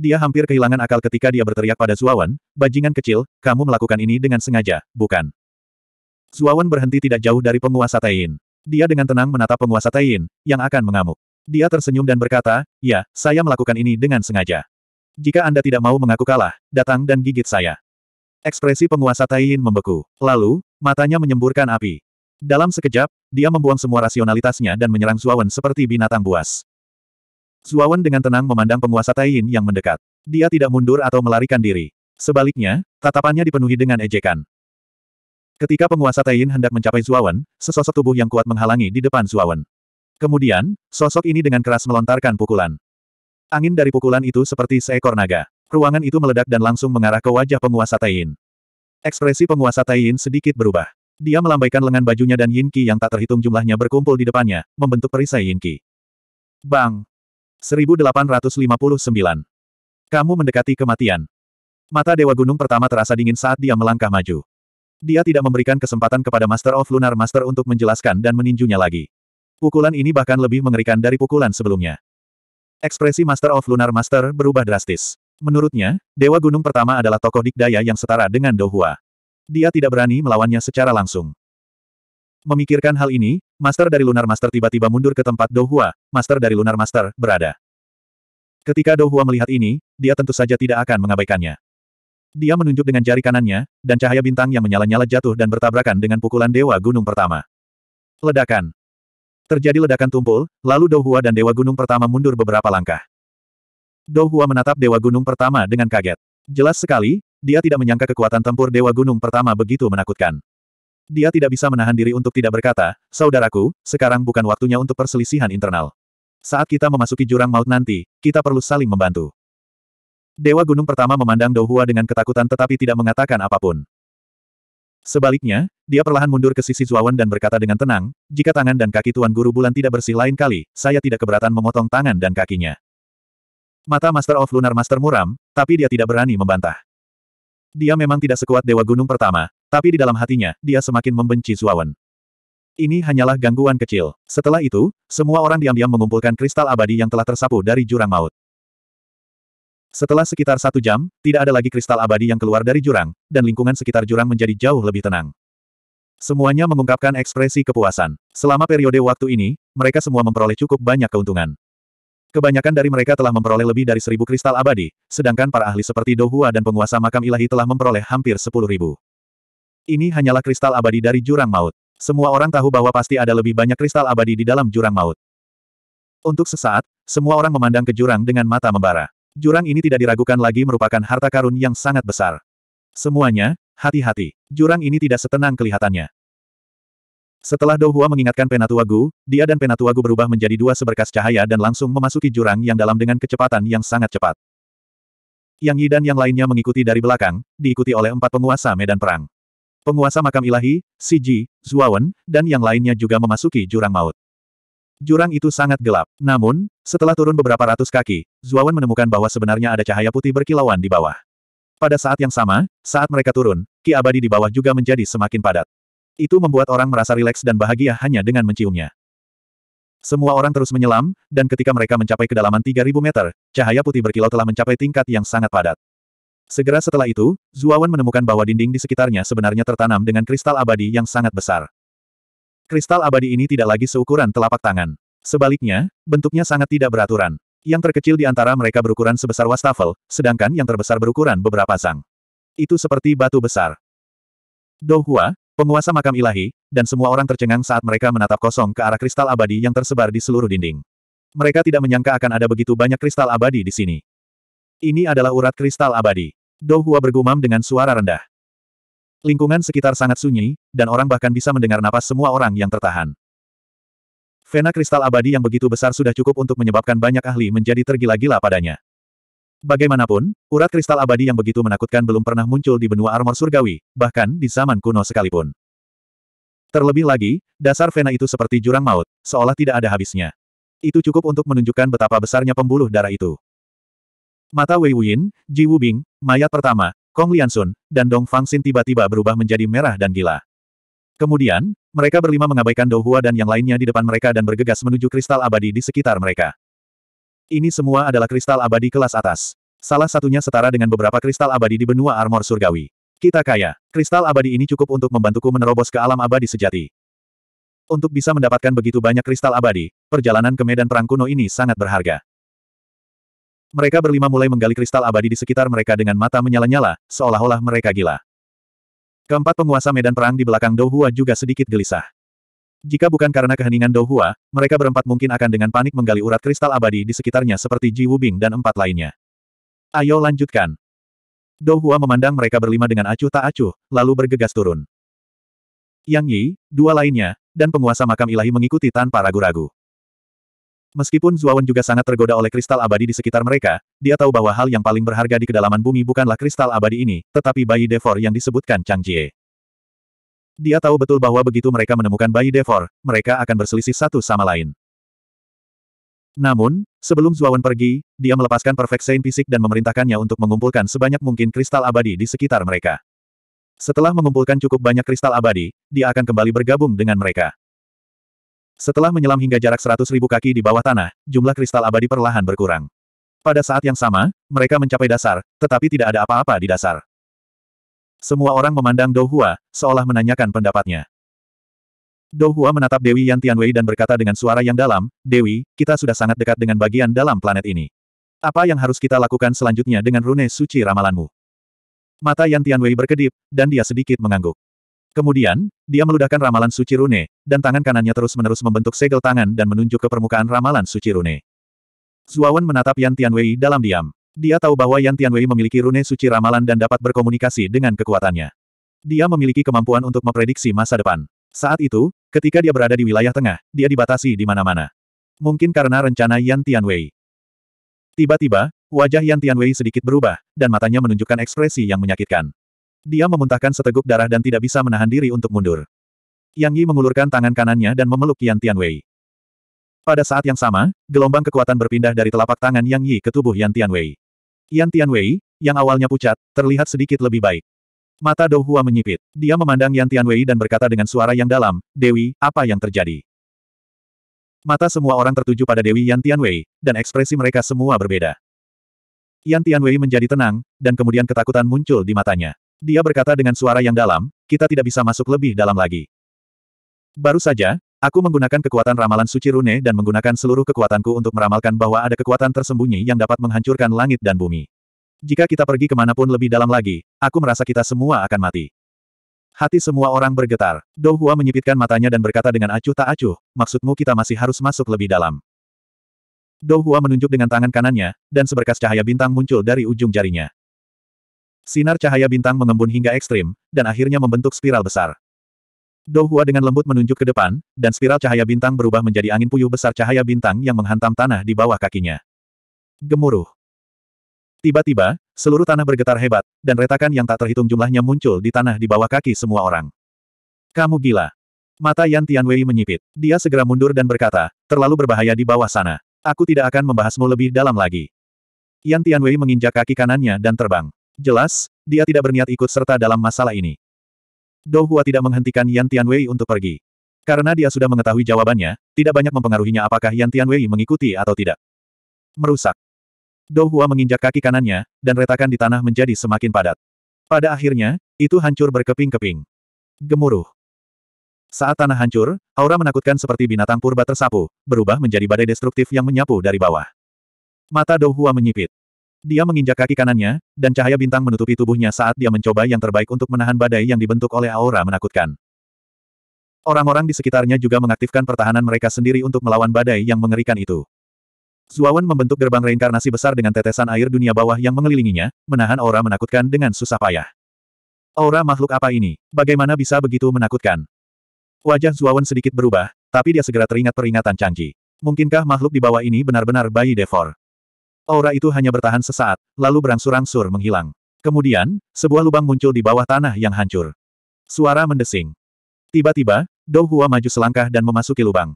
Speaker 1: Dia hampir kehilangan akal ketika dia berteriak pada Zuawan, bajingan kecil, kamu melakukan ini dengan sengaja, bukan? Zuawan berhenti tidak jauh dari penguasa Tain. Dia dengan tenang menatap penguasa Tain, yang akan mengamuk. Dia tersenyum dan berkata, ya, saya melakukan ini dengan sengaja. Jika Anda tidak mau mengaku kalah, datang dan gigit saya. Ekspresi penguasa Tain membeku. Lalu, matanya menyemburkan api. Dalam sekejap, dia membuang semua rasionalitasnya dan menyerang Zuawan seperti binatang buas. Zuawan dengan tenang memandang penguasa Taiyin yang mendekat. Dia tidak mundur atau melarikan diri. Sebaliknya, tatapannya dipenuhi dengan ejekan. Ketika penguasa Taiyin hendak mencapai Zuawan, sesosok tubuh yang kuat menghalangi di depan Zuawan. Kemudian, sosok ini dengan keras melontarkan pukulan. Angin dari pukulan itu seperti seekor naga. Ruangan itu meledak dan langsung mengarah ke wajah penguasa Taiyin. Ekspresi penguasa Taiyin sedikit berubah. Dia melambaikan lengan bajunya dan Yin Qi yang tak terhitung jumlahnya berkumpul di depannya, membentuk perisai Yin Qi. Bang! 1859. Kamu mendekati kematian. Mata Dewa Gunung pertama terasa dingin saat dia melangkah maju. Dia tidak memberikan kesempatan kepada Master of Lunar Master untuk menjelaskan dan meninjunya lagi. Pukulan ini bahkan lebih mengerikan dari pukulan sebelumnya. Ekspresi Master of Lunar Master berubah drastis. Menurutnya, Dewa Gunung pertama adalah tokoh dikdaya yang setara dengan Dohua dia tidak berani melawannya secara langsung. Memikirkan hal ini, Master dari Lunar Master tiba-tiba mundur ke tempat Dohua, Master dari Lunar Master, berada. Ketika Dohua melihat ini, dia tentu saja tidak akan mengabaikannya. Dia menunjuk dengan jari kanannya, dan cahaya bintang yang menyala-nyala jatuh dan bertabrakan dengan pukulan Dewa Gunung Pertama. Ledakan. Terjadi ledakan tumpul, lalu Dohua dan Dewa Gunung Pertama mundur beberapa langkah. Dohua menatap Dewa Gunung Pertama dengan kaget. Jelas sekali, dia tidak menyangka kekuatan tempur Dewa Gunung pertama begitu menakutkan. Dia tidak bisa menahan diri untuk tidak berkata, Saudaraku, sekarang bukan waktunya untuk perselisihan internal. Saat kita memasuki jurang maut nanti, kita perlu saling membantu. Dewa Gunung pertama memandang Douhua dengan ketakutan tetapi tidak mengatakan apapun. Sebaliknya, dia perlahan mundur ke sisi Zuawan dan berkata dengan tenang, jika tangan dan kaki Tuan Guru Bulan tidak bersih lain kali, saya tidak keberatan memotong tangan dan kakinya. Mata Master of Lunar Master muram, tapi dia tidak berani membantah. Dia memang tidak sekuat Dewa Gunung pertama, tapi di dalam hatinya, dia semakin membenci Zuawan. Ini hanyalah gangguan kecil. Setelah itu, semua orang diam-diam mengumpulkan kristal abadi yang telah tersapu dari jurang maut. Setelah sekitar satu jam, tidak ada lagi kristal abadi yang keluar dari jurang, dan lingkungan sekitar jurang menjadi jauh lebih tenang. Semuanya mengungkapkan ekspresi kepuasan. Selama periode waktu ini, mereka semua memperoleh cukup banyak keuntungan. Kebanyakan dari mereka telah memperoleh lebih dari seribu kristal abadi, sedangkan para ahli seperti Dohua dan penguasa makam ilahi telah memperoleh hampir sepuluh ribu. Ini hanyalah kristal abadi dari jurang maut. Semua orang tahu bahwa pasti ada lebih banyak kristal abadi di dalam jurang maut. Untuk sesaat, semua orang memandang ke jurang dengan mata membara. Jurang ini tidak diragukan lagi merupakan harta karun yang sangat besar. Semuanya, hati-hati. Jurang ini tidak setenang kelihatannya. Setelah Douhua mengingatkan Penatua Gu, dia dan Penatua Gu berubah menjadi dua seberkas cahaya dan langsung memasuki jurang yang dalam dengan kecepatan yang sangat cepat. Yang Yi dan yang lainnya mengikuti dari belakang, diikuti oleh empat penguasa medan perang. Penguasa makam ilahi, Si Siji, Zuawan, dan yang lainnya juga memasuki jurang maut. Jurang itu sangat gelap. Namun, setelah turun beberapa ratus kaki, Zuawan menemukan bahwa sebenarnya ada cahaya putih berkilauan di bawah. Pada saat yang sama, saat mereka turun, Ki Abadi di bawah juga menjadi semakin padat. Itu membuat orang merasa rileks dan bahagia hanya dengan menciumnya. Semua orang terus menyelam, dan ketika mereka mencapai kedalaman 3000 meter, cahaya putih berkilau telah mencapai tingkat yang sangat padat. Segera setelah itu, Zuawan menemukan bahwa dinding di sekitarnya sebenarnya tertanam dengan kristal abadi yang sangat besar. Kristal abadi ini tidak lagi seukuran telapak tangan. Sebaliknya, bentuknya sangat tidak beraturan. Yang terkecil di antara mereka berukuran sebesar wastafel, sedangkan yang terbesar berukuran beberapa zang. Itu seperti batu besar. Dohua, penguasa makam ilahi, dan semua orang tercengang saat mereka menatap kosong ke arah kristal abadi yang tersebar di seluruh dinding. Mereka tidak menyangka akan ada begitu banyak kristal abadi di sini. Ini adalah urat kristal abadi. Dou bergumam dengan suara rendah. Lingkungan sekitar sangat sunyi, dan orang bahkan bisa mendengar napas semua orang yang tertahan. Vena kristal abadi yang begitu besar sudah cukup untuk menyebabkan banyak ahli menjadi tergila-gila padanya. Bagaimanapun, urat kristal abadi yang begitu menakutkan belum pernah muncul di benua armor surgawi, bahkan di zaman kuno sekalipun. Terlebih lagi, dasar Vena itu seperti jurang maut, seolah tidak ada habisnya. Itu cukup untuk menunjukkan betapa besarnya pembuluh darah itu. Mata Wei Wuyin, Ji Wubing, mayat pertama, Kong Liansun, dan Dong Fang Xin tiba-tiba berubah menjadi merah dan gila. Kemudian, mereka berlima mengabaikan Douhua dan yang lainnya di depan mereka dan bergegas menuju kristal abadi di sekitar mereka. Ini semua adalah kristal abadi kelas atas. Salah satunya setara dengan beberapa kristal abadi di benua armor surgawi. Kita kaya. Kristal abadi ini cukup untuk membantuku menerobos ke alam abadi sejati. Untuk bisa mendapatkan begitu banyak kristal abadi, perjalanan ke medan perang kuno ini sangat berharga. Mereka berlima mulai menggali kristal abadi di sekitar mereka dengan mata menyala-nyala, seolah-olah mereka gila. Keempat penguasa medan perang di belakang Douhua juga sedikit gelisah. Jika bukan karena keheningan Douhua, mereka berempat mungkin akan dengan panik menggali urat kristal abadi di sekitarnya seperti Ji Wubing dan empat lainnya. Ayo lanjutkan. Douhua memandang mereka berlima dengan acuh tak acuh, lalu bergegas turun. Yang Yi, dua lainnya, dan penguasa makam ilahi mengikuti tanpa ragu-ragu. Meskipun Zuawan juga sangat tergoda oleh kristal abadi di sekitar mereka, dia tahu bahwa hal yang paling berharga di kedalaman bumi bukanlah kristal abadi ini, tetapi bayi Devor yang disebutkan Chang Jie. Dia tahu betul bahwa begitu mereka menemukan bayi Devor, mereka akan berselisih satu sama lain. Namun, sebelum Zuawan pergi, dia melepaskan Perfect Saint Fisik dan memerintahkannya untuk mengumpulkan sebanyak mungkin kristal abadi di sekitar mereka. Setelah mengumpulkan cukup banyak kristal abadi, dia akan kembali bergabung dengan mereka. Setelah menyelam hingga jarak 100 ribu kaki di bawah tanah, jumlah kristal abadi perlahan berkurang. Pada saat yang sama, mereka mencapai dasar, tetapi tidak ada apa-apa di dasar. Semua orang memandang Dou Hua, seolah menanyakan pendapatnya. Dou Hua menatap Dewi Yan Tianwei dan berkata dengan suara yang dalam, Dewi, kita sudah sangat dekat dengan bagian dalam planet ini. Apa yang harus kita lakukan selanjutnya dengan rune suci ramalanmu? Mata Yan Tianwei berkedip, dan dia sedikit mengangguk. Kemudian, dia meludahkan ramalan suci rune, dan tangan kanannya terus-menerus membentuk segel tangan dan menunjuk ke permukaan ramalan suci rune. Zuawan menatap Yan Tianwei dalam diam. Dia tahu bahwa Yan Tianwei memiliki rune suci ramalan dan dapat berkomunikasi dengan kekuatannya. Dia memiliki kemampuan untuk memprediksi masa depan. Saat itu, ketika dia berada di wilayah tengah, dia dibatasi di mana-mana. Mungkin karena rencana Yan Tianwei. Tiba-tiba, wajah Yan Tianwei sedikit berubah, dan matanya menunjukkan ekspresi yang menyakitkan. Dia memuntahkan seteguk darah dan tidak bisa menahan diri untuk mundur. Yang Yi mengulurkan tangan kanannya dan memeluk Yan Tianwei. Pada saat yang sama, gelombang kekuatan berpindah dari telapak tangan Yang Yi ke tubuh Yan Tianwei. Yan Tianwei, yang awalnya pucat, terlihat sedikit lebih baik. Mata Dou Hua menyipit. Dia memandang Yan Tianwei dan berkata dengan suara yang dalam, Dewi, apa yang terjadi? Mata semua orang tertuju pada Dewi Yan Tianwei, dan ekspresi mereka semua berbeda. Yan Tianwei menjadi tenang, dan kemudian ketakutan muncul di matanya. Dia berkata dengan suara yang dalam, kita tidak bisa masuk lebih dalam lagi. Baru saja, Aku menggunakan kekuatan ramalan suci rune dan menggunakan seluruh kekuatanku untuk meramalkan bahwa ada kekuatan tersembunyi yang dapat menghancurkan langit dan bumi. Jika kita pergi kemanapun lebih dalam lagi, aku merasa kita semua akan mati. Hati semua orang bergetar. Dou Hua menyipitkan matanya dan berkata dengan acuh tak acuh, maksudmu kita masih harus masuk lebih dalam. Dou Hua menunjuk dengan tangan kanannya, dan seberkas cahaya bintang muncul dari ujung jarinya. Sinar cahaya bintang mengembun hingga ekstrim, dan akhirnya membentuk spiral besar. Dohua dengan lembut menunjuk ke depan, dan spiral cahaya bintang berubah menjadi angin puyuh besar cahaya bintang yang menghantam tanah di bawah kakinya. Gemuruh. Tiba-tiba, seluruh tanah bergetar hebat, dan retakan yang tak terhitung jumlahnya muncul di tanah di bawah kaki semua orang. Kamu gila. Mata Yan Tianwei menyipit. Dia segera mundur dan berkata, terlalu berbahaya di bawah sana. Aku tidak akan membahasmu lebih dalam lagi. Yan Tianwei menginjak kaki kanannya dan terbang. Jelas, dia tidak berniat ikut serta dalam masalah ini. Dou tidak menghentikan Yan Tianwei untuk pergi. Karena dia sudah mengetahui jawabannya, tidak banyak mempengaruhinya apakah Yan Tianwei mengikuti atau tidak. Merusak. Dou menginjak kaki kanannya, dan retakan di tanah menjadi semakin padat. Pada akhirnya, itu hancur berkeping-keping. Gemuruh. Saat tanah hancur, aura menakutkan seperti binatang purba tersapu, berubah menjadi badai destruktif yang menyapu dari bawah. Mata Dou menyipit. Dia menginjak kaki kanannya, dan cahaya bintang menutupi tubuhnya saat dia mencoba yang terbaik untuk menahan badai yang dibentuk oleh aura menakutkan. Orang-orang di sekitarnya juga mengaktifkan pertahanan mereka sendiri untuk melawan badai yang mengerikan itu. Zuawan membentuk gerbang reinkarnasi besar dengan tetesan air dunia bawah yang mengelilinginya, menahan aura menakutkan dengan susah payah. Aura makhluk apa ini? Bagaimana bisa begitu menakutkan? Wajah Zuawan sedikit berubah, tapi dia segera teringat peringatan Changji. Mungkinkah makhluk di bawah ini benar-benar bayi Devor? Aura itu hanya bertahan sesaat, lalu berangsur-angsur menghilang. Kemudian, sebuah lubang muncul di bawah tanah yang hancur. Suara mendesing. Tiba-tiba, Dou Hua maju selangkah dan memasuki lubang.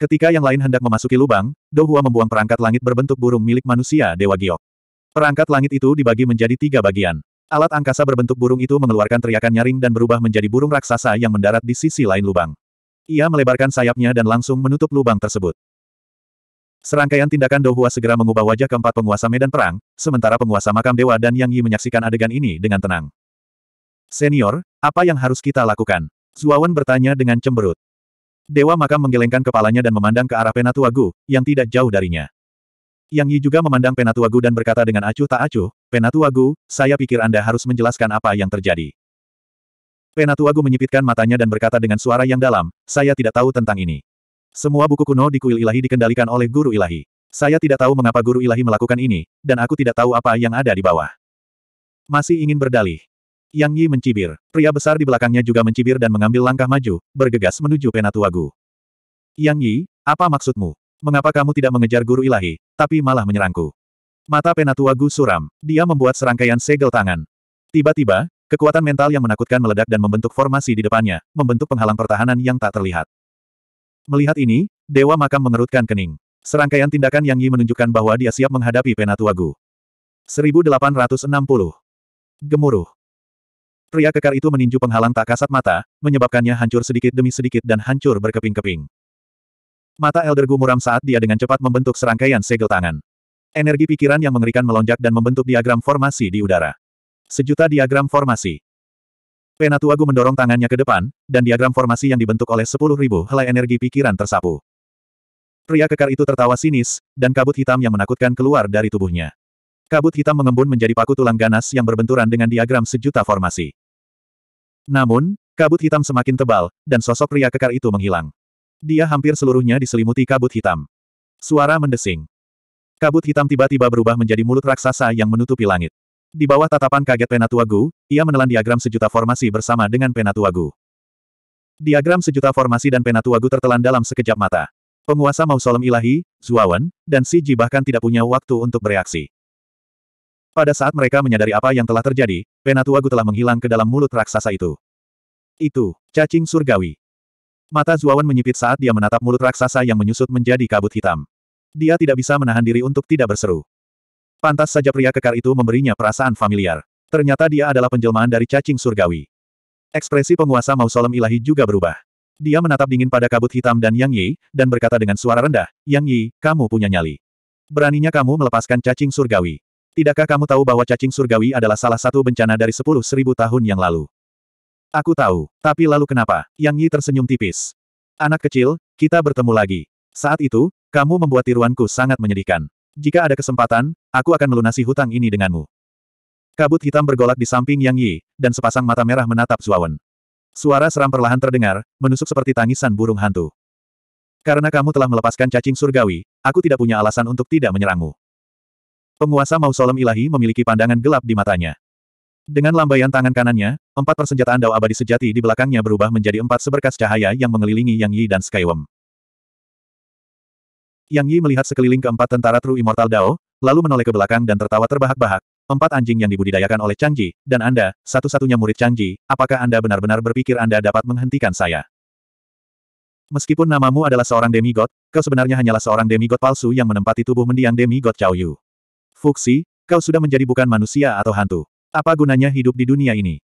Speaker 1: Ketika yang lain hendak memasuki lubang, Dou Hua membuang perangkat langit berbentuk burung milik manusia Dewa Giok. Perangkat langit itu dibagi menjadi tiga bagian. Alat angkasa berbentuk burung itu mengeluarkan teriakan nyaring dan berubah menjadi burung raksasa yang mendarat di sisi lain lubang. Ia melebarkan sayapnya dan langsung menutup lubang tersebut. Serangkaian tindakan Hua segera mengubah wajah keempat penguasa medan perang, sementara penguasa makam dewa dan Yang Yi menyaksikan adegan ini dengan tenang. Senior, apa yang harus kita lakukan? Zuawan bertanya dengan cemberut. Dewa makam menggelengkan kepalanya dan memandang ke arah Penatua Gu, yang tidak jauh darinya. Yang Yi juga memandang Penatua Gu dan berkata dengan acuh tak acuh, Penatua Gu, saya pikir Anda harus menjelaskan apa yang terjadi. Penatua Gu menyipitkan matanya dan berkata dengan suara yang dalam, saya tidak tahu tentang ini. Semua buku kuno di kuil ilahi dikendalikan oleh guru ilahi. Saya tidak tahu mengapa guru ilahi melakukan ini, dan aku tidak tahu apa yang ada di bawah. Masih ingin berdalih. Yang Yi mencibir. Pria besar di belakangnya juga mencibir dan mengambil langkah maju, bergegas menuju Penatua Gu. Yang Yi, apa maksudmu? Mengapa kamu tidak mengejar guru ilahi, tapi malah menyerangku? Mata Penatua Gu suram. Dia membuat serangkaian segel tangan. Tiba-tiba, kekuatan mental yang menakutkan meledak dan membentuk formasi di depannya, membentuk penghalang pertahanan yang tak terlihat. Melihat ini, Dewa Makam mengerutkan kening. Serangkaian tindakan Yang Yi menunjukkan bahwa dia siap menghadapi Penatua Gu. 1860. Gemuruh. Pria kekar itu meninju penghalang tak kasat mata, menyebabkannya hancur sedikit demi sedikit dan hancur berkeping-keping. Mata Elder Gu muram saat dia dengan cepat membentuk serangkaian segel tangan. Energi pikiran yang mengerikan melonjak dan membentuk diagram formasi di udara. Sejuta diagram formasi. Penatuagu mendorong tangannya ke depan, dan diagram formasi yang dibentuk oleh sepuluh ribu helai energi pikiran tersapu. Pria kekar itu tertawa sinis, dan kabut hitam yang menakutkan keluar dari tubuhnya. Kabut hitam mengembun menjadi paku tulang ganas yang berbenturan dengan diagram sejuta formasi. Namun, kabut hitam semakin tebal, dan sosok pria kekar itu menghilang. Dia hampir seluruhnya diselimuti kabut hitam. Suara mendesing. Kabut hitam tiba-tiba berubah menjadi mulut raksasa yang menutupi langit. Di bawah tatapan kaget Penatua Gu, ia menelan diagram sejuta formasi bersama dengan Penatua Gu. Diagram sejuta formasi dan Penatua Gu tertelan dalam sekejap mata. Penguasa mausolem ilahi, Zuawan, dan Si Ji bahkan tidak punya waktu untuk bereaksi. Pada saat mereka menyadari apa yang telah terjadi, Penatua Gu telah menghilang ke dalam mulut raksasa itu. Itu, cacing surgawi. Mata Zuawan menyipit saat dia menatap mulut raksasa yang menyusut menjadi kabut hitam. Dia tidak bisa menahan diri untuk tidak berseru. Pantas saja pria kekar itu memberinya perasaan familiar. Ternyata dia adalah penjelmaan dari cacing surgawi. Ekspresi penguasa mausolem ilahi juga berubah. Dia menatap dingin pada kabut hitam dan Yang Yi, dan berkata dengan suara rendah, Yang Yi, kamu punya nyali. Beraninya kamu melepaskan cacing surgawi. Tidakkah kamu tahu bahwa cacing surgawi adalah salah satu bencana dari sepuluh seribu tahun yang lalu? Aku tahu, tapi lalu kenapa? Yang Yi tersenyum tipis. Anak kecil, kita bertemu lagi. Saat itu, kamu membuat tiruanku sangat menyedihkan. Jika ada kesempatan, aku akan melunasi hutang ini denganmu. Kabut hitam bergolak di samping Yang Yi, dan sepasang mata merah menatap Zuawan. Suara seram perlahan terdengar, menusuk seperti tangisan burung hantu. Karena kamu telah melepaskan cacing surgawi, aku tidak punya alasan untuk tidak menyerangmu. Penguasa mausolem ilahi memiliki pandangan gelap di matanya. Dengan lambaian tangan kanannya, empat persenjataan dao abadi sejati di belakangnya berubah menjadi empat seberkas cahaya yang mengelilingi Yang Yi dan Skywem. Yang Yi melihat sekeliling keempat tentara True Immortal Dao, lalu menoleh ke belakang dan tertawa terbahak-bahak. Empat anjing yang dibudidayakan oleh Chang Ji, dan Anda, satu-satunya murid Chang Ji, apakah Anda benar-benar berpikir Anda dapat menghentikan saya? Meskipun namamu adalah seorang demigod, kau sebenarnya hanyalah seorang demigod palsu yang menempati tubuh mendiang demigod Cao Yu. Fuxi, kau sudah menjadi bukan manusia atau hantu. Apa gunanya hidup di dunia ini?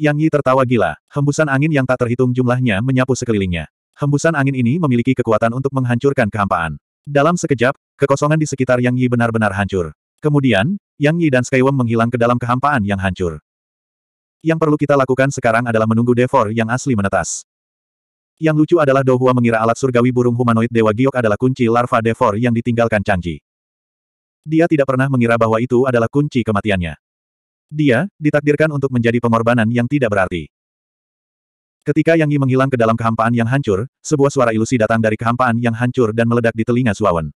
Speaker 1: Yang Yi tertawa gila, hembusan angin yang tak terhitung jumlahnya menyapu sekelilingnya. Hembusan angin ini memiliki kekuatan untuk menghancurkan kehampaan. Dalam sekejap, kekosongan di sekitar Yang Yi benar-benar hancur. Kemudian, Yang Yi dan Skywom menghilang ke dalam kehampaan yang hancur. Yang perlu kita lakukan sekarang adalah menunggu Devor yang asli menetas. Yang lucu adalah Dohua mengira alat surgawi burung humanoid Dewa Giok adalah kunci larva Devor yang ditinggalkan Changji. Dia tidak pernah mengira bahwa itu adalah kunci kematiannya. Dia, ditakdirkan untuk menjadi pengorbanan yang tidak berarti. Ketika Yang Yi menghilang ke dalam kehampaan yang hancur, sebuah suara ilusi datang dari kehampaan yang hancur dan meledak di telinga Zuawan.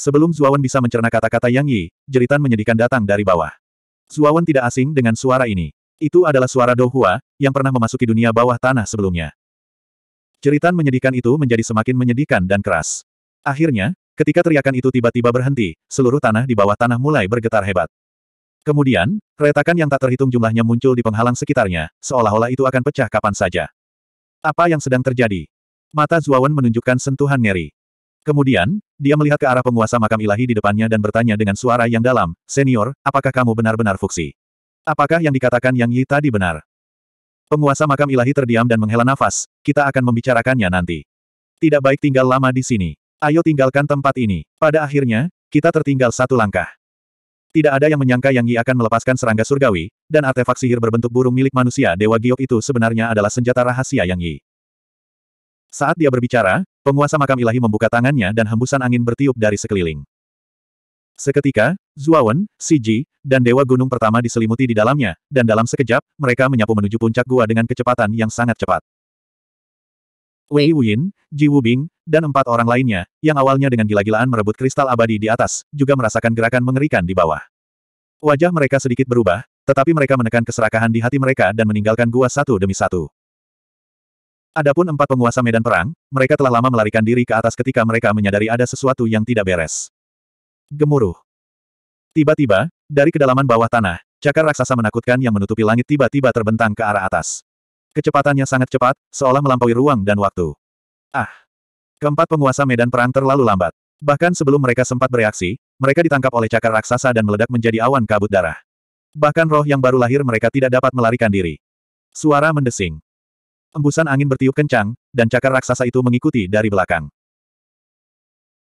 Speaker 1: Sebelum Zuawan bisa mencerna kata-kata Yang Yi, jeritan menyedihkan datang dari bawah. Zuawan tidak asing dengan suara ini. Itu adalah suara Dohua, yang pernah memasuki dunia bawah tanah sebelumnya. Jeritan menyedihkan itu menjadi semakin menyedihkan dan keras. Akhirnya, ketika teriakan itu tiba-tiba berhenti, seluruh tanah di bawah tanah mulai bergetar hebat. Kemudian, retakan yang tak terhitung jumlahnya muncul di penghalang sekitarnya, seolah-olah itu akan pecah kapan saja. Apa yang sedang terjadi? Mata Zuawan menunjukkan sentuhan ngeri. Kemudian, dia melihat ke arah penguasa makam ilahi di depannya dan bertanya dengan suara yang dalam, Senior, apakah kamu benar-benar fuksi? Apakah yang dikatakan Yang Yi tadi benar? Penguasa makam ilahi terdiam dan menghela nafas, kita akan membicarakannya nanti. Tidak baik tinggal lama di sini. Ayo tinggalkan tempat ini. Pada akhirnya, kita tertinggal satu langkah. Tidak ada yang menyangka Yang Yi akan melepaskan serangga surgawi, dan artefak sihir berbentuk burung milik manusia Dewa Giok itu sebenarnya adalah senjata rahasia Yang Yi. Saat dia berbicara, penguasa makam ilahi membuka tangannya dan hembusan angin bertiup dari sekeliling. Seketika, Zuawan, Siji, dan Dewa Gunung pertama diselimuti di dalamnya, dan dalam sekejap, mereka menyapu menuju puncak gua dengan kecepatan yang sangat cepat. Wei Wuyin, Ji Wubing, dan empat orang lainnya, yang awalnya dengan gila-gilaan merebut kristal abadi di atas, juga merasakan gerakan mengerikan di bawah. Wajah mereka sedikit berubah, tetapi mereka menekan keserakahan di hati mereka dan meninggalkan gua satu demi satu. Adapun empat penguasa medan perang, mereka telah lama melarikan diri ke atas ketika mereka menyadari ada sesuatu yang tidak beres. Gemuruh. Tiba-tiba, dari kedalaman bawah tanah, cakar raksasa menakutkan yang menutupi langit tiba-tiba terbentang ke arah atas. Kecepatannya sangat cepat, seolah melampaui ruang dan waktu. Ah! Keempat penguasa medan perang terlalu lambat. Bahkan sebelum mereka sempat bereaksi, mereka ditangkap oleh cakar raksasa dan meledak menjadi awan kabut darah. Bahkan roh yang baru lahir mereka tidak dapat melarikan diri. Suara mendesing. Embusan angin bertiup kencang, dan cakar raksasa itu mengikuti dari belakang.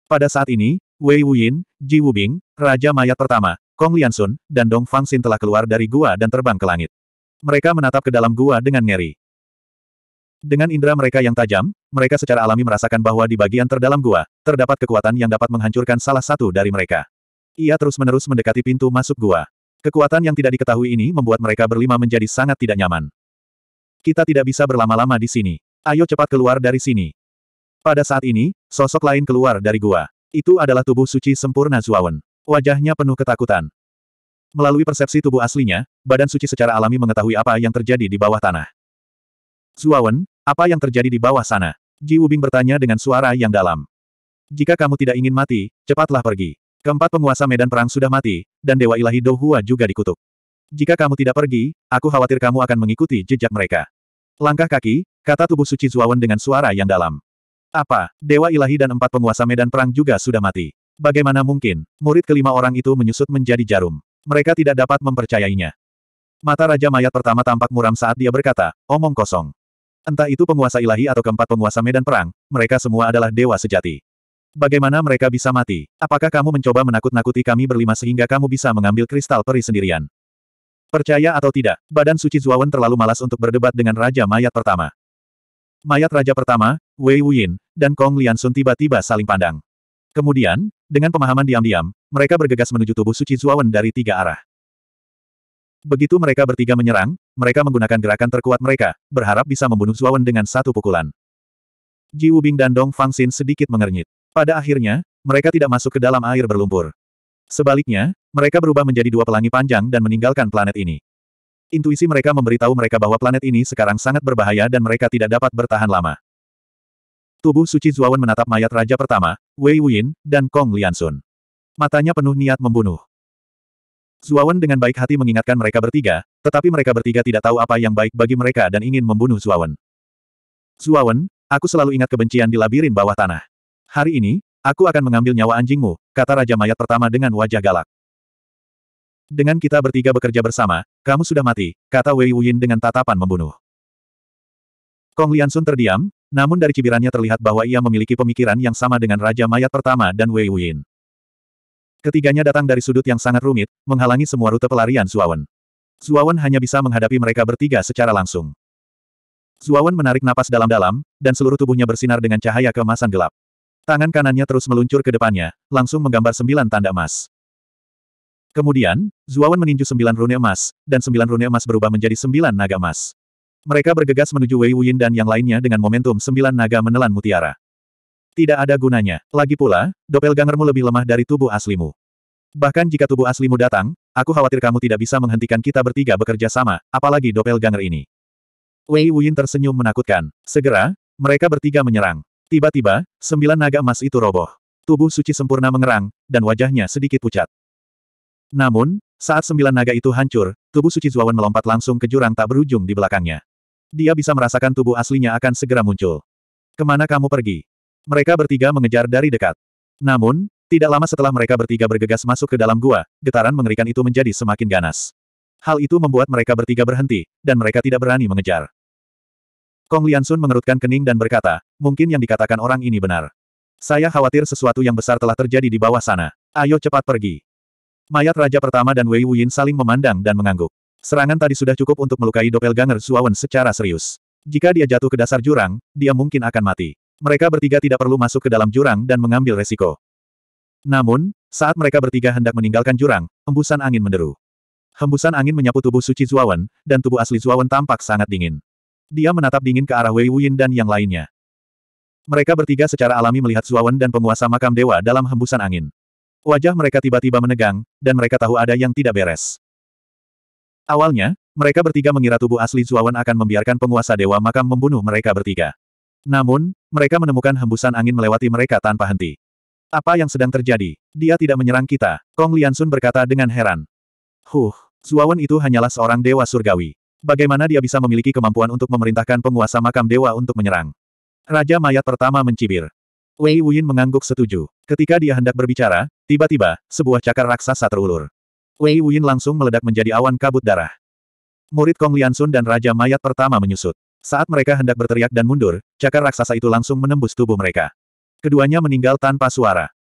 Speaker 1: Pada saat ini, Wei Wuyin, Ji Wubing, Raja Mayat pertama, Kong Liansun, dan Dong Fangxin telah keluar dari gua dan terbang ke langit. Mereka menatap ke dalam gua dengan ngeri. Dengan indera mereka yang tajam, mereka secara alami merasakan bahwa di bagian terdalam gua, terdapat kekuatan yang dapat menghancurkan salah satu dari mereka. Ia terus-menerus mendekati pintu masuk gua. Kekuatan yang tidak diketahui ini membuat mereka berlima menjadi sangat tidak nyaman. Kita tidak bisa berlama-lama di sini. Ayo cepat keluar dari sini. Pada saat ini, sosok lain keluar dari gua. Itu adalah tubuh suci sempurna Zuawan. Wajahnya penuh ketakutan. Melalui persepsi tubuh aslinya, badan suci secara alami mengetahui apa yang terjadi di bawah tanah. Zuawan, apa yang terjadi di bawah sana? Ji Wubing bertanya dengan suara yang dalam. Jika kamu tidak ingin mati, cepatlah pergi. Keempat penguasa medan perang sudah mati, dan Dewa Ilahi Dohua juga dikutuk. Jika kamu tidak pergi, aku khawatir kamu akan mengikuti jejak mereka. Langkah kaki, kata tubuh suci Zuawan dengan suara yang dalam. Apa, Dewa Ilahi dan empat penguasa medan perang juga sudah mati. Bagaimana mungkin, murid kelima orang itu menyusut menjadi jarum. Mereka tidak dapat mempercayainya. Mata Raja Mayat pertama tampak muram saat dia berkata, omong kosong. Entah itu penguasa ilahi atau keempat penguasa medan perang, mereka semua adalah dewa sejati. Bagaimana mereka bisa mati? Apakah kamu mencoba menakut-nakuti kami berlima sehingga kamu bisa mengambil kristal peri sendirian? Percaya atau tidak, badan suci Zuawan terlalu malas untuk berdebat dengan Raja Mayat pertama. Mayat Raja pertama, Wei Wuyin, dan Kong Liansun tiba-tiba saling pandang. Kemudian, dengan pemahaman diam-diam, mereka bergegas menuju tubuh suci Zuawan dari tiga arah. Begitu mereka bertiga menyerang, mereka menggunakan gerakan terkuat mereka, berharap bisa membunuh Zuawan dengan satu pukulan. Ji Wubing dan Dong Xin sedikit mengernyit. Pada akhirnya, mereka tidak masuk ke dalam air berlumpur. Sebaliknya, mereka berubah menjadi dua pelangi panjang dan meninggalkan planet ini. Intuisi mereka memberitahu mereka bahwa planet ini sekarang sangat berbahaya dan mereka tidak dapat bertahan lama. Tubuh suci Zuawan menatap mayat raja pertama, Wei Wuyin, dan Kong Liansun. Matanya penuh niat membunuh. Zuawan dengan baik hati mengingatkan mereka bertiga, tetapi mereka bertiga tidak tahu apa yang baik bagi mereka dan ingin membunuh Zuawan. Zuawan, aku selalu ingat kebencian di labirin bawah tanah. Hari ini, aku akan mengambil nyawa anjingmu, kata Raja Mayat pertama dengan wajah galak. Dengan kita bertiga bekerja bersama, kamu sudah mati, kata Wei Wuyin dengan tatapan membunuh. Kong Liansun terdiam, namun dari cibirannya terlihat bahwa ia memiliki pemikiran yang sama dengan Raja Mayat pertama dan Wei Wuyin. Ketiganya datang dari sudut yang sangat rumit, menghalangi semua rute pelarian Zuawan. Zuawan hanya bisa menghadapi mereka bertiga secara langsung. Zuawan menarik napas dalam-dalam, dan seluruh tubuhnya bersinar dengan cahaya keemasan gelap. Tangan kanannya terus meluncur ke depannya, langsung menggambar sembilan tanda emas. Kemudian, Zuawan meninju sembilan rune emas, dan sembilan rune emas berubah menjadi sembilan naga emas. Mereka bergegas menuju Wei Wuyin dan yang lainnya dengan momentum sembilan naga menelan mutiara. Tidak ada gunanya. Lagi pula, doppelgangermu lebih lemah dari tubuh aslimu. Bahkan jika tubuh aslimu datang, aku khawatir kamu tidak bisa menghentikan kita bertiga bekerja sama, apalagi doppelganger ini. Wei Wuyin tersenyum menakutkan. Segera, mereka bertiga menyerang. Tiba-tiba, sembilan naga emas itu roboh. Tubuh suci sempurna mengerang, dan wajahnya sedikit pucat. Namun, saat sembilan naga itu hancur, tubuh suci Zuawan melompat langsung ke jurang tak berujung di belakangnya. Dia bisa merasakan tubuh aslinya akan segera muncul. Kemana kamu pergi? Mereka bertiga mengejar dari dekat. Namun, tidak lama setelah mereka bertiga bergegas masuk ke dalam gua, getaran mengerikan itu menjadi semakin ganas. Hal itu membuat mereka bertiga berhenti, dan mereka tidak berani mengejar. Kong Liansun mengerutkan kening dan berkata, mungkin yang dikatakan orang ini benar. Saya khawatir sesuatu yang besar telah terjadi di bawah sana. Ayo cepat pergi. Mayat Raja Pertama dan Wei Wuyin saling memandang dan mengangguk. Serangan tadi sudah cukup untuk melukai doppelganger Suawen secara serius. Jika dia jatuh ke dasar jurang, dia mungkin akan mati. Mereka bertiga tidak perlu masuk ke dalam jurang dan mengambil resiko. Namun, saat mereka bertiga hendak meninggalkan jurang, hembusan angin menderu. Hembusan angin menyapu tubuh suci Zuawan, dan tubuh asli Zuawan tampak sangat dingin. Dia menatap dingin ke arah Wei Wuyin dan yang lainnya. Mereka bertiga secara alami melihat Zuawan dan penguasa makam dewa dalam hembusan angin. Wajah mereka tiba-tiba menegang, dan mereka tahu ada yang tidak beres. Awalnya, mereka bertiga mengira tubuh asli Zuawan akan membiarkan penguasa dewa makam membunuh mereka bertiga. Namun, mereka menemukan hembusan angin melewati mereka tanpa henti. Apa yang sedang terjadi? Dia tidak menyerang kita, Kong Liansun berkata dengan heran. Huh, Zuawan itu hanyalah seorang dewa surgawi. Bagaimana dia bisa memiliki kemampuan untuk memerintahkan penguasa makam dewa untuk menyerang? Raja mayat pertama mencibir. Wei Wuyin mengangguk setuju. Ketika dia hendak berbicara, tiba-tiba, sebuah cakar raksasa terulur. Wei Wuyin langsung meledak menjadi awan kabut darah. Murid Kong Liansun dan Raja Mayat pertama menyusut. Saat mereka hendak berteriak dan mundur, cakar raksasa itu langsung menembus tubuh mereka. Keduanya meninggal tanpa suara.